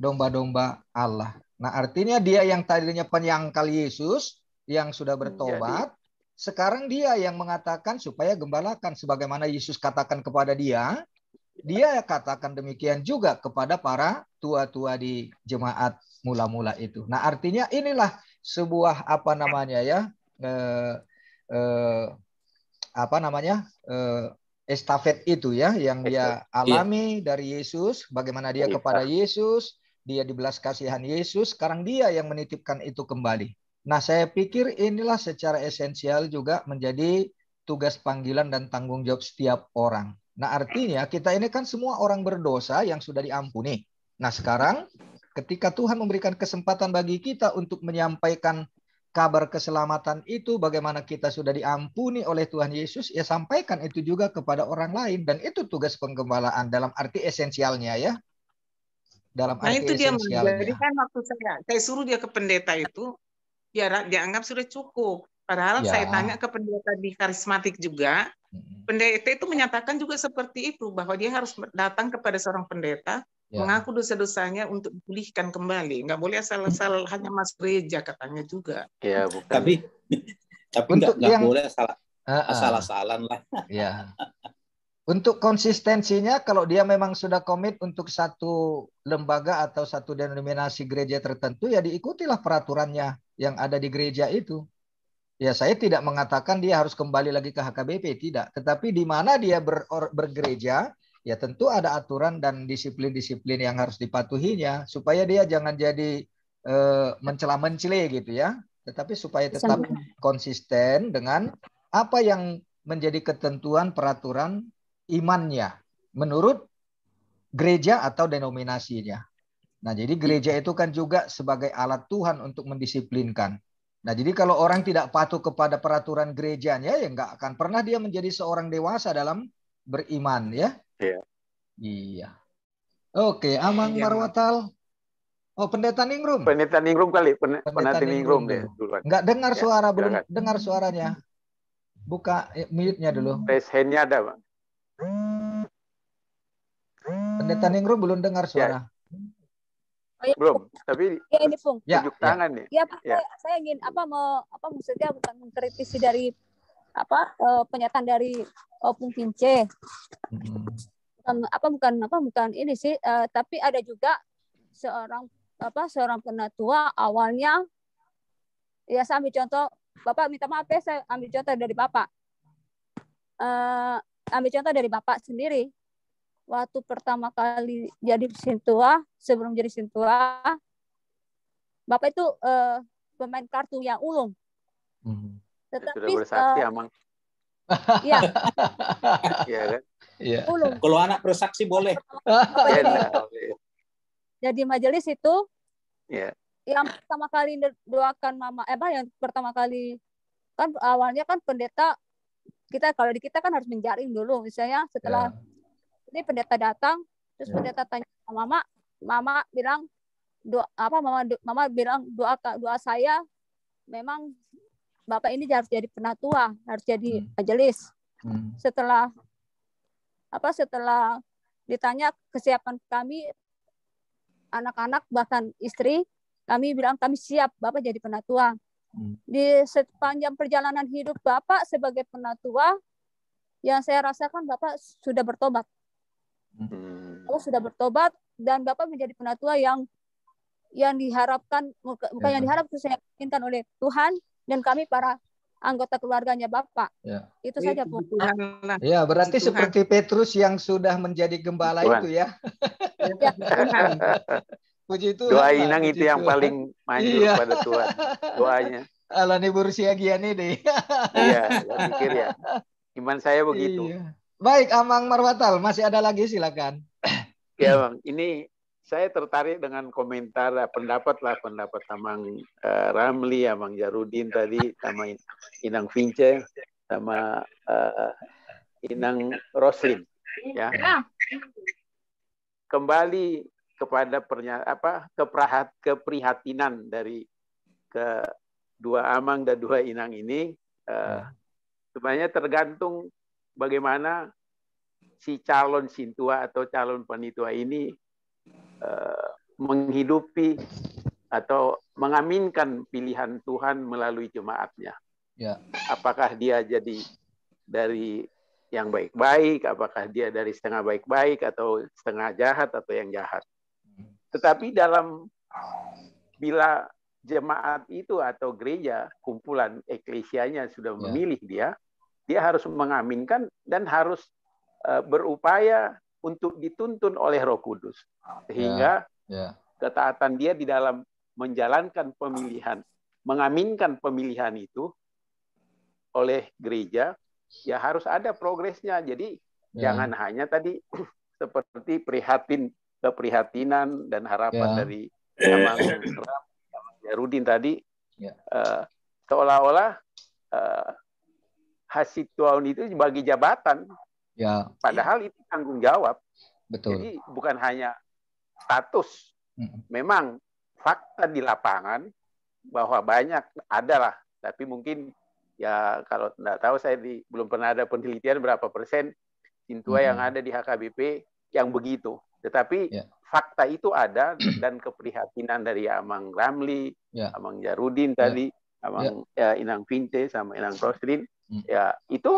domba-domba Allah. Nah, artinya dia yang tadinya penyangkal Yesus yang sudah hmm, bertobat, Jadi, sekarang dia yang mengatakan supaya gembalakan sebagaimana Yesus katakan kepada dia, dia katakan demikian juga kepada para tua-tua di jemaat mula-mula itu. Nah, artinya inilah sebuah apa namanya ya eh, eh, apa namanya eh, estafet itu ya yang dia iya. alami dari Yesus, bagaimana dia iya. kepada Yesus, dia di belas kasihan Yesus, sekarang dia yang menitipkan itu kembali. Nah, saya pikir inilah secara esensial juga menjadi tugas panggilan dan tanggung jawab setiap orang. Nah, artinya kita ini kan semua orang berdosa yang sudah diampuni. Nah, sekarang ketika Tuhan memberikan kesempatan bagi kita untuk menyampaikan kabar keselamatan itu, bagaimana kita sudah diampuni oleh Tuhan Yesus, ya sampaikan itu juga kepada orang lain. Dan itu tugas penggembalaan dalam arti esensialnya ya dalam nah, arti itu dia jadi kan waktu saya saya suruh dia ke pendeta itu dia dianggap sudah cukup padahal ya. saya tanya ke pendeta di karismatik juga pendeta itu menyatakan juga seperti itu bahwa dia harus datang kepada seorang pendeta ya. mengaku dosa-dosanya untuk dipulihkan kembali nggak boleh asal-asal hanya mas gereja katanya juga ya, bukan. tapi tapi nggak yang... boleh salah asal-asalan lah ya Untuk konsistensinya, kalau dia memang sudah komit untuk satu lembaga atau satu denominasi gereja tertentu, ya diikutilah peraturannya yang ada di gereja itu. Ya saya tidak mengatakan dia harus kembali lagi ke HKBP, tidak. Tetapi di mana dia ber, bergereja, ya tentu ada aturan dan disiplin-disiplin yang harus dipatuhinya, supaya dia jangan jadi e, mencela-mencele gitu ya. Tetapi supaya tetap konsisten dengan apa yang menjadi ketentuan peraturan imannya menurut gereja atau denominasinya. Nah, jadi gereja itu kan juga sebagai alat Tuhan untuk mendisiplinkan. Nah, jadi kalau orang tidak patuh kepada peraturan gerejanya, ya nggak akan pernah dia menjadi seorang dewasa dalam beriman, ya. Iya. Iya. Oke, Amang iya, Marwatal. Oh, pendeta Ningrum. Pendeta Ningrum kali, Pen pendeta, pendeta Ningrum, Ningrum ya. duluan. Nggak dengar ya, suara, belum dengar suaranya. Buka eh, mute-nya dulu. Raise hand-nya ada, Pak. Pendeta Ningrum belum dengar ya. suara. Ya. Oh, iya. belum tapi ya ini Fung. Ya, tunjuk ya. tangan nih ya, Pak, ya. Saya, saya ingin apa mau apa maksudnya bukan mengkritisi dari apa uh, pernyataan dari uh, eh, Pung Pince. Mm-hmm. Bukan apa bukan apa bukan ini sih uh, tapi ada juga seorang apa seorang penatua awalnya ya saya ambil contoh bapak minta maaf ya saya ambil contoh dari bapak uh, ambil contoh dari Bapak sendiri. Waktu pertama kali jadi Sintua, sebelum jadi Sintua, Bapak itu uh, pemain kartu yang ulung. Hmm. Tetapi, Sudah bersakti, uh, eh, Amang. ya ya kan? Iya. ulung Kalau anak bersaksi boleh. Iya, iya, boleh. Jadi majelis itu Iya. Yang pertama kali doakan mama eh bah, yang pertama kali kan awalnya kan pendeta kita kalau di kita kan harus menjaring dulu misalnya setelah yeah. ini pendeta datang terus yeah. pendeta tanya sama mama mama bilang doa apa mama mama bilang doa doa saya memang bapak ini harus jadi penatua harus jadi hmm. majelis hmm. setelah apa setelah ditanya kesiapan kami anak-anak bahkan istri kami bilang kami siap bapak jadi penatua Hmm. Di sepanjang perjalanan hidup Bapak sebagai penatua, yang saya rasakan Bapak sudah bertobat. Hmm. Bapak sudah bertobat dan Bapak menjadi penatua yang yang diharapkan bukan ya. yang diharapkan saya inginkan oleh Tuhan dan kami para anggota keluarganya Bapak. Ya. Itu saja Bu. Ya, berarti Tuhan. seperti Petrus yang sudah menjadi gembala Tuhan. itu ya. ya. Puji Tuhan. Doa Inang itu Tuhan. yang paling manjur iya. pada Tuhan. Doanya. Alani nibur giani deh. iya, saya pikir ya. Iman saya begitu. Iya. Baik, Amang Marwatal, masih ada lagi silakan. Ya, Bang. Ini saya tertarik dengan komentar eh, pendapat lah pendapat Amang uh, Ramli, Amang Jarudin tadi, sama Inang Vince, sama uh, Inang Roslin. Ya. ya. Kembali kepada pernya, apa keprahat, keprihatinan dari ke dua amang dan dua inang ini eh, hmm. sebenarnya tergantung bagaimana si calon sintua atau calon panitua ini eh, menghidupi atau mengaminkan pilihan Tuhan melalui jemaatnya. Ya. Apakah dia jadi dari yang baik-baik, apakah dia dari setengah baik-baik atau setengah jahat atau yang jahat. Tetapi dalam bila jemaat itu atau gereja kumpulan eklesianya sudah ya. memilih dia, dia harus mengaminkan dan harus e, berupaya untuk dituntun oleh Roh Kudus sehingga ya, ya. ketaatan dia di dalam menjalankan pemilihan, mengaminkan pemilihan itu oleh gereja ya harus ada progresnya. Jadi ya. jangan hanya tadi seperti prihatin keprihatinan dan harapan ya. dari Amang Rudin tadi ya. uh, seolah-olah uh, hasil tuan itu bagi jabatan ya. padahal itu tanggung jawab Betul. jadi bukan hanya status hmm. memang fakta di lapangan bahwa banyak adalah tapi mungkin ya kalau tidak tahu saya di, belum pernah ada penelitian berapa persen Sintua hmm. yang ada di HKBP yang begitu tetapi yeah. fakta itu ada dan keprihatinan dari Amang Ramli, yeah. Amang Jarudin tadi, ya. Amang yeah. Ya, eh, Inang Vinte sama Inang Prostrin, mm. ya itu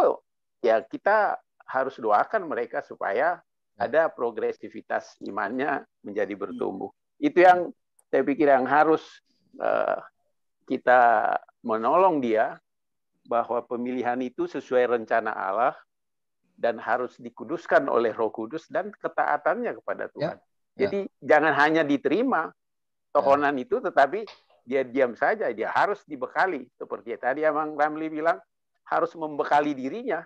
ya kita harus doakan mereka supaya ya. ada progresivitas imannya menjadi hmm. bertumbuh. Itu yang saya pikir yang harus uh, kita menolong dia bahwa pemilihan itu sesuai rencana Allah dan harus dikuduskan oleh Roh Kudus dan ketaatannya kepada ya, Tuhan. Ya. Jadi jangan hanya diterima tohonan ya. itu, tetapi dia diam saja. Dia harus dibekali. Seperti tadi Amang Ramli bilang, harus membekali dirinya.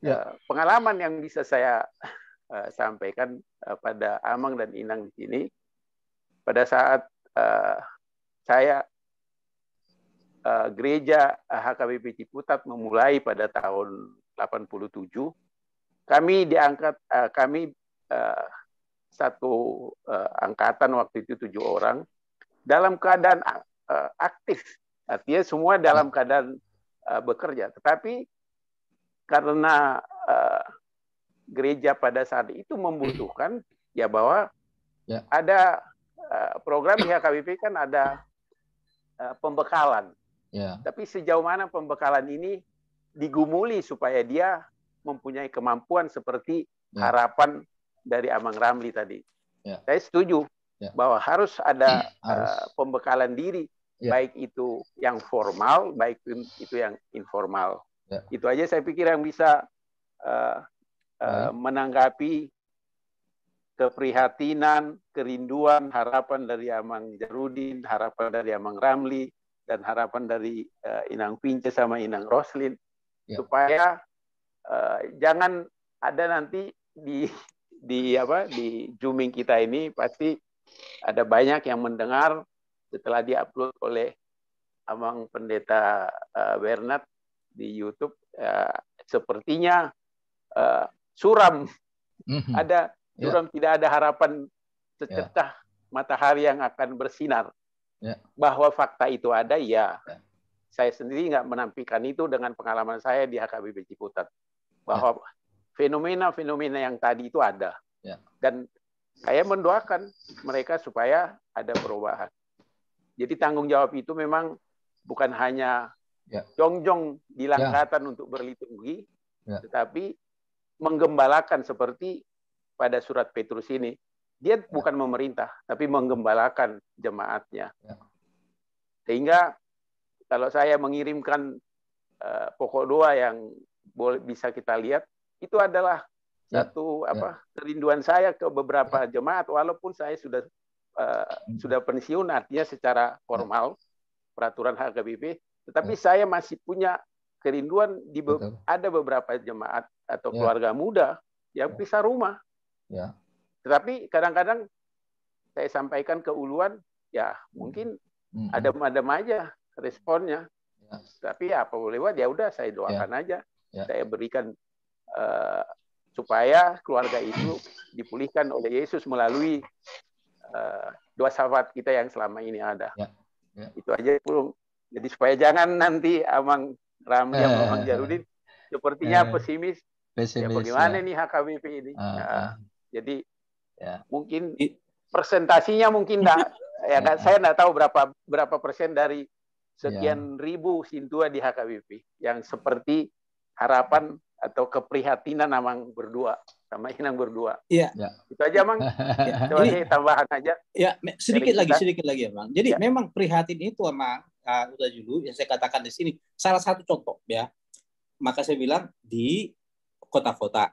Ya. Eh, pengalaman yang bisa saya eh, sampaikan eh, pada Amang dan Inang di sini, pada saat saya gereja HKBP Ciputat memulai pada tahun 87 kami diangkat uh, kami uh, satu uh, angkatan waktu itu tujuh orang dalam keadaan uh, aktif artinya semua dalam keadaan uh, bekerja tetapi karena uh, gereja pada saat itu membutuhkan ya bahwa ya. ada uh, program HKBP ya kan ada uh, pembekalan ya. tapi sejauh mana pembekalan ini digumuli supaya dia mempunyai kemampuan seperti ya. harapan dari Amang Ramli tadi. Ya. Saya setuju ya. bahwa harus ada ya, harus. Uh, pembekalan diri, ya. baik itu yang formal, baik itu yang informal. Ya. Itu aja saya pikir yang bisa uh, uh, menanggapi keprihatinan, kerinduan, harapan dari Amang Jarudin, harapan dari Amang Ramli, dan harapan dari uh, Inang Pince sama Inang Roslin yeah. supaya uh, jangan ada nanti di di apa di zooming kita ini pasti ada banyak yang mendengar setelah diupload oleh Amang Pendeta uh, Bernard di YouTube uh, sepertinya uh, suram mm-hmm. ada ya. suram yeah. tidak ada harapan secercah yeah. matahari yang akan bersinar yeah. bahwa fakta itu ada ya yeah saya sendiri nggak menampikan itu dengan pengalaman saya di HKBP Ciputat bahwa ya. fenomena-fenomena yang tadi itu ada ya. dan saya mendoakan mereka supaya ada perubahan. Jadi tanggung jawab itu memang bukan hanya ya. jongjong di ya. langkatan ya. untuk berliturgi, ya. tetapi menggembalakan seperti pada surat Petrus ini. Dia ya. bukan memerintah, tapi menggembalakan jemaatnya. Ya. Sehingga kalau saya mengirimkan uh, pokok doa yang boleh bisa kita lihat itu adalah ya, satu ya. apa kerinduan saya ke beberapa ya. jemaat walaupun saya sudah uh, sudah pensiun artinya secara formal peraturan HKBP tetapi ya. saya masih punya kerinduan di be Betul. ada beberapa jemaat atau ya. keluarga muda yang ya. pisah rumah ya. tetapi kadang-kadang saya sampaikan keuluan ya hmm. mungkin hmm. ada madam aja responnya. Ya. Tapi ya apa boleh buat ya udah saya doakan ya. aja. Ya. Saya berikan uh, supaya keluarga itu dipulihkan oleh Yesus melalui uh, eh, dua sahabat kita yang selama ini ada. Ya. Ya. Itu aja belum. Jadi supaya jangan nanti Amang Ramli eh, Amang Jarudin sepertinya eh, pesimis. pesimis. Ya bagaimana ya. nih HKBP ini? Uh, nah, uh. Jadi ya. mungkin persentasinya mungkin enggak ya ya saya enggak tahu berapa berapa persen dari sekian yeah. ribu sintua di HKBP yang seperti harapan atau keprihatinan Amang berdua sama Inang berdua. Iya. Yeah. Itu aja Mang. Ya, Coba Ini, tambahan aja. Ya, sedikit lagi sedikit lagi emang. Jadi yeah. memang prihatin itu emang uh, ah, udah dulu yang saya katakan di sini salah satu contoh ya. Maka saya bilang di kota-kota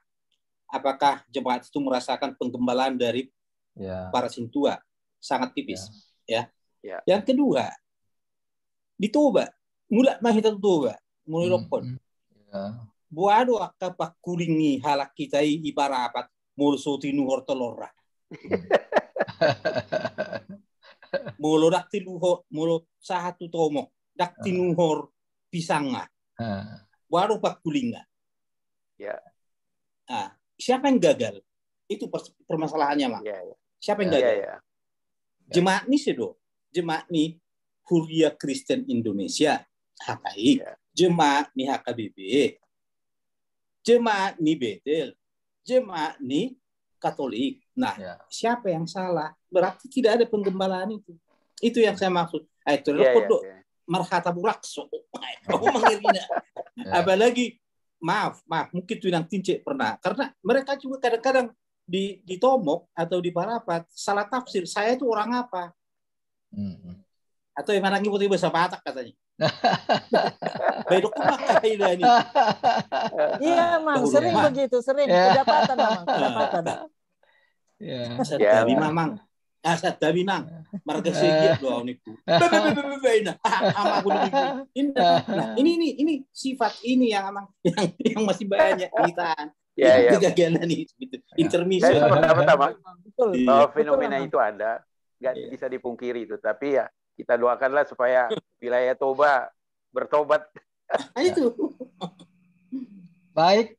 apakah jemaat itu merasakan penggembalaan dari yeah. para sintua sangat tipis yeah. ya. Ya. Yang kedua, di Tuba mula mahita Tuba muli rokon hmm. yeah. buado akka pakkulingi halak kita ibarat mulso tinu telorra mulo dakti luho mulo sahatu tomo dakti ah. nuhor pisanga pak pakkulinga ya ah siapa yang gagal itu permasalahannya mak ya, ya. siapa yang ya, gagal jemaat nih sih do nih Huria Kristen Indonesia hakai ya. Jemaat ni HKBB Jemaat ni Betel Jemaat ni Katolik nah ya. siapa yang salah berarti tidak ada penggembalaan itu itu yang saya maksud eh, Itu ya, kodok ya, ya. marhatabu rakso oh, ya. apalagi maaf maaf mungkin itu yang tinjik pernah karena mereka juga kadang-kadang di atau di parapat salah tafsir saya itu orang apa hmm, hmm atau emang lagi putih bahasa Batak katanya. Baik aku pakai ini. Iya, Mang, sering begitu, sering iya. kedapatan, Mang, kedapatan. Ya. Sadda iya, Bimang. Ah, Sadda Binang. Marga iya. Sigit doa niku. Ama ini, ini ini ini sifat ini yang amang yang, yang masih banyak kita Ya, ya. Kegagalan itu gitu. Intermisi. Saya pendapat Betul. Fenomena itu ada, nggak bisa dipungkiri itu. Tapi ya kita doakanlah supaya wilayah Toba bertobat. Nah, itu. Baik.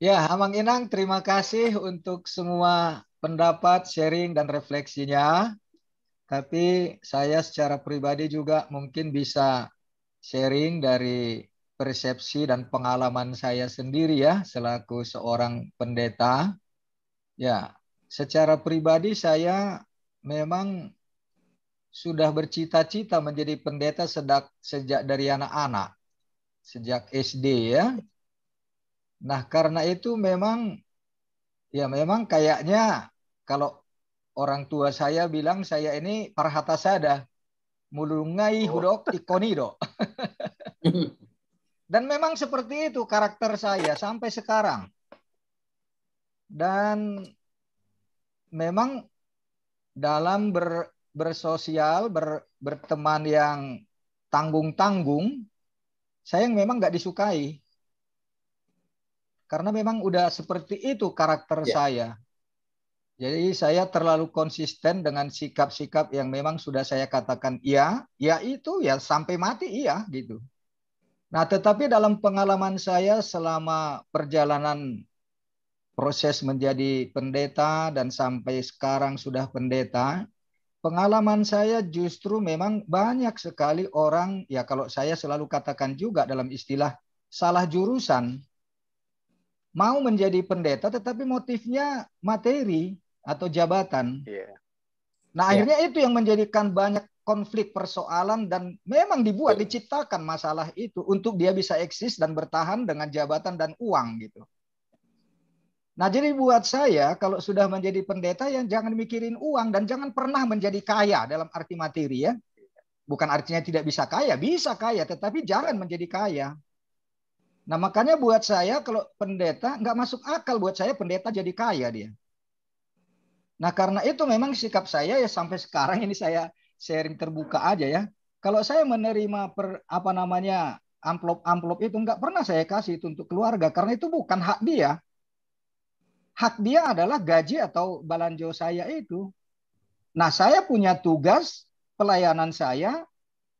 Ya, Amang Inang, terima kasih untuk semua pendapat, sharing, dan refleksinya. Tapi saya secara pribadi juga mungkin bisa sharing dari persepsi dan pengalaman saya sendiri ya selaku seorang pendeta. Ya, secara pribadi saya memang sudah bercita-cita menjadi pendeta sedak, sejak dari anak-anak, sejak SD ya. Nah, karena itu memang ya memang kayaknya kalau orang tua saya bilang saya ini parhata sada mulungai oh. hudok ikonido. Dan memang seperti itu karakter saya sampai sekarang. Dan memang dalam ber bersosial, ber, berteman yang tanggung-tanggung, saya yang memang nggak disukai. Karena memang udah seperti itu karakter yeah. saya. Jadi saya terlalu konsisten dengan sikap-sikap yang memang sudah saya katakan iya, ya itu ya sampai mati iya gitu. Nah, tetapi dalam pengalaman saya selama perjalanan proses menjadi pendeta dan sampai sekarang sudah pendeta, Pengalaman saya justru memang banyak sekali orang, ya kalau saya selalu katakan juga dalam istilah salah jurusan, mau menjadi pendeta tetapi motifnya materi atau jabatan. Yeah. Nah iya. akhirnya yeah. itu yang menjadikan banyak konflik persoalan dan memang dibuat, iya. diciptakan masalah itu untuk dia bisa eksis dan bertahan dengan jabatan dan uang gitu. Nah, jadi buat saya kalau sudah menjadi pendeta yang jangan mikirin uang dan jangan pernah menjadi kaya dalam arti materi ya. Bukan artinya tidak bisa kaya, bisa kaya, tetapi jangan menjadi kaya. Nah, makanya buat saya kalau pendeta nggak masuk akal buat saya pendeta jadi kaya dia. Nah, karena itu memang sikap saya ya sampai sekarang ini saya sharing terbuka aja ya. Kalau saya menerima per, apa namanya amplop-amplop itu nggak pernah saya kasih itu untuk keluarga karena itu bukan hak dia hak dia adalah gaji atau balanjo saya itu. Nah, saya punya tugas pelayanan saya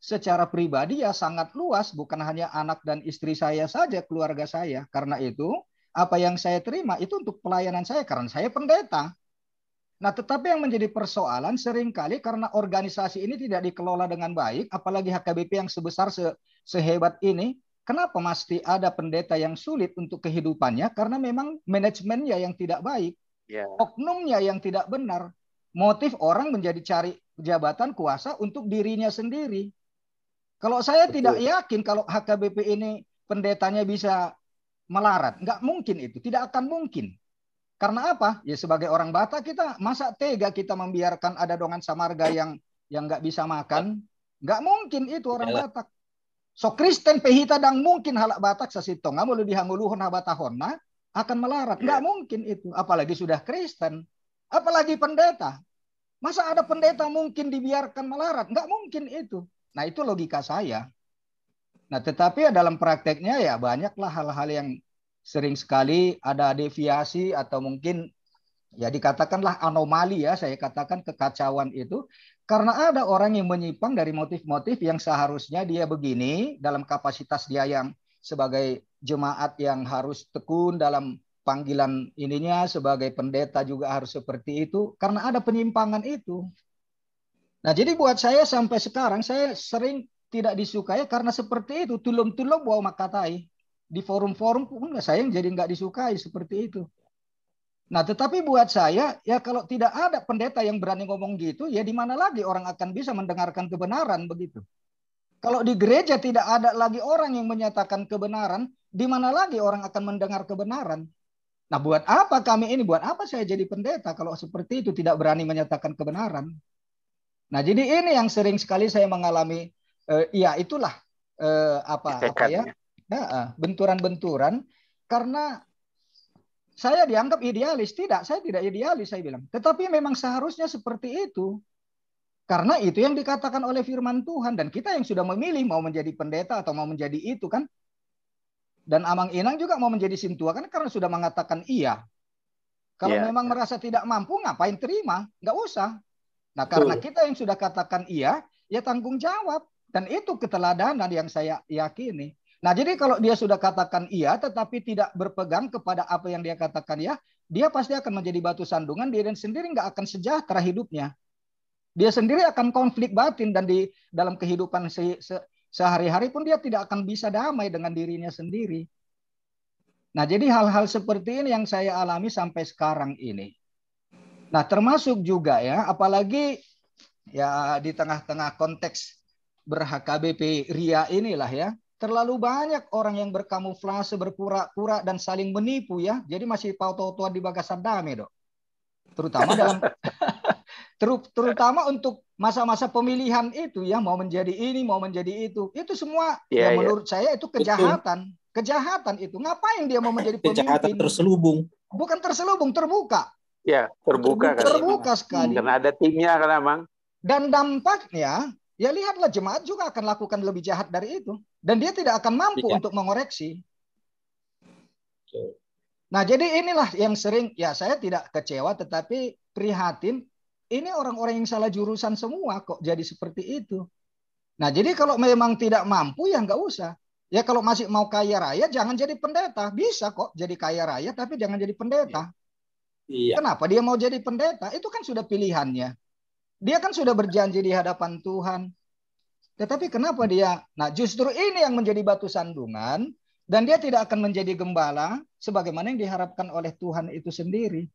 secara pribadi ya sangat luas, bukan hanya anak dan istri saya saja, keluarga saya. Karena itu, apa yang saya terima itu untuk pelayanan saya karena saya pendeta. Nah, tetapi yang menjadi persoalan seringkali karena organisasi ini tidak dikelola dengan baik, apalagi HKBP yang sebesar se sehebat ini, Kenapa mesti ada pendeta yang sulit untuk kehidupannya? Karena memang manajemennya yang tidak baik, yeah. oknumnya yang tidak benar, motif orang menjadi cari jabatan kuasa untuk dirinya sendiri. Kalau saya Betul. tidak yakin kalau HKBP ini pendetanya bisa melarat, nggak mungkin itu, tidak akan mungkin. Karena apa? Ya sebagai orang Batak kita masa tega kita membiarkan ada dongan samarga yang yang nggak bisa makan, nggak mungkin itu orang Yalah. Batak. So Kristen pehita dang mungkin halak batak sasitonga mulu dihanguluhon Nah, akan melarat. Nggak iya. mungkin itu. Apalagi sudah Kristen. Apalagi pendeta. Masa ada pendeta mungkin dibiarkan melarat? Nggak mungkin itu. Nah itu logika saya. Nah tetapi ya dalam prakteknya ya banyaklah hal-hal yang sering sekali ada deviasi atau mungkin ya dikatakanlah anomali ya saya katakan kekacauan itu karena ada orang yang menyimpang dari motif-motif yang seharusnya dia begini dalam kapasitas dia yang sebagai jemaat yang harus tekun dalam panggilan ininya sebagai pendeta juga harus seperti itu karena ada penyimpangan itu. Nah, jadi buat saya sampai sekarang saya sering tidak disukai karena seperti itu tulum-tulum bawa makatai di forum-forum pun saya yang jadi nggak disukai seperti itu. Nah, tetapi buat saya ya kalau tidak ada pendeta yang berani ngomong gitu, ya di mana lagi orang akan bisa mendengarkan kebenaran begitu. Kalau di gereja tidak ada lagi orang yang menyatakan kebenaran, di mana lagi orang akan mendengar kebenaran? Nah, buat apa kami ini? Buat apa saya jadi pendeta kalau seperti itu tidak berani menyatakan kebenaran? Nah, jadi ini yang sering sekali saya mengalami eh, ya itulah eh, apa apa ya? benturan benturan-benturan karena saya dianggap idealis. Tidak, saya tidak idealis, saya bilang. Tetapi memang seharusnya seperti itu. Karena itu yang dikatakan oleh firman Tuhan. Dan kita yang sudah memilih mau menjadi pendeta atau mau menjadi itu kan. Dan Amang Inang juga mau menjadi sintua kan karena sudah mengatakan iya. Kalau yeah. memang iya. merasa tidak mampu, ngapain terima? Nggak usah. Nah karena Betul. kita yang sudah katakan iya, ya tanggung jawab. Dan itu keteladanan yang saya yakini. Nah, jadi kalau dia sudah katakan iya tetapi tidak berpegang kepada apa yang dia katakan ya, dia pasti akan menjadi batu sandungan, dia dan sendiri nggak akan sejahtera hidupnya. Dia sendiri akan konflik batin dan di dalam kehidupan se, se, sehari-hari pun dia tidak akan bisa damai dengan dirinya sendiri. Nah, jadi hal-hal seperti ini yang saya alami sampai sekarang ini. Nah, termasuk juga ya, apalagi ya di tengah-tengah konteks berHKBP Ria inilah ya, Terlalu banyak orang yang berkamuflase, berpura-pura dan saling menipu ya. Jadi masih pautau tua di bagasan dame, Dok. Terutama dalam terutama untuk masa-masa pemilihan itu ya mau menjadi ini, mau menjadi itu. Itu semua yeah, iya. menurut saya itu kejahatan. Betul. Kejahatan itu. Ngapain dia mau menjadi pemimpin? Kejahatan terselubung. Bukan terselubung, terbuka. Ya, terbuka, terbuka Terbuka sekali. Karena ada timnya kan, Bang. Dan dampaknya ya lihatlah jemaat juga akan lakukan lebih jahat dari itu dan dia tidak akan mampu ya. untuk mengoreksi. Nah, jadi inilah yang sering ya saya tidak kecewa tetapi prihatin ini orang-orang yang salah jurusan semua kok jadi seperti itu. Nah, jadi kalau memang tidak mampu ya nggak usah. Ya kalau masih mau kaya raya jangan jadi pendeta. Bisa kok jadi kaya raya tapi jangan jadi pendeta. Iya. iya. Kenapa dia mau jadi pendeta? Itu kan sudah pilihannya. Dia kan sudah berjanji di hadapan Tuhan. Tetapi kenapa dia? Nah, justru ini yang menjadi batu sandungan dan dia tidak akan menjadi gembala sebagaimana yang diharapkan oleh Tuhan itu sendiri.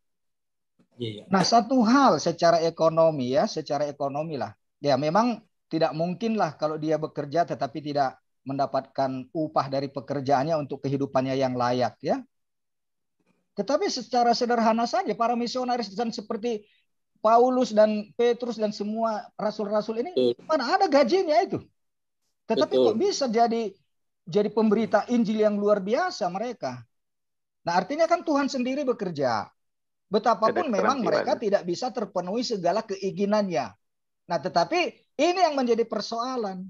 Iya, iya. Nah, satu hal secara ekonomi ya, secara ekonomi lah. Ya, memang tidak mungkin lah kalau dia bekerja tetapi tidak mendapatkan upah dari pekerjaannya untuk kehidupannya yang layak ya. Tetapi secara sederhana saja para misionaris dan seperti Paulus dan Petrus dan semua rasul-rasul ini Betul. mana ada gajinya itu. Tetapi Betul. kok bisa jadi jadi pemberita Injil yang luar biasa mereka. Nah, artinya kan Tuhan sendiri bekerja. Betapapun memang mereka tidak bisa terpenuhi segala keinginannya. Nah, tetapi ini yang menjadi persoalan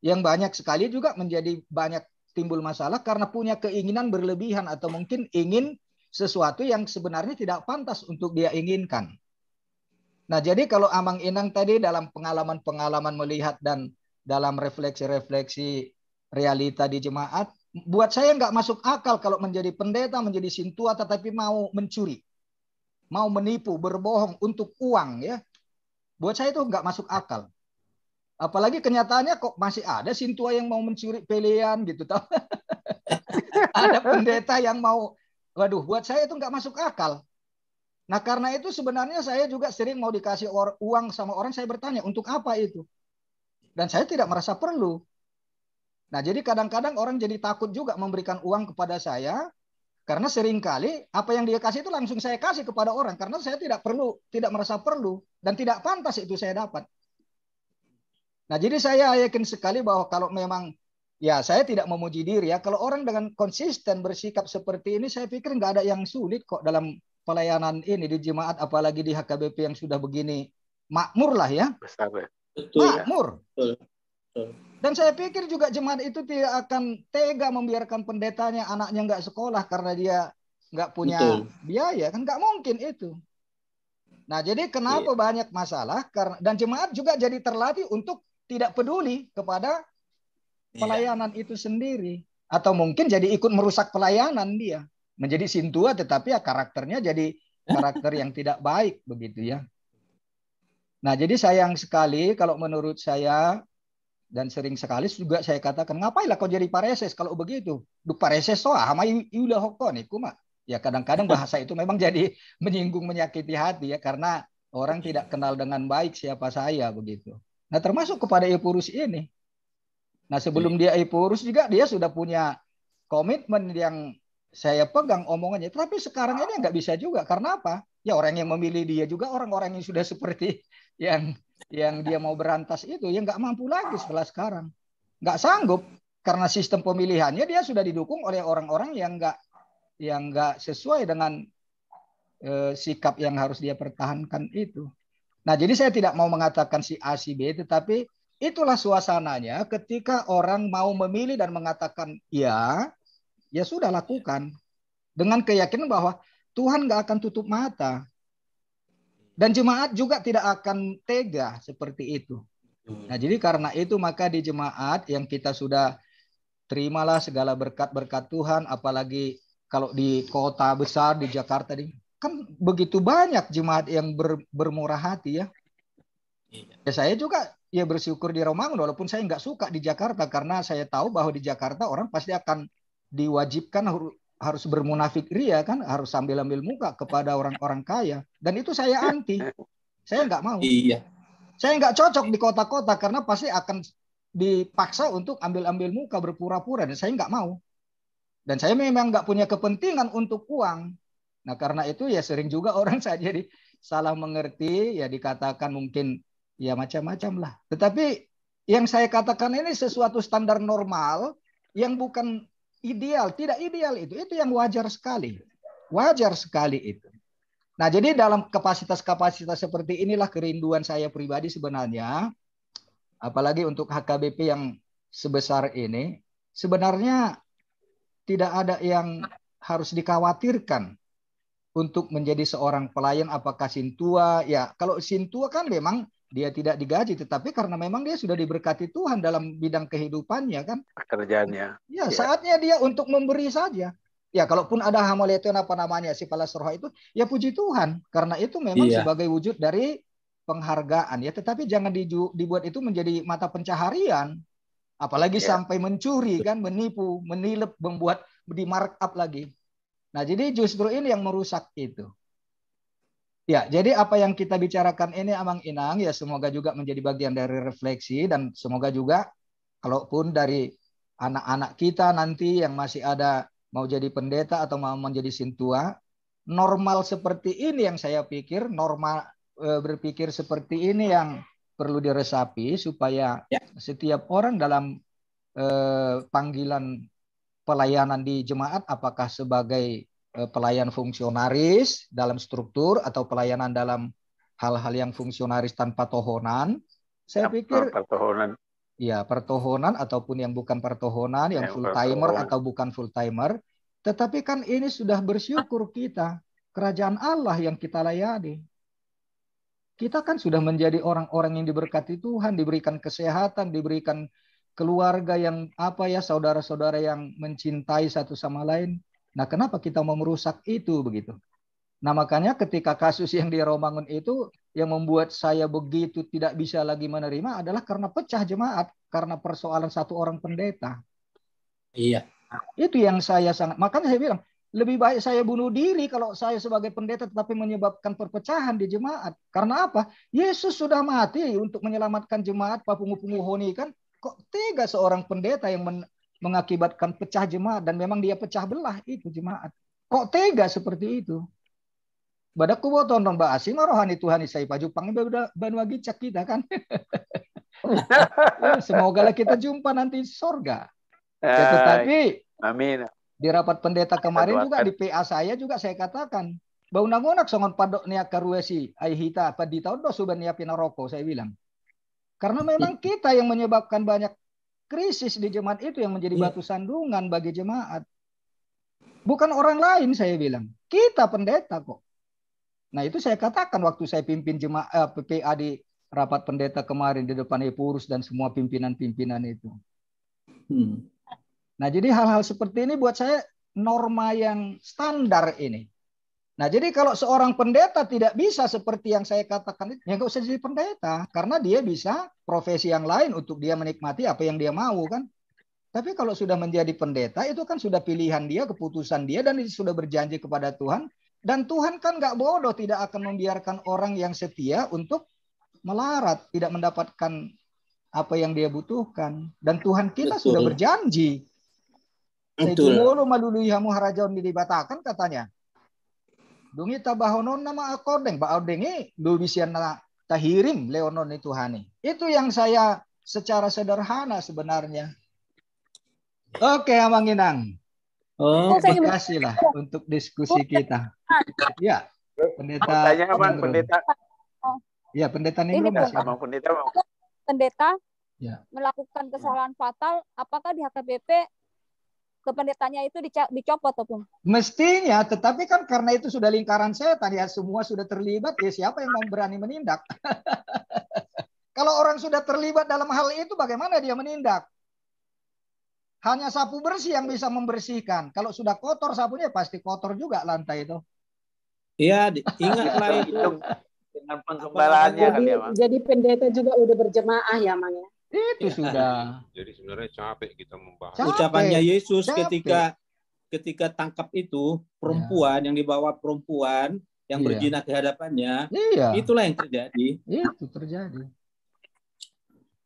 yang banyak sekali juga menjadi banyak timbul masalah karena punya keinginan berlebihan atau mungkin ingin sesuatu yang sebenarnya tidak pantas untuk dia inginkan. Nah, jadi kalau Amang Inang tadi dalam pengalaman-pengalaman melihat dan dalam refleksi-refleksi realita di jemaat, buat saya nggak masuk akal kalau menjadi pendeta, menjadi sintua, tetapi mau mencuri, mau menipu, berbohong untuk uang ya. Buat saya itu nggak masuk akal. Apalagi kenyataannya kok masih ada sintua yang mau mencuri pilihan gitu. ada pendeta yang mau, waduh, buat saya itu nggak masuk akal. Nah karena itu sebenarnya saya juga sering mau dikasih uang sama orang saya bertanya untuk apa itu, dan saya tidak merasa perlu. Nah jadi kadang-kadang orang jadi takut juga memberikan uang kepada saya karena seringkali apa yang dia kasih itu langsung saya kasih kepada orang karena saya tidak perlu, tidak merasa perlu dan tidak pantas itu saya dapat. Nah jadi saya yakin sekali bahwa kalau memang ya saya tidak memuji diri ya kalau orang dengan konsisten bersikap seperti ini saya pikir nggak ada yang sulit kok dalam pelayanan ini di jemaat apalagi di HKBP yang sudah begini makmur lah ya. ya. Betul, ya. makmur. Ya. Betul. Betul. Dan saya pikir juga jemaat itu tidak akan tega membiarkan pendetanya anaknya nggak sekolah karena dia nggak punya Betul. biaya kan nggak mungkin itu. Nah jadi kenapa yeah. banyak masalah karena dan jemaat juga jadi terlatih untuk tidak peduli kepada iya. pelayanan yeah. itu sendiri atau mungkin jadi ikut merusak pelayanan dia menjadi sintua tetapi ya karakternya jadi karakter yang tidak baik begitu ya. Nah, jadi sayang sekali kalau menurut saya dan sering sekali juga saya katakan ngapainlah kau jadi pareses kalau begitu. Duk pareses toh hama ah, iula iku mah. Ya kadang-kadang bahasa itu memang jadi menyinggung menyakiti hati ya karena orang tidak kenal dengan baik siapa saya begitu. Nah, termasuk kepada ipurus ini. Nah, sebelum iya. dia ipurus juga dia sudah punya komitmen yang saya pegang omongannya. Tapi sekarang ini nggak bisa juga. Karena apa? Ya orang yang memilih dia juga orang-orang yang sudah seperti yang yang dia mau berantas itu yang nggak mampu lagi setelah sekarang. Nggak sanggup karena sistem pemilihannya dia sudah didukung oleh orang-orang yang nggak yang nggak sesuai dengan e, sikap yang harus dia pertahankan itu. Nah, jadi saya tidak mau mengatakan si A si B tetapi itulah suasananya ketika orang mau memilih dan mengatakan ya ya sudah lakukan dengan keyakinan bahwa Tuhan nggak akan tutup mata dan jemaat juga tidak akan tega seperti itu. Nah jadi karena itu maka di jemaat yang kita sudah terimalah segala berkat-berkat Tuhan, apalagi kalau di kota besar di Jakarta ini kan begitu banyak jemaat yang ber, bermurah hati ya. Iya. Ya saya juga ya bersyukur di Romangun walaupun saya nggak suka di Jakarta karena saya tahu bahwa di Jakarta orang pasti akan diwajibkan harus bermunafik ria kan harus sambil ambil muka kepada orang-orang kaya dan itu saya anti saya nggak mau iya saya nggak cocok di kota-kota karena pasti akan dipaksa untuk ambil-ambil muka berpura-pura dan saya nggak mau dan saya memang nggak punya kepentingan untuk uang nah karena itu ya sering juga orang saya jadi salah mengerti ya dikatakan mungkin ya macam-macam lah tetapi yang saya katakan ini sesuatu standar normal yang bukan ideal, tidak ideal itu itu yang wajar sekali. Wajar sekali itu. Nah, jadi dalam kapasitas-kapasitas seperti inilah kerinduan saya pribadi sebenarnya apalagi untuk HKBP yang sebesar ini sebenarnya tidak ada yang harus dikhawatirkan untuk menjadi seorang pelayan apakah sintua ya kalau sintua kan memang dia tidak digaji tetapi karena memang dia sudah diberkati Tuhan dalam bidang kehidupannya kan pekerjaannya ya, ya. saatnya dia untuk memberi saja ya kalaupun ada hamaleton apa namanya si roh itu ya puji Tuhan karena itu memang ya. sebagai wujud dari penghargaan ya tetapi jangan diju, dibuat itu menjadi mata pencaharian apalagi ya. sampai mencuri kan menipu menilep membuat di markup lagi nah jadi justru ini yang merusak itu Ya, jadi apa yang kita bicarakan ini Amang Inang ya semoga juga menjadi bagian dari refleksi dan semoga juga kalaupun dari anak-anak kita nanti yang masih ada mau jadi pendeta atau mau menjadi sintua, normal seperti ini yang saya pikir normal e, berpikir seperti ini yang perlu diresapi supaya ya. setiap orang dalam eh, panggilan pelayanan di jemaat apakah sebagai Eh, pelayan fungsionaris dalam struktur atau pelayanan dalam hal-hal yang fungsionaris tanpa tohonan. Saya pikir pertohonan. Ya, pertohonan ataupun yang bukan pertohonan, yang, yang full timer atau bukan full timer. Tetapi kan ini sudah bersyukur kita kerajaan Allah yang kita layani. Kita kan sudah menjadi orang-orang yang diberkati Tuhan, diberikan kesehatan, diberikan keluarga yang apa ya saudara-saudara yang mencintai satu sama lain Nah, kenapa kita mau merusak itu begitu? Nah, makanya ketika kasus yang di Romangun itu yang membuat saya begitu tidak bisa lagi menerima adalah karena pecah jemaat, karena persoalan satu orang pendeta. Iya. Nah, itu yang saya sangat makanya saya bilang lebih baik saya bunuh diri kalau saya sebagai pendeta tetapi menyebabkan perpecahan di jemaat. Karena apa? Yesus sudah mati untuk menyelamatkan jemaat Papungu honi kan kok tega seorang pendeta yang men mengakibatkan pecah jemaat dan memang dia pecah belah itu jemaat. Kok tega seperti itu? kubo tonton mbak asih oh, rohani Tuhan isai pajupang banwagi gicak kita kan. Semoga lah kita jumpa nanti sorga. Ya, eh, tetapi Amin. Di rapat pendeta kemarin juga di PA saya juga saya katakan bangunan nangonak songon padok niak karuesi aihita pada tahun do suban niapin saya bilang. Karena memang kita yang menyebabkan banyak krisis di jemaat itu yang menjadi iya. batu sandungan bagi jemaat. Bukan orang lain saya bilang. Kita pendeta kok. Nah, itu saya katakan waktu saya pimpin jemaat eh, PPA di rapat pendeta kemarin di depan Epurus dan semua pimpinan-pimpinan itu. Hmm. Nah, jadi hal-hal seperti ini buat saya norma yang standar ini. Nah, jadi kalau seorang pendeta tidak bisa seperti yang saya katakan, ya nggak usah jadi pendeta. Karena dia bisa profesi yang lain untuk dia menikmati apa yang dia mau kan. Tapi kalau sudah menjadi pendeta, itu kan sudah pilihan dia, keputusan dia, dan dia sudah berjanji kepada Tuhan. Dan Tuhan kan nggak bodoh, tidak akan membiarkan orang yang setia untuk melarat, tidak mendapatkan apa yang dia butuhkan. Dan Tuhan kita Betul. sudah berjanji. Betul. Sejumlah maluluyamu harajaun dilibatakan katanya. Dungi tabahonon nama akodeng, audengi dubisian tahirim leonon itu hani. Itu yang saya secara sederhana sebenarnya. Oke, Amanginang. Oh, terima kasih lah untuk diskusi kita. Ya, pendeta. Tanya apa, pendeta. Ya, pendeta masih Abang pendeta. Pendeta. Ya. Melakukan kesalahan fatal, apakah di HKBP kependetanya itu dicopot pun? Mestinya, tetapi kan karena itu sudah lingkaran setan ya semua sudah terlibat ya siapa yang mau berani menindak? Kalau orang sudah terlibat dalam hal itu bagaimana dia menindak? Hanya sapu bersih yang bisa membersihkan. Kalau sudah kotor sapunya pasti kotor juga lantai itu. Iya, ingatlah itu. Dengan jadi, kan ya, Jadi pendeta juga udah berjemaah ya, Mang ya. Itu ya. sudah. Jadi sebenarnya capek kita membahas. Capek. Ucapannya Yesus capek. ketika ketika tangkap itu perempuan ya. yang dibawa perempuan yang ya. berzina ke hadapannya. Iya. Itulah yang terjadi. Itu terjadi.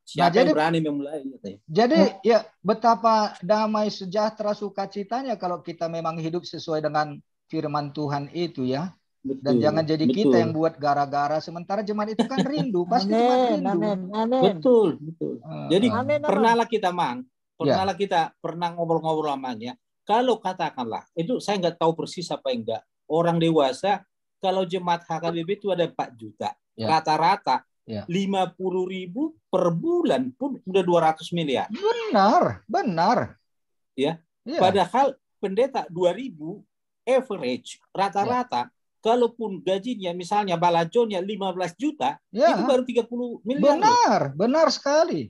Siapa nah, jadi, yang berani memulai? Gitu ya? Jadi ya betapa damai sejahtera sukacitanya kalau kita memang hidup sesuai dengan firman Tuhan itu ya. Betul, Dan jangan jadi betul. kita yang buat gara-gara sementara jemaat itu kan rindu, pasti amen, jemaat rindu. Amen, amen. Betul, betul. Uh, jadi amen, pernahlah amen. kita mang, ya. pernahlah yeah. kita pernah ngobrol-ngobrol lamanya. Kalau katakanlah itu saya nggak tahu persis apa yang enggak. Orang dewasa kalau jemaat HKBP itu ada 4 juta. Ya. Rata-rata ya. lima puluh ribu per bulan pun udah 200 miliar. Benar, benar. Ya. yeah. Padahal pendeta 2000 average rata-rata Yeah kalaupun gajinya misalnya balaconnya 15 juta, ya. itu baru 30 miliar. Benar, loh. benar sekali.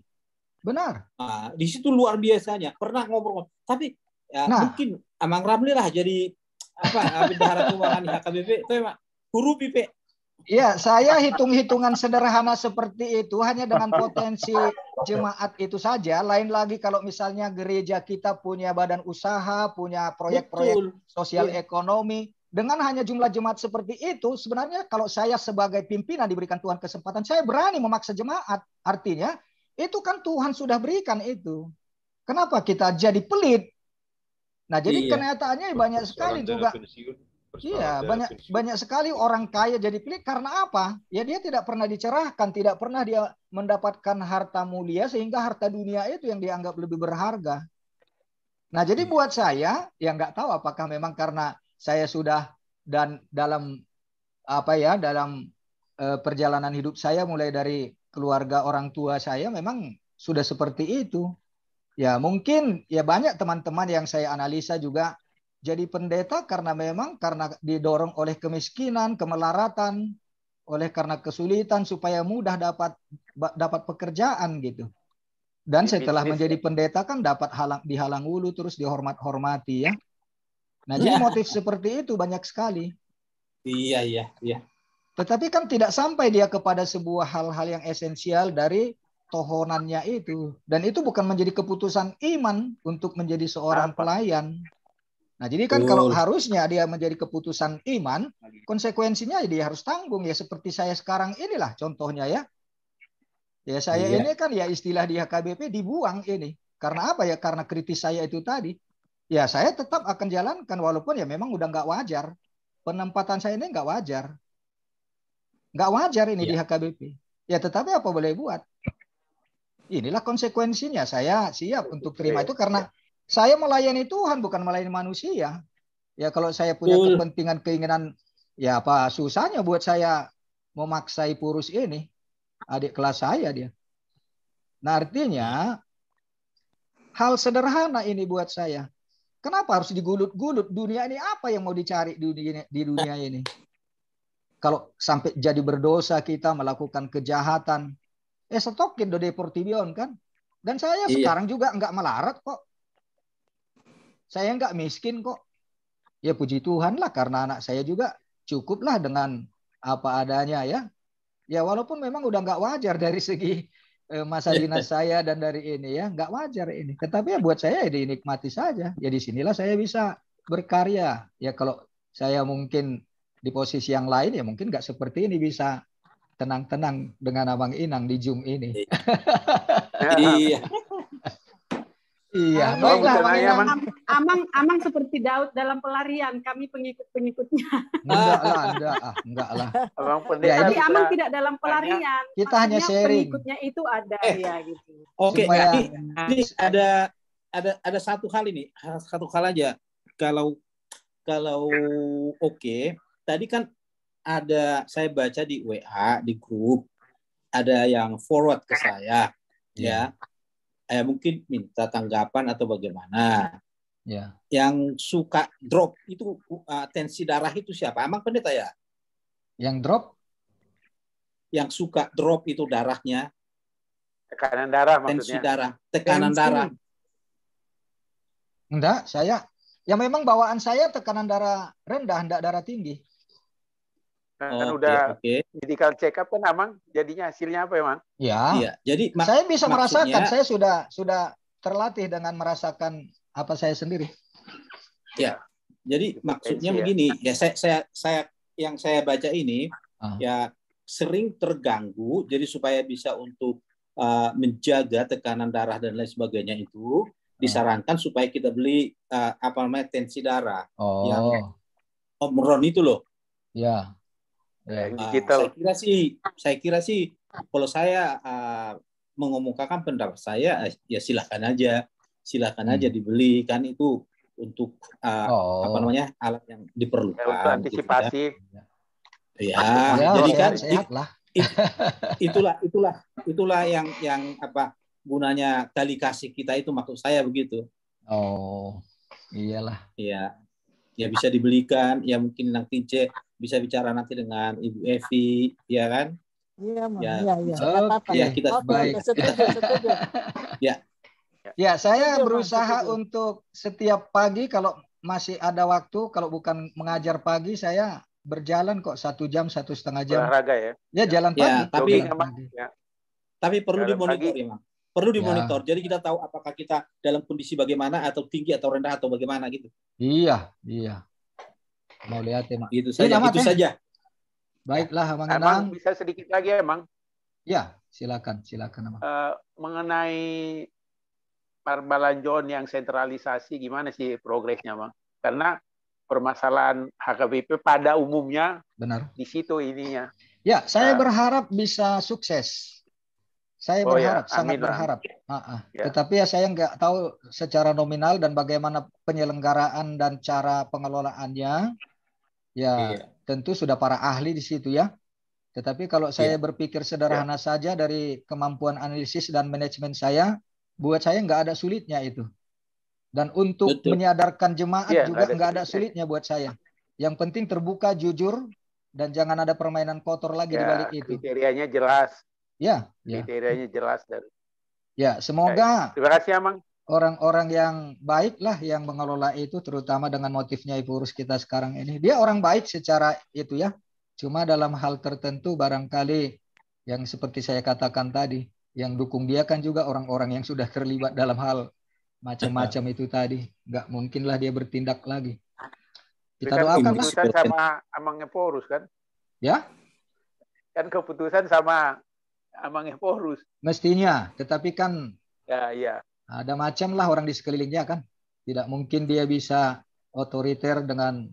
Benar. Nah, di situ luar biasanya. Pernah ngobrol, tapi ya, nah. mungkin Amang Ramli lah jadi apa bendahara keuangan HKBP itu emang Guru IP. Ya, saya hitung-hitungan sederhana seperti itu hanya dengan potensi jemaat itu saja. Lain lagi kalau misalnya gereja kita punya badan usaha, punya proyek-proyek sosial iya. ekonomi, dengan hanya jumlah jemaat seperti itu, sebenarnya kalau saya sebagai pimpinan diberikan Tuhan kesempatan, saya berani memaksa jemaat. Artinya, itu kan Tuhan sudah berikan itu. Kenapa kita jadi pelit? Nah, jadi iya. kenyataannya banyak sekali juga. Persoalan Iya, banyak pensiun. banyak sekali orang kaya jadi pelit karena apa? Ya dia tidak pernah dicerahkan, tidak pernah dia mendapatkan harta mulia sehingga harta dunia itu yang dianggap lebih berharga. Nah, jadi iya. buat saya, ya nggak tahu apakah memang karena saya sudah dan dalam apa ya dalam uh, perjalanan hidup saya mulai dari keluarga orang tua saya memang sudah seperti itu. Ya mungkin ya banyak teman-teman yang saya analisa juga jadi pendeta karena memang karena didorong oleh kemiskinan, kemelaratan, oleh karena kesulitan supaya mudah dapat dapat pekerjaan gitu. Dan setelah menjadi pendeta kan dapat halang dihalang ulu terus dihormat-hormati ya. Nah, jadi motif seperti itu banyak sekali. Iya, iya, iya. Tetapi kan tidak sampai dia kepada sebuah hal-hal yang esensial dari tohonannya itu. Dan itu bukan menjadi keputusan iman untuk menjadi seorang pelayan. Nah, jadi kan oh. kalau harusnya dia menjadi keputusan iman, konsekuensinya dia harus tanggung ya seperti saya sekarang inilah contohnya ya. Ya saya iya. ini kan ya istilah di HKBP dibuang ini. Karena apa ya? Karena kritis saya itu tadi ya saya tetap akan jalankan walaupun ya memang udah nggak wajar penempatan saya ini nggak wajar nggak wajar ini ya. di HKBP ya tetapi apa boleh buat inilah konsekuensinya saya siap untuk terima itu ya. karena saya melayani Tuhan bukan melayani manusia ya kalau saya punya kepentingan keinginan ya apa susahnya buat saya memaksai purus ini adik kelas saya dia nah artinya hal sederhana ini buat saya Kenapa harus digulut-gulut dunia ini apa yang mau dicari di dunia, di dunia eh. ini? Kalau sampai jadi berdosa kita melakukan kejahatan, eh stokin do deportivion kan? Dan saya iya. sekarang juga nggak melarat kok. Saya nggak miskin kok. Ya puji Tuhan lah karena anak saya juga cukuplah dengan apa adanya ya. Ya walaupun memang udah nggak wajar dari segi Eh, masa iya. dinas saya dan dari ini ya nggak wajar ini tetapi ya buat saya ya dinikmati saja ya sinilah saya bisa berkarya ya kalau saya mungkin di posisi yang lain ya mungkin nggak seperti ini bisa tenang-tenang dengan abang Inang di Zoom ini iya, iya. Iya, baiklah Amang, amang, amang seperti Daud dalam pelarian, kami pengikut-pengikutnya. Enggak lah, enggak ah, enggak lah. Amang Ya, Jadi Amang tidak dalam pelarian. Kita hanya sharing. Pengikutnya itu ada eh, ya gitu. Oke, okay, Supaya... ada ada ada satu hal ini, satu hal aja. Kalau kalau oke, okay, tadi kan ada saya baca di WA di grup ada yang forward ke saya, ya. ya eh, mungkin minta tanggapan atau bagaimana. Ya. Yang suka drop itu uh, tensi darah itu siapa? Amang pendeta ya? Yang drop? Yang suka drop itu darahnya. Tekanan darah maksudnya. Tensi darah, tekanan tensi. darah. Enggak, saya. yang memang bawaan saya tekanan darah rendah, enggak darah tinggi kan oh, udah okay. medical check up kan Amang jadinya hasilnya apa emang? Ya. Iya. Jadi saya bisa merasakan saya sudah sudah terlatih dengan merasakan apa saya sendiri. Ya. Jadi maksudnya ya. begini, ya saya saya saya yang saya baca ini uh. ya sering terganggu jadi supaya bisa untuk uh, menjaga tekanan darah dan lain sebagainya itu ah. disarankan supaya kita beli uh, apa namanya tensi darah ya, oh. yang omron itu loh. Ya ya, nah, digital. Saya kira sih, saya kira sih kalau saya uh, mengemukakan pendapat saya, ya silahkan aja, silahkan hmm. aja dibeli kan itu untuk uh, oh. apa namanya alat yang diperlukan. Ya, untuk gitu kan. antisipasi. Gitu, ya, ya, ya jadi kan it, itulah itulah itulah yang yang apa gunanya kali kasih kita itu maksud saya begitu. Oh, iyalah. Iya ya bisa dibelikan ya mungkin nanti C bisa bicara nanti dengan Ibu Evi ya kan Iya, ya, ya, ya. Okay. ya kita okay, baik. Setuju, setuju. ya. ya, saya setuju, iya, berusaha setuju. untuk setiap pagi kalau masih ada waktu, kalau bukan mengajar pagi, saya berjalan kok satu jam, satu setengah jam. Olahraga ya? Ya, jalan ya, pagi. Tapi, pagi. Ya. tapi perlu dimonitor ya, perlu ya. dimonitor. Ya. Jadi kita tahu apakah kita dalam kondisi bagaimana atau tinggi atau rendah atau bagaimana gitu. Iya, iya. Mau lihat ya, Itu saja. Ya, itu ya? saja. Baiklah, Mang Emang bisa sedikit lagi, Emang? Ya, iya, silakan, silakan, Emang. Uh, eh, mengenai Parbalanjon yang sentralisasi gimana sih progresnya, Bang? Karena permasalahan HKBP pada umumnya benar di situ ininya. Ya, saya uh, berharap bisa sukses saya oh iya. berharap, ya, sangat berharap. Ya. Tetapi ya saya nggak tahu secara nominal dan bagaimana penyelenggaraan dan cara pengelolaannya. Ya, iya. tentu sudah para ahli di situ ya. Tetapi kalau iya. saya berpikir sederhana saja dari kemampuan analisis dan manajemen saya, buat saya nggak ada sulitnya itu. Dan untuk Betul. menyadarkan jemaat juga nggak ada, ada sulitnya buat saya. Yang penting terbuka, jujur, dan jangan ada permainan kotor lagi ya, di balik itu. Kriterianya jelas. Ya. ya. Kriterianya jelas dan. Ya, semoga. Baik. Terima kasih, Amang. Orang-orang yang baik lah yang mengelola itu, terutama dengan motifnya Ibu Urus kita sekarang ini. Dia orang baik secara itu ya. Cuma dalam hal tertentu barangkali yang seperti saya katakan tadi, yang dukung dia kan juga orang-orang yang sudah terlibat dalam hal macam-macam itu tadi. Nggak mungkinlah dia bertindak lagi. Kita kan doakan lah. sama Amang porus kan? Ya? Kan keputusan sama amang porus. Mestinya, tetapi kan ya, ya. ada macam lah orang di sekelilingnya kan. Tidak mungkin dia bisa otoriter dengan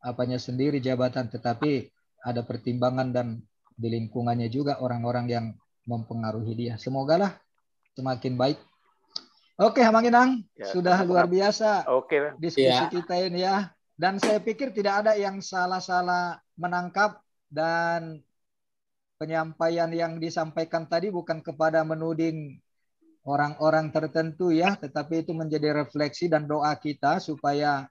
apanya sendiri jabatan, tetapi ada pertimbangan dan di lingkungannya juga orang-orang yang mempengaruhi dia. Semoga lah semakin baik. Oke, Hamanginang, ya, sudah luar biasa Oke. diskusi ya. kita ini ya. Dan saya pikir tidak ada yang salah-salah menangkap dan penyampaian yang disampaikan tadi bukan kepada menuding orang-orang tertentu ya, tetapi itu menjadi refleksi dan doa kita supaya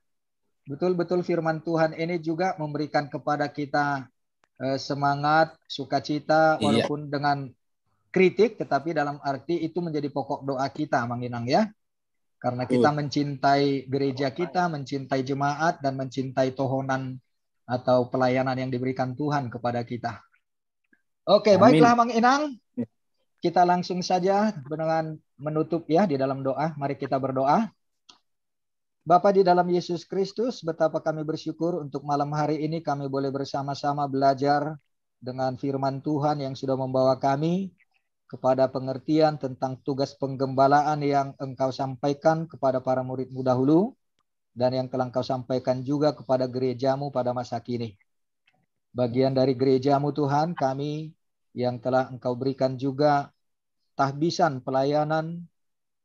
betul-betul firman Tuhan ini juga memberikan kepada kita eh, semangat, sukacita iya. walaupun iya. dengan kritik tetapi dalam arti itu menjadi pokok doa kita Mang Inang ya. Karena kita mencintai gereja kita, mencintai jemaat dan mencintai tohonan atau pelayanan yang diberikan Tuhan kepada kita. Oke, okay, baiklah Mang Inang. Kita langsung saja dengan menutup ya di dalam doa. Mari kita berdoa. Bapa di dalam Yesus Kristus, betapa kami bersyukur untuk malam hari ini kami boleh bersama-sama belajar dengan firman Tuhan yang sudah membawa kami kepada pengertian tentang tugas penggembalaan yang engkau sampaikan kepada para muridmu dahulu dan yang telah engkau sampaikan juga kepada gerejamu pada masa kini bagian dari gerejamu Tuhan, kami yang telah Engkau berikan juga tahbisan pelayanan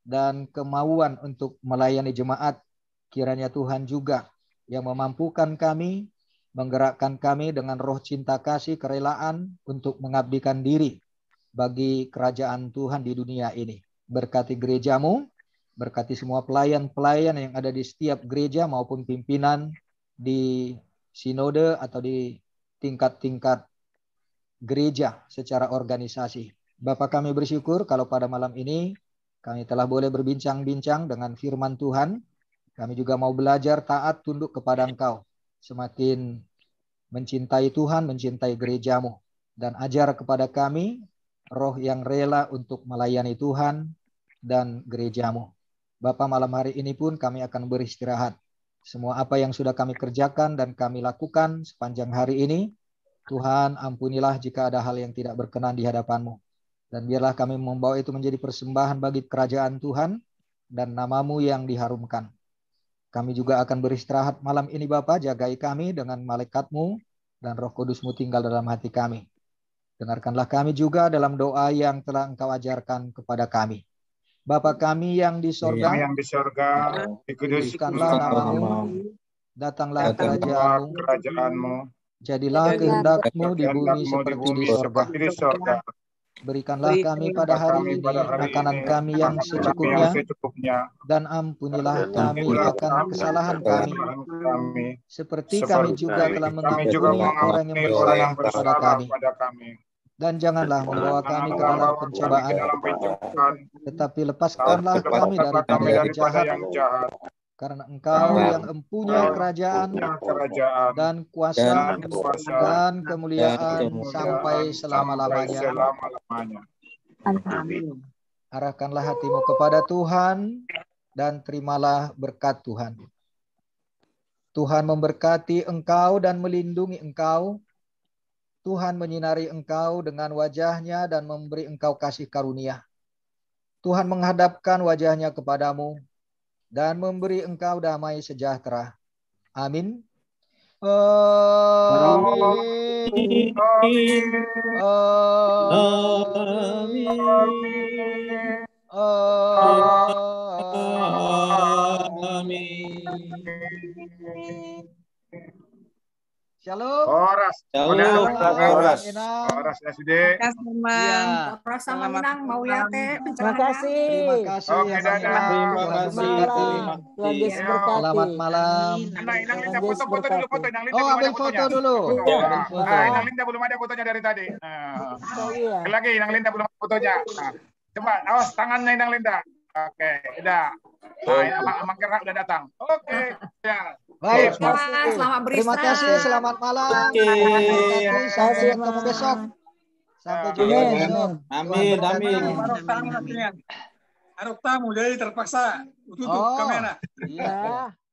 dan kemauan untuk melayani jemaat. Kiranya Tuhan juga yang memampukan kami, menggerakkan kami dengan roh cinta kasih, kerelaan untuk mengabdikan diri bagi kerajaan Tuhan di dunia ini. Berkati gerejamu, berkati semua pelayan-pelayan yang ada di setiap gereja maupun pimpinan di sinode atau di tingkat-tingkat gereja secara organisasi. Bapak kami bersyukur kalau pada malam ini kami telah boleh berbincang-bincang dengan firman Tuhan. Kami juga mau belajar taat tunduk kepada Engkau. Semakin mencintai Tuhan, mencintai gerejamu. Dan ajar kepada kami roh yang rela untuk melayani Tuhan dan gerejamu. Bapak malam hari ini pun kami akan beristirahat. Semua apa yang sudah kami kerjakan dan kami lakukan sepanjang hari ini, Tuhan ampunilah jika ada hal yang tidak berkenan di hadapanmu. Dan biarlah kami membawa itu menjadi persembahan bagi kerajaan Tuhan dan namamu yang diharumkan. Kami juga akan beristirahat malam ini Bapa, jagai kami dengan malaikatmu dan roh kudusmu tinggal dalam hati kami. Dengarkanlah kami juga dalam doa yang telah engkau ajarkan kepada kami. Bapa kami yang di sorga, yang di sorga, dikuduskanlah namamu, datanglah kerajaanmu, kerajaanmu jadilah kehendakmu di bumi seperti di sorga. Berikanlah kami pada hari ini makanan kami yang secukupnya, dan ampunilah kami akan kesalahan kami, seperti kami juga telah mengampuni orang yang bersalah pada kami dan janganlah membawa kami ke dalam pencobaan, tetapi lepaskanlah kami daripada yang jahat, karena Engkau yang empunya kerajaan, dan kuasa dan kemuliaan sampai selama-lamanya. Arahkanlah hatimu kepada Tuhan dan terimalah berkat Tuhan. Tuhan memberkati engkau dan melindungi engkau. Tuhan menyinari engkau dengan wajahnya dan memberi engkau kasih karunia. Tuhan menghadapkan wajahnya kepadamu dan memberi engkau damai sejahtera. Amin. Amin. Amin. Amin. Amin. Amin. Amin. Shalom. Horas. Shalom. Horas. Horas ya Sude. Horas sama Minang mau ya teh. Terima kasih. Terima kasih. Oke, Terima kasih. Tuhan Yesus Selamat malam. Inang Linda foto-foto dulu foto Inang Linda. Oh, ambil foto dulu. Nah, Inang Linda belum ada fotonya dari tadi. Nah. Lagi Inang Linda belum ada fotonya. Coba awas tangannya Inang Linda. Oke, udah. Nah, Mang Kerna udah datang. Oke, ya. Baik, Mas. Selamat beristirahat. Terima kasih, selamat malam. Oke. Okay. Sampai ketemu besok. Sampai jumpa. Amin, amin. amin. Amin. tamu jadi terpaksa tutup oh. kamera. Iya.